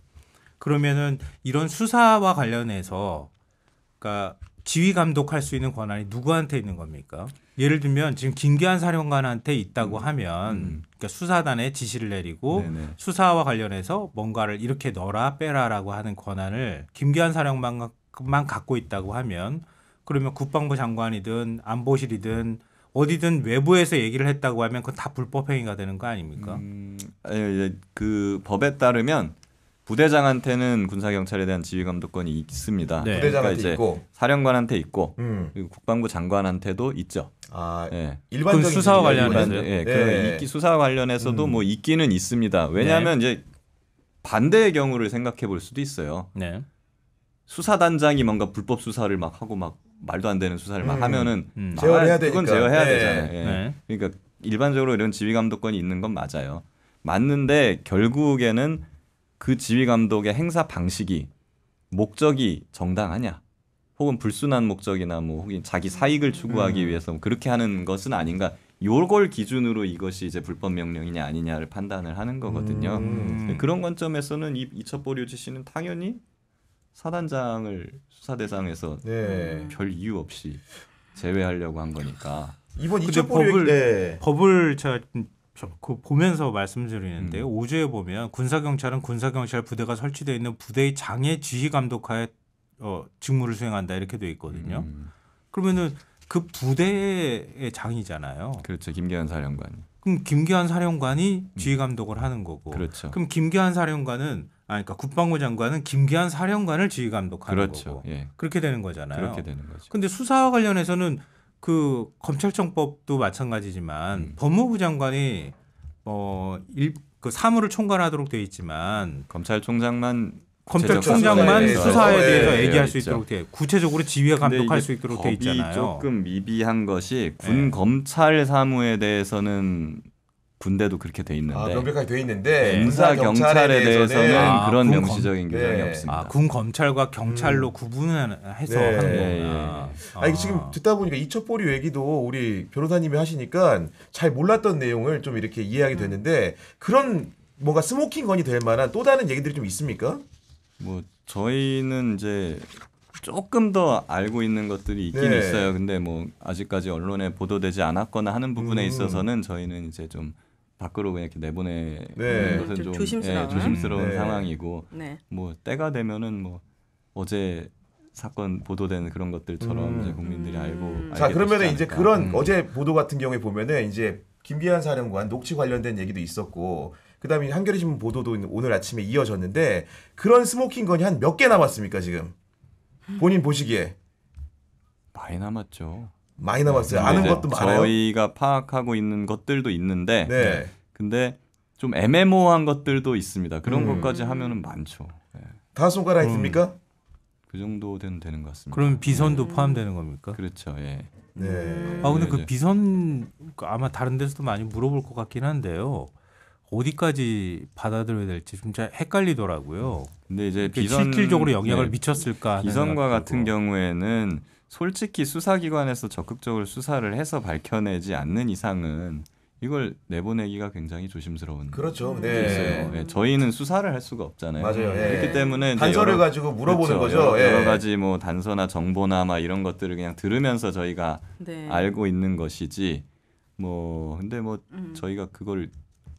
그러면은 이런 수사와 관련해서 그러니까 지휘 감독할 수 있는 권한이 누구한테 있는 겁니까? 예를 들면 지금 김기환 사령관한테 있다고 음. 하면 음. 그러니까 수사단에 지시를 내리고 네네. 수사와 관련해서 뭔가를 이렇게 넣어라 빼라라고 하는 권한을 김기환 사령관만 갖고 있다고 하면 그러면 국방부 장관이든 안보실이든 어디든 외부에서 얘기를 했다고 하면 그건 다 불법 행위가 되는 거 아닙니까? 음, 그 법에 따르면 부대장한테는 군사 경찰에 대한 지휘 감독권이 있습니다. 네. 그러니까 부대장한테 그러니까 있고 사령관한테 있고 음. 그리고 국방부 장관한테도 있죠. 아, 예. 예, 네. 일반 수사와 관련해서 예, 그 수사와 관련해서도 음. 뭐 있기는 있습니다. 왜냐하면 네. 이제 반대의 경우를 생각해 볼 수도 있어요. 네. 수사단장이 뭔가 불법 수사를 막 하고 막 말도 안 되는 수사를 막 음. 하면은 음. 아, 제어해야 되니까. 그건 제어해야 되잖아요. 예. 네. 그러니까 일반적으로 이런 지휘 감독권이 있는 건 맞아요. 맞는데 결국에는 그 지휘 감독의 행사 방식이 목적이 정당하냐? 혹은 불순한 목적이나 뭐 혹은 자기 사익을 추구하기 음. 위해서 뭐 그렇게 하는 것은 아닌가? 요걸 기준으로 이것이 이제 불법 명령이냐 아니냐를 판단을 하는 거거든요. 음. 네, 그런 관점에서는 이 이첩보류 지씨는 당연히 사단장을 수사 대상에서 네. 별 이유 없이 제외하려고 한 거니까. 이번 이첩보류 법을 네. 법을 제가 그 보면서 말씀드리는데 음. 5조에 보면 군사경찰은 군사경찰 부대가 설치되어 있는 부대의 장애 지휘 감독하에 어, 직무를 수행한다 이렇게 되어 있거든요. 음. 그러면은 그 부대의 장이잖아요. 그렇죠. 김기현 사령관. 그럼 김기환 사령관이 음. 지휘 감독을 하는 거고. 그렇죠. 그럼 김기환 사령관은 아, 그러니까 국방부 장관은 김기환 사령관을 지휘 감독하는 그렇죠. 거고. 예. 그렇게 되는 거잖아요. 그렇게 되는 거죠. 근데 수사와 관련해서는 그 검찰청법도 마찬가지지만 음. 법무부 장관이 뭐일그 어, 사무를 총괄하도록 돼 있지만 검찰총장만 검찰총장만 수사에 예, 대해서 네, 얘기할 네, 수 있죠. 있도록 돼 구체적으로 지휘 와 감독할 수 있도록 돼 있잖아요. 조금 미비한 것이 군 검찰 사무에 대해서는 군대도 그렇게 돼 있는데 아, 명백하게 돼 있는데 네, 군사 경찰에 대해서는 아, 그런 명시적인 검, 규정이 네. 없습니다. 아, 군 검찰과 경찰로 음. 구분을 해서 네. 하는 네. 거구나. 아. 아 지금 듣다 보니까 이첩보류 얘기도 우리 변호사님이 하시니까 잘 몰랐던 내용을 좀 이렇게 이해하게 음. 됐는데 그런 뭔가 스모킹 건이 될 만한 또 다른 얘기들이 좀 있습니까? 뭐 저희는 이제 조금 더 알고 있는 것들이 있긴 네. 있어요. 근데 뭐 아직까지 언론에 보도되지 않았거나 하는 부분에 음. 있어서는 저희는 이제 좀 밖으로 그냥 이렇게 내보내 네. 것은 좀, 조심스러운, 예, 조심스러운 네. 상황이고 네. 뭐 때가 되면은 뭐 어제 사건 보도된 그런 것들처럼 음. 이제 국민들이 음. 알고 자 그러면은 이제 그런 음. 어제 보도 같은 경우에 보면은 이제 김기현 사령관 녹취 관련된 얘기도 있었고 그다음에 한겨레 신문 보도도 오늘 아침에 이어졌는데 그런 스모킹 건이 한 몇 개 남았습니까 지금 본인 보시기에 많이 남았죠. 많이 남았어요. 아는 네. 것도 많아요. 저희가 파악하고 있는 것들도 있는데, 네. 근데 좀 애매모호한 것들도 있습니다. 그런 음. 것까지 하면은 많죠. 네. 다 손가락 음. 있습니까? 그 정도 되는 되는 것 같습니다. 그럼 비선도 네. 포함되는 겁니까? 그렇죠. 예. 네. 아 근데 그 네, 네. 비선 아마 다른 데서도 많이 물어볼 것 같긴 한데요. 어디까지 받아들여야 될지 좀잘 헷갈리더라고요. 근데 이제 비선 실질적으로 영향을 미쳤을까? 비선과 같은 경우에는 솔직히 수사기관에서 적극적으로 수사를 해서 밝혀내지 않는 이상은 이걸 내보내기가 굉장히 조심스러운 그렇죠. 네. 요 예, 네. 저희는 수사를 할 수가 없잖아요. 맞아요. 네. 그렇기 때문에 단서를 여러, 가지고 물어보는 그렇죠. 거죠. 여러, 예. 여러, 가지 뭐 단서나 정보나 막 이런 것들을 그냥 들으면서 저희가 네. 알고 있는 것이지 뭐 근데 뭐 음. 저희가 그걸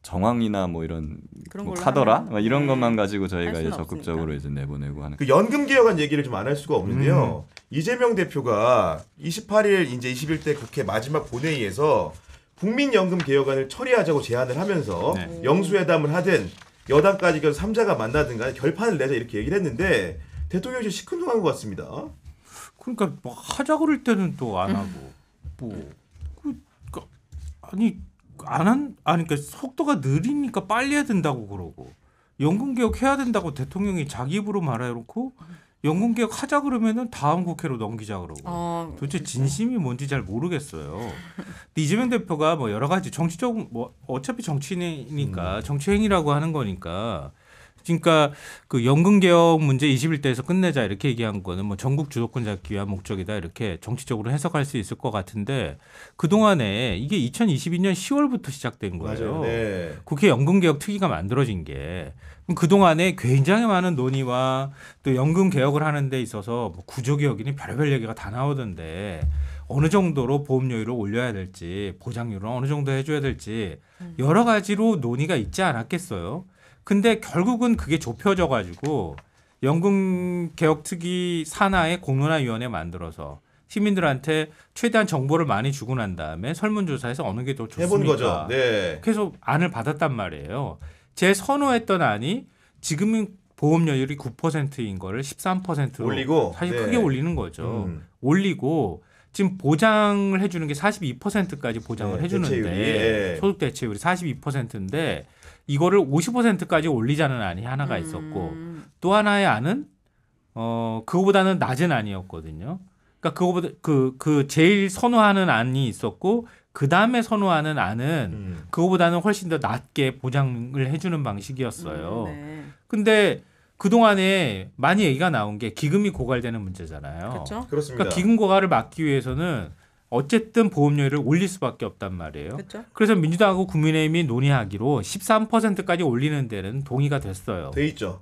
정황이나 뭐 이런 뭐 카더라 이런 네, 것만 가지고 저희가 이제 적극적으로 없으니까. 이제 내보내고 하는 그 연금 개혁안 얘기를 좀 안 할 수가 없는데요. 음. 이재명 대표가 28일 이제 21대 국회 마지막 본회의에서 국민연금 개혁안을 처리하자고 제안을 하면서 네. 영수회담을 하든 여당까지 그 3자가 만나든가 결판을 내자 이렇게 얘기를 했는데 대통령이 시큰둥한 것 같습니다. 그러니까 뭐 하자 그럴 때는 또 안 하고 뭐 음. 그, 그, 아니 안한 아니 그러니까 속도가 느리니까 빨리 해야 된다고 그러고 연금 개혁 해야 된다고 대통령이 자기 입으로 말해놓고 연금 개혁 하자 그러면은 다음 국회로 넘기자 그러고 어, 도대체 그렇죠. 진심이 뭔지 잘 모르겠어요. 근데 이재명 대표가 뭐 여러 가지 정치적 뭐 어차피 정치인이니까 음. 정치행위라고 하는 거니까 그러니까 그 연금 개혁 문제 21대에서 끝내자 이렇게 얘기한 거는 뭐 전국 주도권 잡기 위한 목적이다 이렇게 정치적으로 해석할 수 있을 것 같은데 그 동안에 이게 2022년 10월부터 시작된 거예요. 네. 국회 연금 개혁 특위가 만들어진 게 그동안에 굉장히 많은 논의와 또 연금 개혁을 하는 데 있어서 뭐 구조 개혁이니 별의별 얘기가 다 나오던데 어느 정도로 보험료율을 올려야 될지 보장률을 어느 정도 해줘야 될지 음. 여러 가지로 논의가 있지 않았겠어요. 근데 결국은 그게 좁혀져 가지고 연금 개혁 특위 산하의 공론화위원회 만들어서 시민들한테 최대한 정보를 많이 주고 난 다음에 설문조사에서 어느 게 더 좋습니까? 네. 그래서 안을 받았단 말이에요. 제 선호했던 안이 지금은 보험료율이 9%인 거를 13%로 올리고 사실 네. 크게 올리는 거죠. 음. 올리고 지금 보장을 해주는 게 42%까지 보장을 네, 해주는데 대체율이. 예. 소득 대체율이 42%인데 이거를 50%까지 올리자는 안이 하나가 음. 있었고 또 하나의 안은 어 그거보다는 낮은 안이었거든요. 그러니까 그거보다 그그 그 제일 선호하는 안이 있었고 그 다음에 선호하는 안은 음. 그거보다는 훨씬 더 낮게 보장을 해주는 방식이었어요. 음, 네. 근데 그 동안에 많이 얘기가 나온 게 기금이 고갈되는 문제잖아요. 그렇죠? 그렇습니다. 그러니까 기금 고갈을 막기 위해서는 어쨌든 보험료를 올릴 수밖에 없단 말이에요. 그쵸? 그렇죠. 그래서 민주당하고 국민의힘이 논의하기로 13%까지 올리는 데는 동의가 됐어요. 돼 있죠.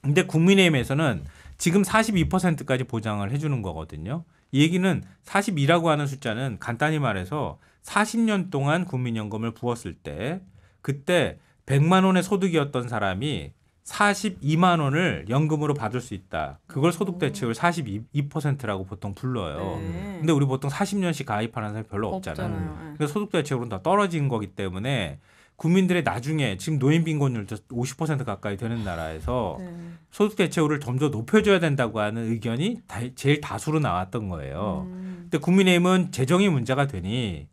근데 국민의힘에서는 지금 42%까지 보장을 해주는 거거든요. 이 얘기는 42라고 하는 숫자는 간단히 말해서 40년 동안 국민연금을 부었을 때 그때 100만 원의 소득이었던 사람이 42만 원을 연금으로 받을 수 있다. 그걸 소득 대체율 42%라고 보통 불러요. 네. 근데 우리 보통 40년씩 가입하는 사람이 별로 없잖아요. 없잖아요. 예. 근데 소득 대체율은 다 떨어진 거기 때문에 국민들의 나중에 지금 노인 빈곤율도 50% 가까이 되는 나라에서 네. 소득 대체율을 점점 높여줘야 된다고 하는 의견이 다, 제일 다수로 나왔던 거예요. 음. 근데 국민의힘은 재정이 문제가 되니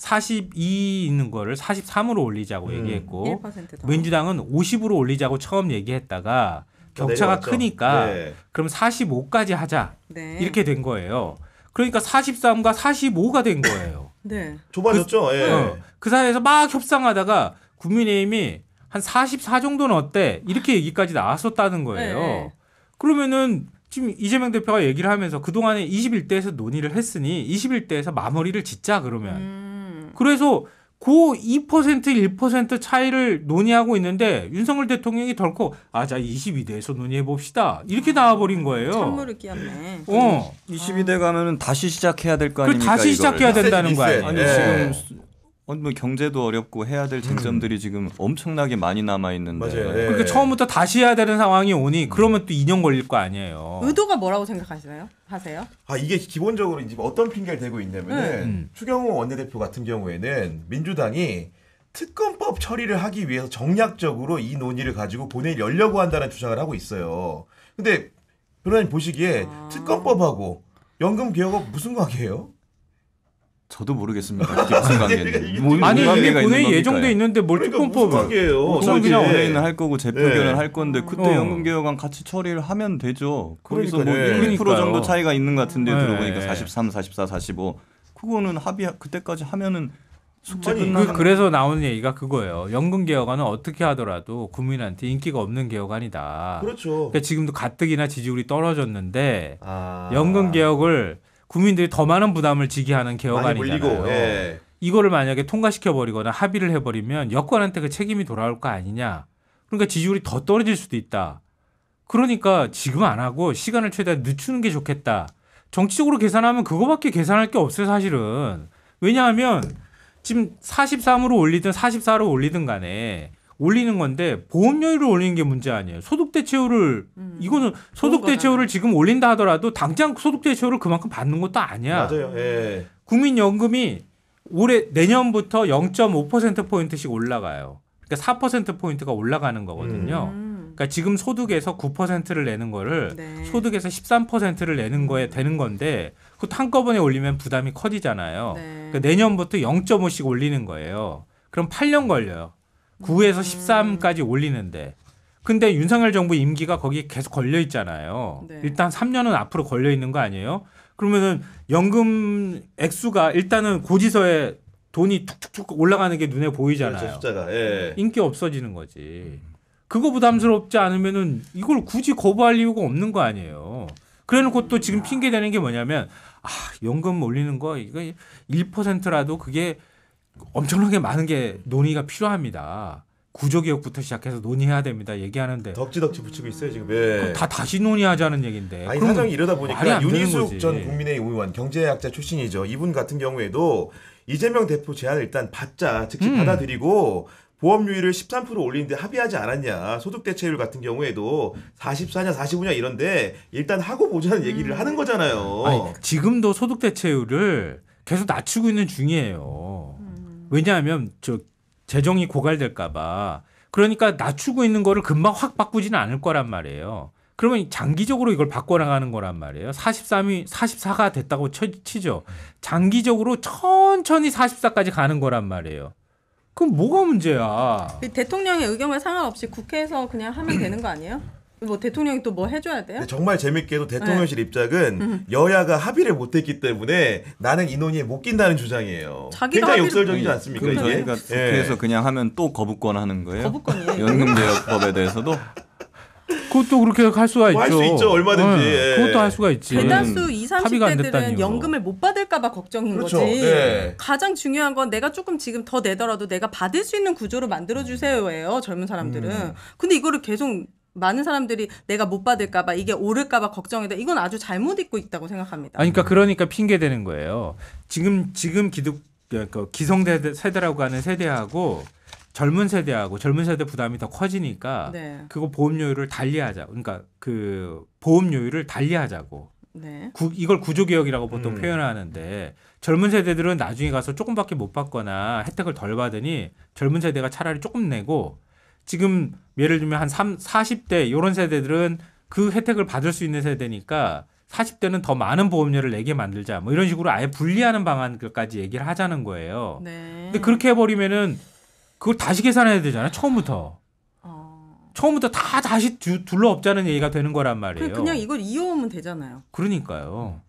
42 있는 거를 43으로 올리자고 음. 얘기했고 민주당은 50으로 올리자고 처음 얘기했다가 격차가 크니까 네. 그럼 45까지 하자 네. 이렇게 된 거예요. 그러니까 43과 45가 된 거예요. 네. 좁아졌죠. 그, 예. 어, 그 사이에서 막 협상하다가 국민의힘이 한 44 정도는 어때 이렇게 얘기까지 나왔었다는 거예요. 네. 그러면은 지금 이재명 대표가 얘기를 하면서 그동안에 21대에서 논의를 했으니 21대에서 마무리를 짓자 그러면 음. 그래서 그 2% 1% 차이를 논의하고 있는데 윤석열 대통령이 덜컥 아자 22대에서 논의해 봅시다 이렇게 아, 나와버린 거예요. 찬물을 끼었네. 어 22대 가면은 다시 시작해야 될거 그 아닙니까? 다시 시작해야 이거 된다는 거예요. 아니 네. 지금 예. 어, 뭐 경제도 어렵고 해야 될 쟁점들이 음. 지금 엄청나게 많이 남아 있는데 맞아요. 네. 그러니까 처음부터 다시 해야 되는 상황이 오니 음. 그러면 또 2년 걸릴 거 아니에요. 의도가 뭐라고 생각하시나요? 하세요? 아 이게 기본적으로 이제 어떤 핑계를 대고 있냐면은 네. 음. 추경호 원내대표 같은 경우에는 민주당이 특검법 처리를 하기 위해서 정략적으로 이 논의를 가지고 본회의를 열려고 한다는 주장을 하고 있어요. 근데 변호사님 보시기에 아... 특검법하고 연금 개혁은 무슨 관계예요? 저도 모르겠습니다. 그러니까 이게 무슨 뭐 관계인지. 아니 이게 본회의 예정돼 있는데 뭘 그러니까 특검법을? 저는 뭐 그냥 본회의는 할 거고 재표결은 네. 할 건데 그때 어. 연금 개혁안 같이 처리를 하면 되죠. 거기서 뭐1% 정도 차이가 있는 것 같은데 네. 들어보니까 43, 44, 45 그거는 합의 그때까지 하면은 숙제 끝나. 그, 그래서 나오는 얘기가 그거예요. 연금 개혁안은 어떻게 하더라도 국민한테 인기가 없는 개혁안이다. 그렇죠. 그러니까 지금도 가뜩이나 지지율이 떨어졌는데 아. 연금 개혁을 국민들이 더 많은 부담을 지게 하는 개혁 안이잖아요. 예. 이거를 만약에 통과시켜 버리거나 합의를 해버리면 여권한테 그 책임이 돌아올 거 아니냐. 그러니까 지지율이 더 떨어질 수도 있다. 그러니까 지금 안 하고 시간을 최대한 늦추는 게 좋겠다. 정치적으로 계산하면 그거밖에 계산할 게 없어요, 사실은. 왜냐하면 지금 43으로 올리든 44로 올리든 간에 올리는 건데 보험료율을 올리는 게 문제 아니에요. 소득 대체율을 음, 이거는 소득 대체율을 지금 올린다 하더라도 당장 소득 대체율을 그만큼 받는 것도 아니야. 맞아요. 예. 국민연금이 올해 내년부터 0.5% 포인트씩 올라가요. 그러니까 4% 포인트가 올라가는 거거든요. 음. 그러니까 지금 소득에서 9%를 내는 거를 네. 소득에서 13%를 내는 거에 되는 건데 그것 한꺼번에 올리면 부담이 커지잖아요. 네. 그러니까 내년부터 0.5씩 올리는 거예요. 그럼 8년 걸려요. 9에서 13까지 올리는데 근데 윤석열 정부 임기가 거기에 계속 걸려 있잖아요. 네. 일단 3년은 앞으로 걸려 있는 거 아니에요? 그러면은 연금 액수가 일단은 고지서에 돈이 툭툭툭 올라가는 게 눈에 보이잖아요. 그렇 숫자가. 예. 인기 없어지는 거지. 그거 부담스럽지 않으면은 이걸 굳이 거부할 이유가 없는 거 아니에요. 그래놓고 또 지금 핑계 대는 게 뭐냐면 아 연금 올리는 거 이거 1%라도 그게 엄청나게 많은 게 논의가 필요합니다. 구조개혁부터 시작해서 논의해야 됩니다. 얘기하는데 덕지덕지 붙이고 있어요 지금. 예. 다 다시 논의하자는 얘긴데 아니 사정이 이러다 보니까 윤희숙 전 국민의 의원 경제학자 출신이죠. 이분 같은 경우에도 이재명 대표 제안을 일단 받자 즉시 음. 받아들이고 보험료율을 13% 올리는데 합의하지 않았냐. 소득 대체율 같은 경우에도 44냐 45냐 이런데 일단 하고 보자는 얘기를 음. 하는 거잖아요. 아니, 지금도 소득 대체율을 계속 낮추고 있는 중이에요. 왜냐하면 저 재정이 고갈될까봐 그러니까 낮추고 있는 거를 금방 확 바꾸지는 않을 거란 말이에요. 그러면 장기적으로 이걸 바꿔나가는 거란 말이에요. 43이 44가 됐다고 쳐, 치죠. 장기적으로 천천히 44까지 가는 거란 말이에요. 그럼 뭐가 문제야? 그 대통령의 의견과 상관없이 국회에서 그냥 하면 되는 거 아니에요? 뭐 대통령이 또 뭐 해줘야 돼요? 네, 정말 재밌게도 대통령실 네. 입장은 음. 여야가 합의를 못했기 때문에 나는 인원위에 못 낀다는 주장이에요. 굉장히 역설적이지 않습니까? 그러니까, 이게? 그러니그냥 예. 하면 또 거부권 하는 거예요. 거부권이에요. 연금개혁법에 대해서도. 그것도 그렇게 할 수가 뭐 있죠. 할 수 있죠. 얼마든지. 네. 예. 그것도 할 수가 있지. 대다수 2 음. 30대들은 연금을 못 받을까 봐 걱정인 그렇죠. 거지. 네. 가장 중요한 건 내가 조금 지금 더 내더라도 내가 받을 수 있는 구조로 만들어 주세요예요. 젊은 사람들은. 음. 근데 이거를 계속 많은 사람들이 내가 못 받을까봐 이게 오를까봐 걱정이다. 이건 아주 잘못 입고 있다고 생각합니다. 아니, 그러니까 그러니까 핑계 대는 거예요. 지금 지금 기득그러 기성세대 세대라고 하는 세대하고 젊은 세대하고 젊은 세대 부담이 더 커지니까 네. 그거 보험료율을 달리하자. 그러니까 그 보험료율을 달리하자고. 네. 구, 이걸 구조개혁이라고 보통 음. 표현하는데 젊은 세대들은 나중에 가서 조금밖에 못 받거나 혜택을 덜 받으니 젊은 세대가 차라리 조금 내고 지금 예를 들면 한 3, 40대 이런 세대들은 그 혜택을 받을 수 있는 세대니까 40대는 더 많은 보험료를 내게 만들자 뭐 이런 식으로 아예 분리하는 방안까지 얘기를 하자는 거예요. 네. 근데 그렇게 해버리면은 그걸 다시 계산해야 되잖아요. 처음부터. 어. 처음부터 다 다시 둘러없자는 얘기가 되는 거란 말이에요. 그냥 이걸 이어오면 되잖아요. 그러니까요.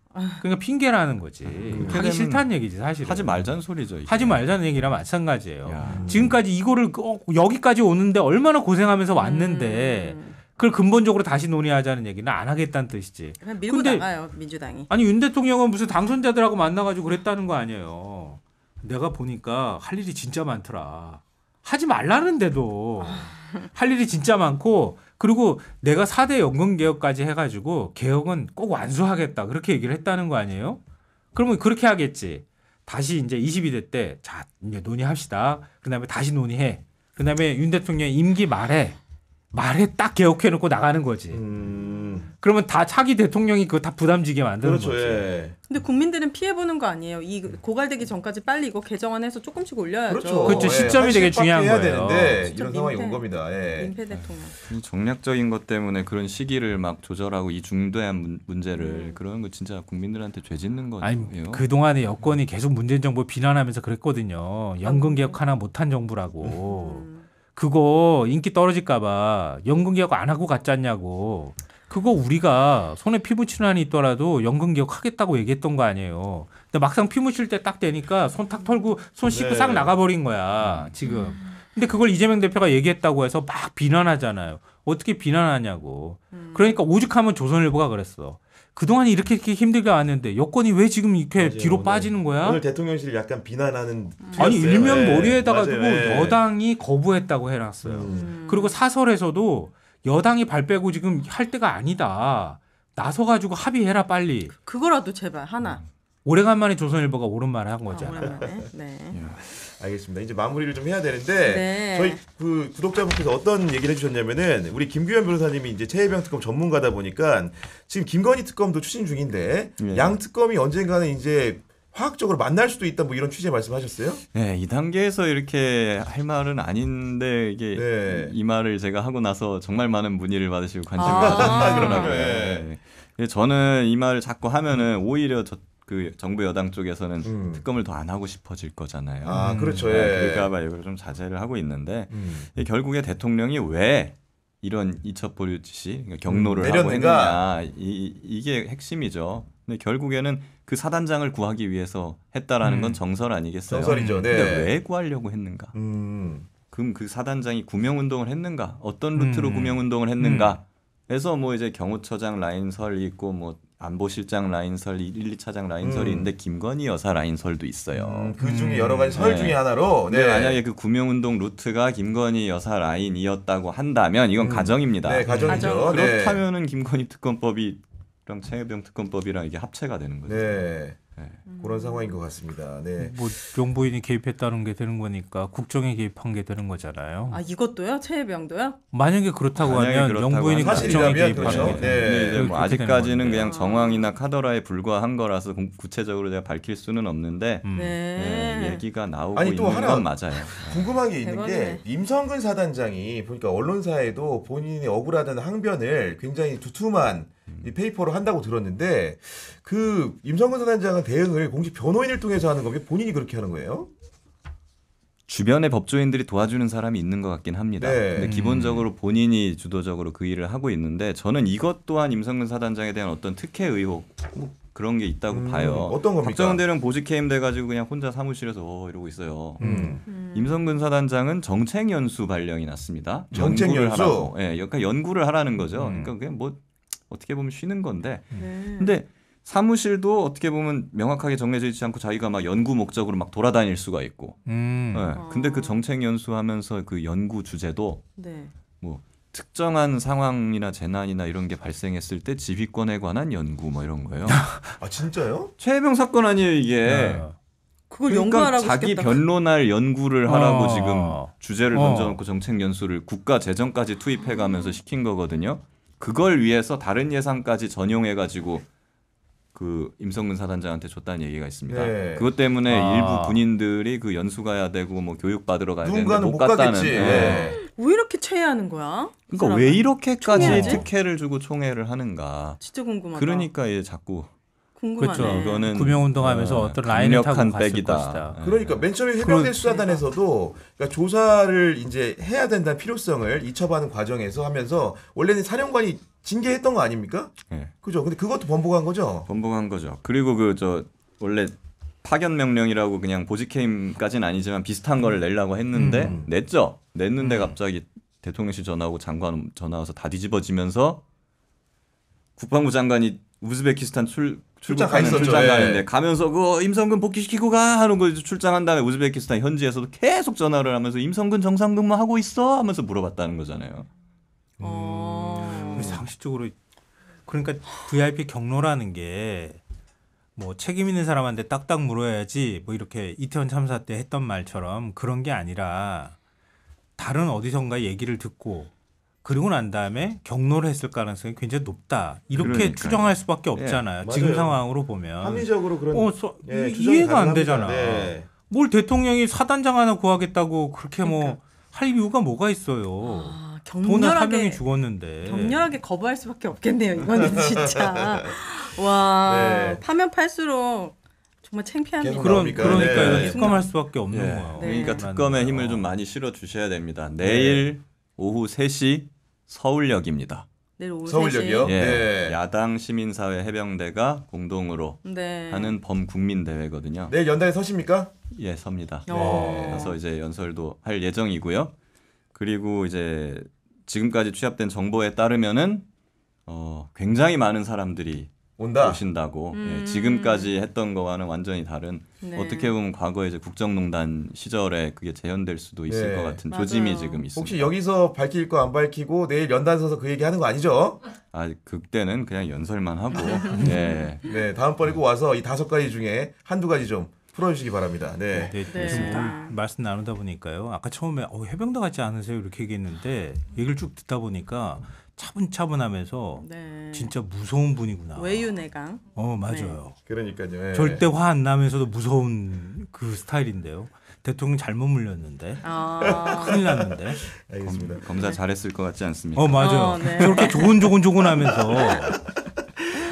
그러니까 핑계라는 거지. 음. 아, 하기 싫다는 얘기지 사실. 하지 말자는 소리죠. 이게. 하지 말자는 얘기랑 마찬가지예요. 야. 지금까지 이거를 어, 여기까지 오는데 얼마나 고생하면서 왔는데 음. 그걸 근본적으로 다시 논의하자는 얘기는 안 하겠다는 뜻이지. 밀고 근데, 나가요 민주당이. 아니 윤 대통령은 무슨 당선자들하고 만나가지고 그랬다는 거 아니에요. 내가 보니까 할 일이 진짜 많더라. 하지 말라는데도 아. 할 일이 진짜 많고 그리고 내가 4대 연금 개혁까지 해가지고 개혁은 꼭 완수하겠다 그렇게 얘기를 했다는 거 아니에요? 그러면 그렇게 하겠지. 다시 이제 22대 때자 이제 논의합시다. 그다음에 다시 논의해. 그다음에 윤 대통령 임기 말에 말에 딱 개혁해놓고 나가는 거지. 음. 그러면 다 차기 대통령이 그거 다 부담지게 만드는 그렇죠, 거지. 예. 근데 국민들은 피해보는 거 아니에요. 이 고갈되기 전까지 빨리 이거 개정안해서 조금씩 올려야죠. 그렇죠. 그렇죠. 예. 시점이 예, 되게 중요한 거예요. 되는데 이런 상황이 온 겁니다. 예. 민폐 대통령. 정략적인 것 때문에 그런 시기를 막 조절하고 이 중대한 문, 제를 음. 그런 거 진짜 국민들한테 죄짓는 거예요. 아니 그 동안에 여권이 계속 문재인 정부 비난하면서 그랬거든요. 음. 연금 개혁 하나 못한 정부라고. 음. 그거 인기 떨어질까봐 연금 개혁 안 하고 갔잖냐고. 그거 우리가 손에 피 묻히는 한이 있더라도 연금 개혁하겠다고 얘기했던 거 아니에요. 근데 막상 피 묻힐 때딱 되니까 손 탁 털고 손 씻고 네. 싹 나가버린 거야 지금. 근데 그걸 이재명 대표가 얘기했다고 해서 막 비난하잖아요. 어떻게 비난하냐고. 음. 그러니까 오죽하면 조선일보가 그랬어. 그동안 이렇게 이렇게 힘들게 왔는데 여권이 왜 지금 이렇게 맞아요, 뒤로 오늘, 빠지는 거야? 오늘 대통령실 약간 비난하는 음. 아니 일면 네. 머리에다가 두고 네. 여당이 거부했다고 해놨어요. 음. 음. 그리고 사설에서도 여당이 발 빼고 지금 할 때가 아니다. 나서 가지고 합의해라 빨리. 그, 그거라도 제발 하나. 음. 오래간만에 조선일보가 옳은 말을 한 거잖아요. 아, 네. 예. 알겠습니다. 이제 마무리를 좀 해야 되는데 네. 저희 그 구독자분께서 어떤 얘기를 해주셨냐면은 우리 김규현 변호사님이 이제 체해병 특검 전문가다 보니까 지금 김건희 특검도 추진 중인데 네. 양 특검이 언젠가는 이제 화학적으로 만날 수도 있다 뭐 이런 취재 말씀하셨어요? 네, 이 단계에서 이렇게 할 말은 아닌데 이게 네. 이 말을 제가 하고 나서 정말 많은 문의를 받으시고 관심을 아~ 받으시더라고요. 네. 저는 이 말을 자꾸 하면은 오히려 저그 정부 여당 쪽에서는 음. 특검을 더 안 하고 싶어질 거잖아요. 아 음. 그렇죠. 네, 예. 네, 그러니까 아마 이걸 좀 자제를 하고 있는데 음. 예, 결국에 대통령이 왜 이런 이첩보류 지시 그러니까 경로를 음, 하고 했냐 이, 이게 핵심이죠. 근데 결국에는 그 사단장을 구하기 위해서 했다라는 음. 건 정설 아니겠어요? 정설이죠. 네. 근데 왜 구하려고 했는가? 음. 그럼 그 사단장이 구명 운동을 했는가? 어떤 루트로 음. 구명 운동을 했는가? 그래서 음. 뭐 이제 경호처장 라인 설 있고 뭐 안보실장 라인설, 1, 2차장 라인설이 음. 있는데 김건희 여사 라인설도 있어요. 음, 그 중에 여러 가지 음, 설 네. 중에 하나로. 네. 만약에 그 구명운동 루트가 김건희 여사 라인이었다고 한다면 이건 음. 가정입니다. 네, 가정이죠. 네. 그렇다면은 김건희 특검법이랑 최혜병 특검법이랑 이게 합체가 되는 거죠. 네. 네. 음. 그런 상황인 것 같습니다. 네. 뭐 병부인이 개입했다는 게 되는 거니까 국정에 개입한 게 되는 거잖아요. 아 이것도요? 최혜병도요? 만약에 그렇다고 만약에 하면 그부인이 국정에 개입하는 죠게 그렇죠. 네. 네. 뭐 아직까지는 그냥 정황이나 카더라에 불과한 거라서 구체적으로 제가 밝힐 수는 없는데 음. 네. 네 얘기가 나오고 아니, 또 하나 건 맞아요. 네. 궁금한 게 있는 대박이네. 게 임성근 사단장이 보니까 언론사에도 본인이 억울하다는 항변을 굉장히 두툼한 이 페이퍼로 한다고 들었는데 그 임성근 사단장은 대응을 공식 변호인을 통해서 하는 겁니까? 본인이 그렇게 하는 거예요? 주변의 법조인들이 도와주는 사람이 있는 것 같긴 합니다. 네. 근데 음. 기본적으로 본인이 주도적으로 그 일을 하고 있는데 저는 이것 또한 임성근 사단장에 대한 어떤 특혜 의혹 뭐 그런 게 있다고 음, 봐요. 어떤 겁니까? 박정은 대령 보직 해임 돼가지고 그냥 혼자 사무실에서 어, 이러고 있어요. 음. 음. 음. 임성근 사단장은 정책 연수 발령이 났습니다. 정책 연수 예, 네, 그 연구를 하라는 거죠. 음. 그러니까 그냥 뭐 어떻게 보면 쉬는 건데 음. 네. 근데 사무실도 어떻게 보면 명확하게 정해져 있지 않고 자기가 막 연구 목적으로 막 돌아다닐 수가 있고 음. 네. 아. 근데 그 정책 연수하면서 그 연구 주제도 네. 뭐 특정한 상황이나 재난이나 이런 게 발생했을 때 지휘권에 관한 연구 뭐 이런 거예요. 아 진짜요? 최혜병 사건 아니에요 이게. 네. 그걸 그러니까 연구하라고 자기 시켰다. 변론할 연구를 하라고 아. 지금 주제를 어. 던져놓고 정책 연수를 국가 재정까지 투입해가면서 시킨 거거든요. 그걸 위해서 다른 예산까지 전용해 가지고 그 임성근 사단장한테 줬다는 얘기가 있습니다. 네. 그것 때문에 아. 일부 군인들이 그 연수 가야 되고 뭐 교육 받으러 가야 되는데 못, 못 갔다는. 네. 네. 왜 이렇게 체해하는 거야? 그러니까 그 왜 이렇게까지 총회하지? 특혜를 주고 총회를 하는가? 진짜 궁금하다. 그러니까 얘 자꾸 궁금하네. 그렇죠. 그거는 구명운동하면서 어, 떤 라인을 타고 백이다. 것이다. 네. 그러니까 맨 처음에 해병대 수사단에서도 그러니까 조사를 이제 해야 된다는 필요성을 이첩하는 과정에서 하면서 원래는 사령관이 징계했던 거 아닙니까? 네. 그죠. 근데 그것도 번복한 거죠. 번복한 거죠. 그리고 그 저 원래 파견 명령이라고 그냥 보직 해임까지는 아니지만 비슷한 걸 음. 내려고 했는데 음. 냈죠. 냈는데 음. 갑자기 대통령실 전화하고 장관 전화 와서 다 뒤집어지면서 국방부 장관이 우즈베키스탄 출 출장 가있어죠 출장 가는데 예. 가면서 그 임성근 복귀시키고 가 하는 거 출장한 다음에 우즈베키스탄 현지에서도 계속 전화를 하면서 임성근 정상근무 뭐 하고 있어 하면서 물어봤다는 거잖아요. 어. 음. 음. 상식적으로 그러니까 VIP 경로라는 게 뭐 책임 있는 사람한테 딱딱 물어야지 뭐 이렇게 이태원 참사 때 했던 말처럼 그런 게 아니라 다른 어디선가 얘기를 듣고 그리고 난 다음에 경로를 했을 가능성이 굉장히 높다. 이렇게 그러니까요. 추정할 수밖에 예, 없잖아요. 예, 지금 상황으로 보면 합리적으로 그런 어, 서, 예, 이해가 안 되잖아. 네. 뭘 대통령이 사단장 하나 구하겠다고 그렇게 뭐 그러니까. 뭐할 이유가 뭐가 있어요. 아, 격렬하게 죽었는데 격렬하게 거부할 수밖에 없겠네요. 이거는 진짜 와 네. 파면 팔수록 정말 창피한 그런 그러니까 네. 특검할 수밖에 없는 네. 거예요. 네. 그러니까 네. 특검의 힘을 네. 좀 많이 실어 주셔야 됩니다. 네. 내일 오후 3시 서울역입니다. 내일 오후 서울역이요? 예, 네. 야당 시민사회 해병대가 공동으로 네. 하는 범국민 대회거든요. 내 연단에 서십니까? 예, 섭니다. 어. 네. 그래서 이제 연설도 할 예정이고요. 그리고 이제 지금까지 취합된 정보에 따르면은 어, 굉장히 많은 사람들이 온다. 오신다고 예, 음. 예, 지금까지 했던 거와는 완전히 다른 네. 어떻게 보면 과거 이제 국정농단 시절에 그게 재현될 수도 있을 네. 것 같은 맞아요. 조짐이 지금 있습니다. 혹시 여기서 밝힐 거 안 밝히고 내일 연단 서서 그 얘기 하는 거 아니죠? 아 그때는 그냥 연설만 하고 네. 네 다음번에 꼭 와서 이 다섯 가지 중에 한두 가지 좀 풀어주시기 바랍니다. 네. 네, 네. 네. 말씀 나누다 보니까요. 아까 처음에 어, 해병대 같지 않으세요? 이렇게 얘기했는데 얘기를 쭉 듣다 보니까 차분차분하면서 네. 진짜 무서운 분이구나. 외유내강. 어 맞아요. 네. 그러니까요. 예. 절대 화 안 나면서도 무서운 그 스타일인데요. 대통령 잘못 물렸는데 아~ 큰일 났는데. 알겠습니다. 검, 사 잘했을 것 같지 않습니까? 어 맞아요. 어, 네. 저렇게 조곤조곤조곤하면서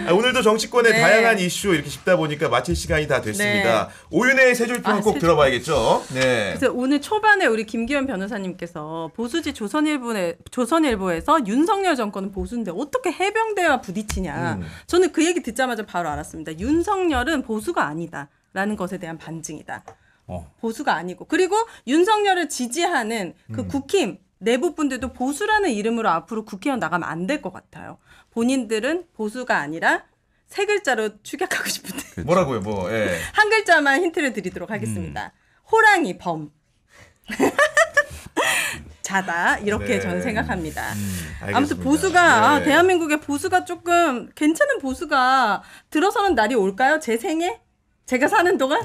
아, 오늘도 정치권의 네. 다양한 이슈 이렇게 짚다 보니까 마칠 시간이 다 됐습니다. 네. 오윤의 세줄평 아, 꼭 세줄... 들어봐야겠죠. 네. 그래서 오늘 초반에 우리 김기현 변호사님께서 보수지 조선일보에 조선일보에서 윤석열 정권은 보수인데 어떻게 해병대와 부딪히냐. 음. 저는 그 얘기 듣자마자 바로 알았습니다. 윤석열은 보수가 아니다라는 것에 대한 반증이다. 어. 보수가 아니고 그리고 윤석열을 지지하는 그 음. 국힘 내부분들도 보수라는 이름으로 앞으로 국회의원 나가면 안 될 것 같아요. 본인들은 보수가 아니라 세 글자로 축약하고 싶은데 그렇죠. 뭐라고요 뭐 예. 한 글자만 힌트를 드리도록 하겠습니다. 음. 호랑이 범 자다 이렇게 네. 저는 생각합니다. 음, 아무튼 보수가 네. 아, 대한민국의 보수가 조금 괜찮은 보수가 들어서는 날이 올까요? 제 생에 제가 사는 동안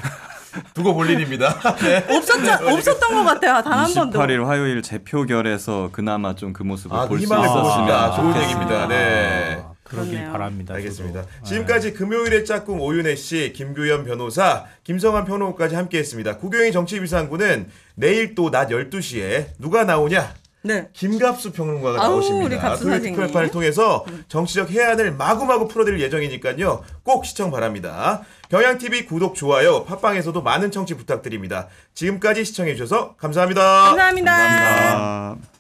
두고 볼 일입니다. 네. 없었죠, 네. 없었던 것 같아요. 단 한 번도. 28일 화요일 재표결에서 그나마 좀 그 모습을 아, 볼수 있었으면 아, 좋은 얘기입니다. 네. 아, 그러길 바랍니다. 알겠습니다. 저도. 네. 지금까지 네. 금요일의 짝꿍 오윤혜 씨, 김규현 변호사, 김성환 변호까지 함께했습니다. 구경희 정치비상구는 내일 또 낮 12시에 누가 나오냐 네. 김갑수 평론가가 아우, 나오십니다. 토요일 특별판을 통해서 음. 정치적 해안을 마구마구 풀어드릴 예정이니까요. 꼭 시청 바랍니다. 경향TV 구독, 좋아요, 팟빵에서도 많은 청취 부탁드립니다. 지금까지 시청해주셔서 감사합니다. 감사합니다. 감사합니다.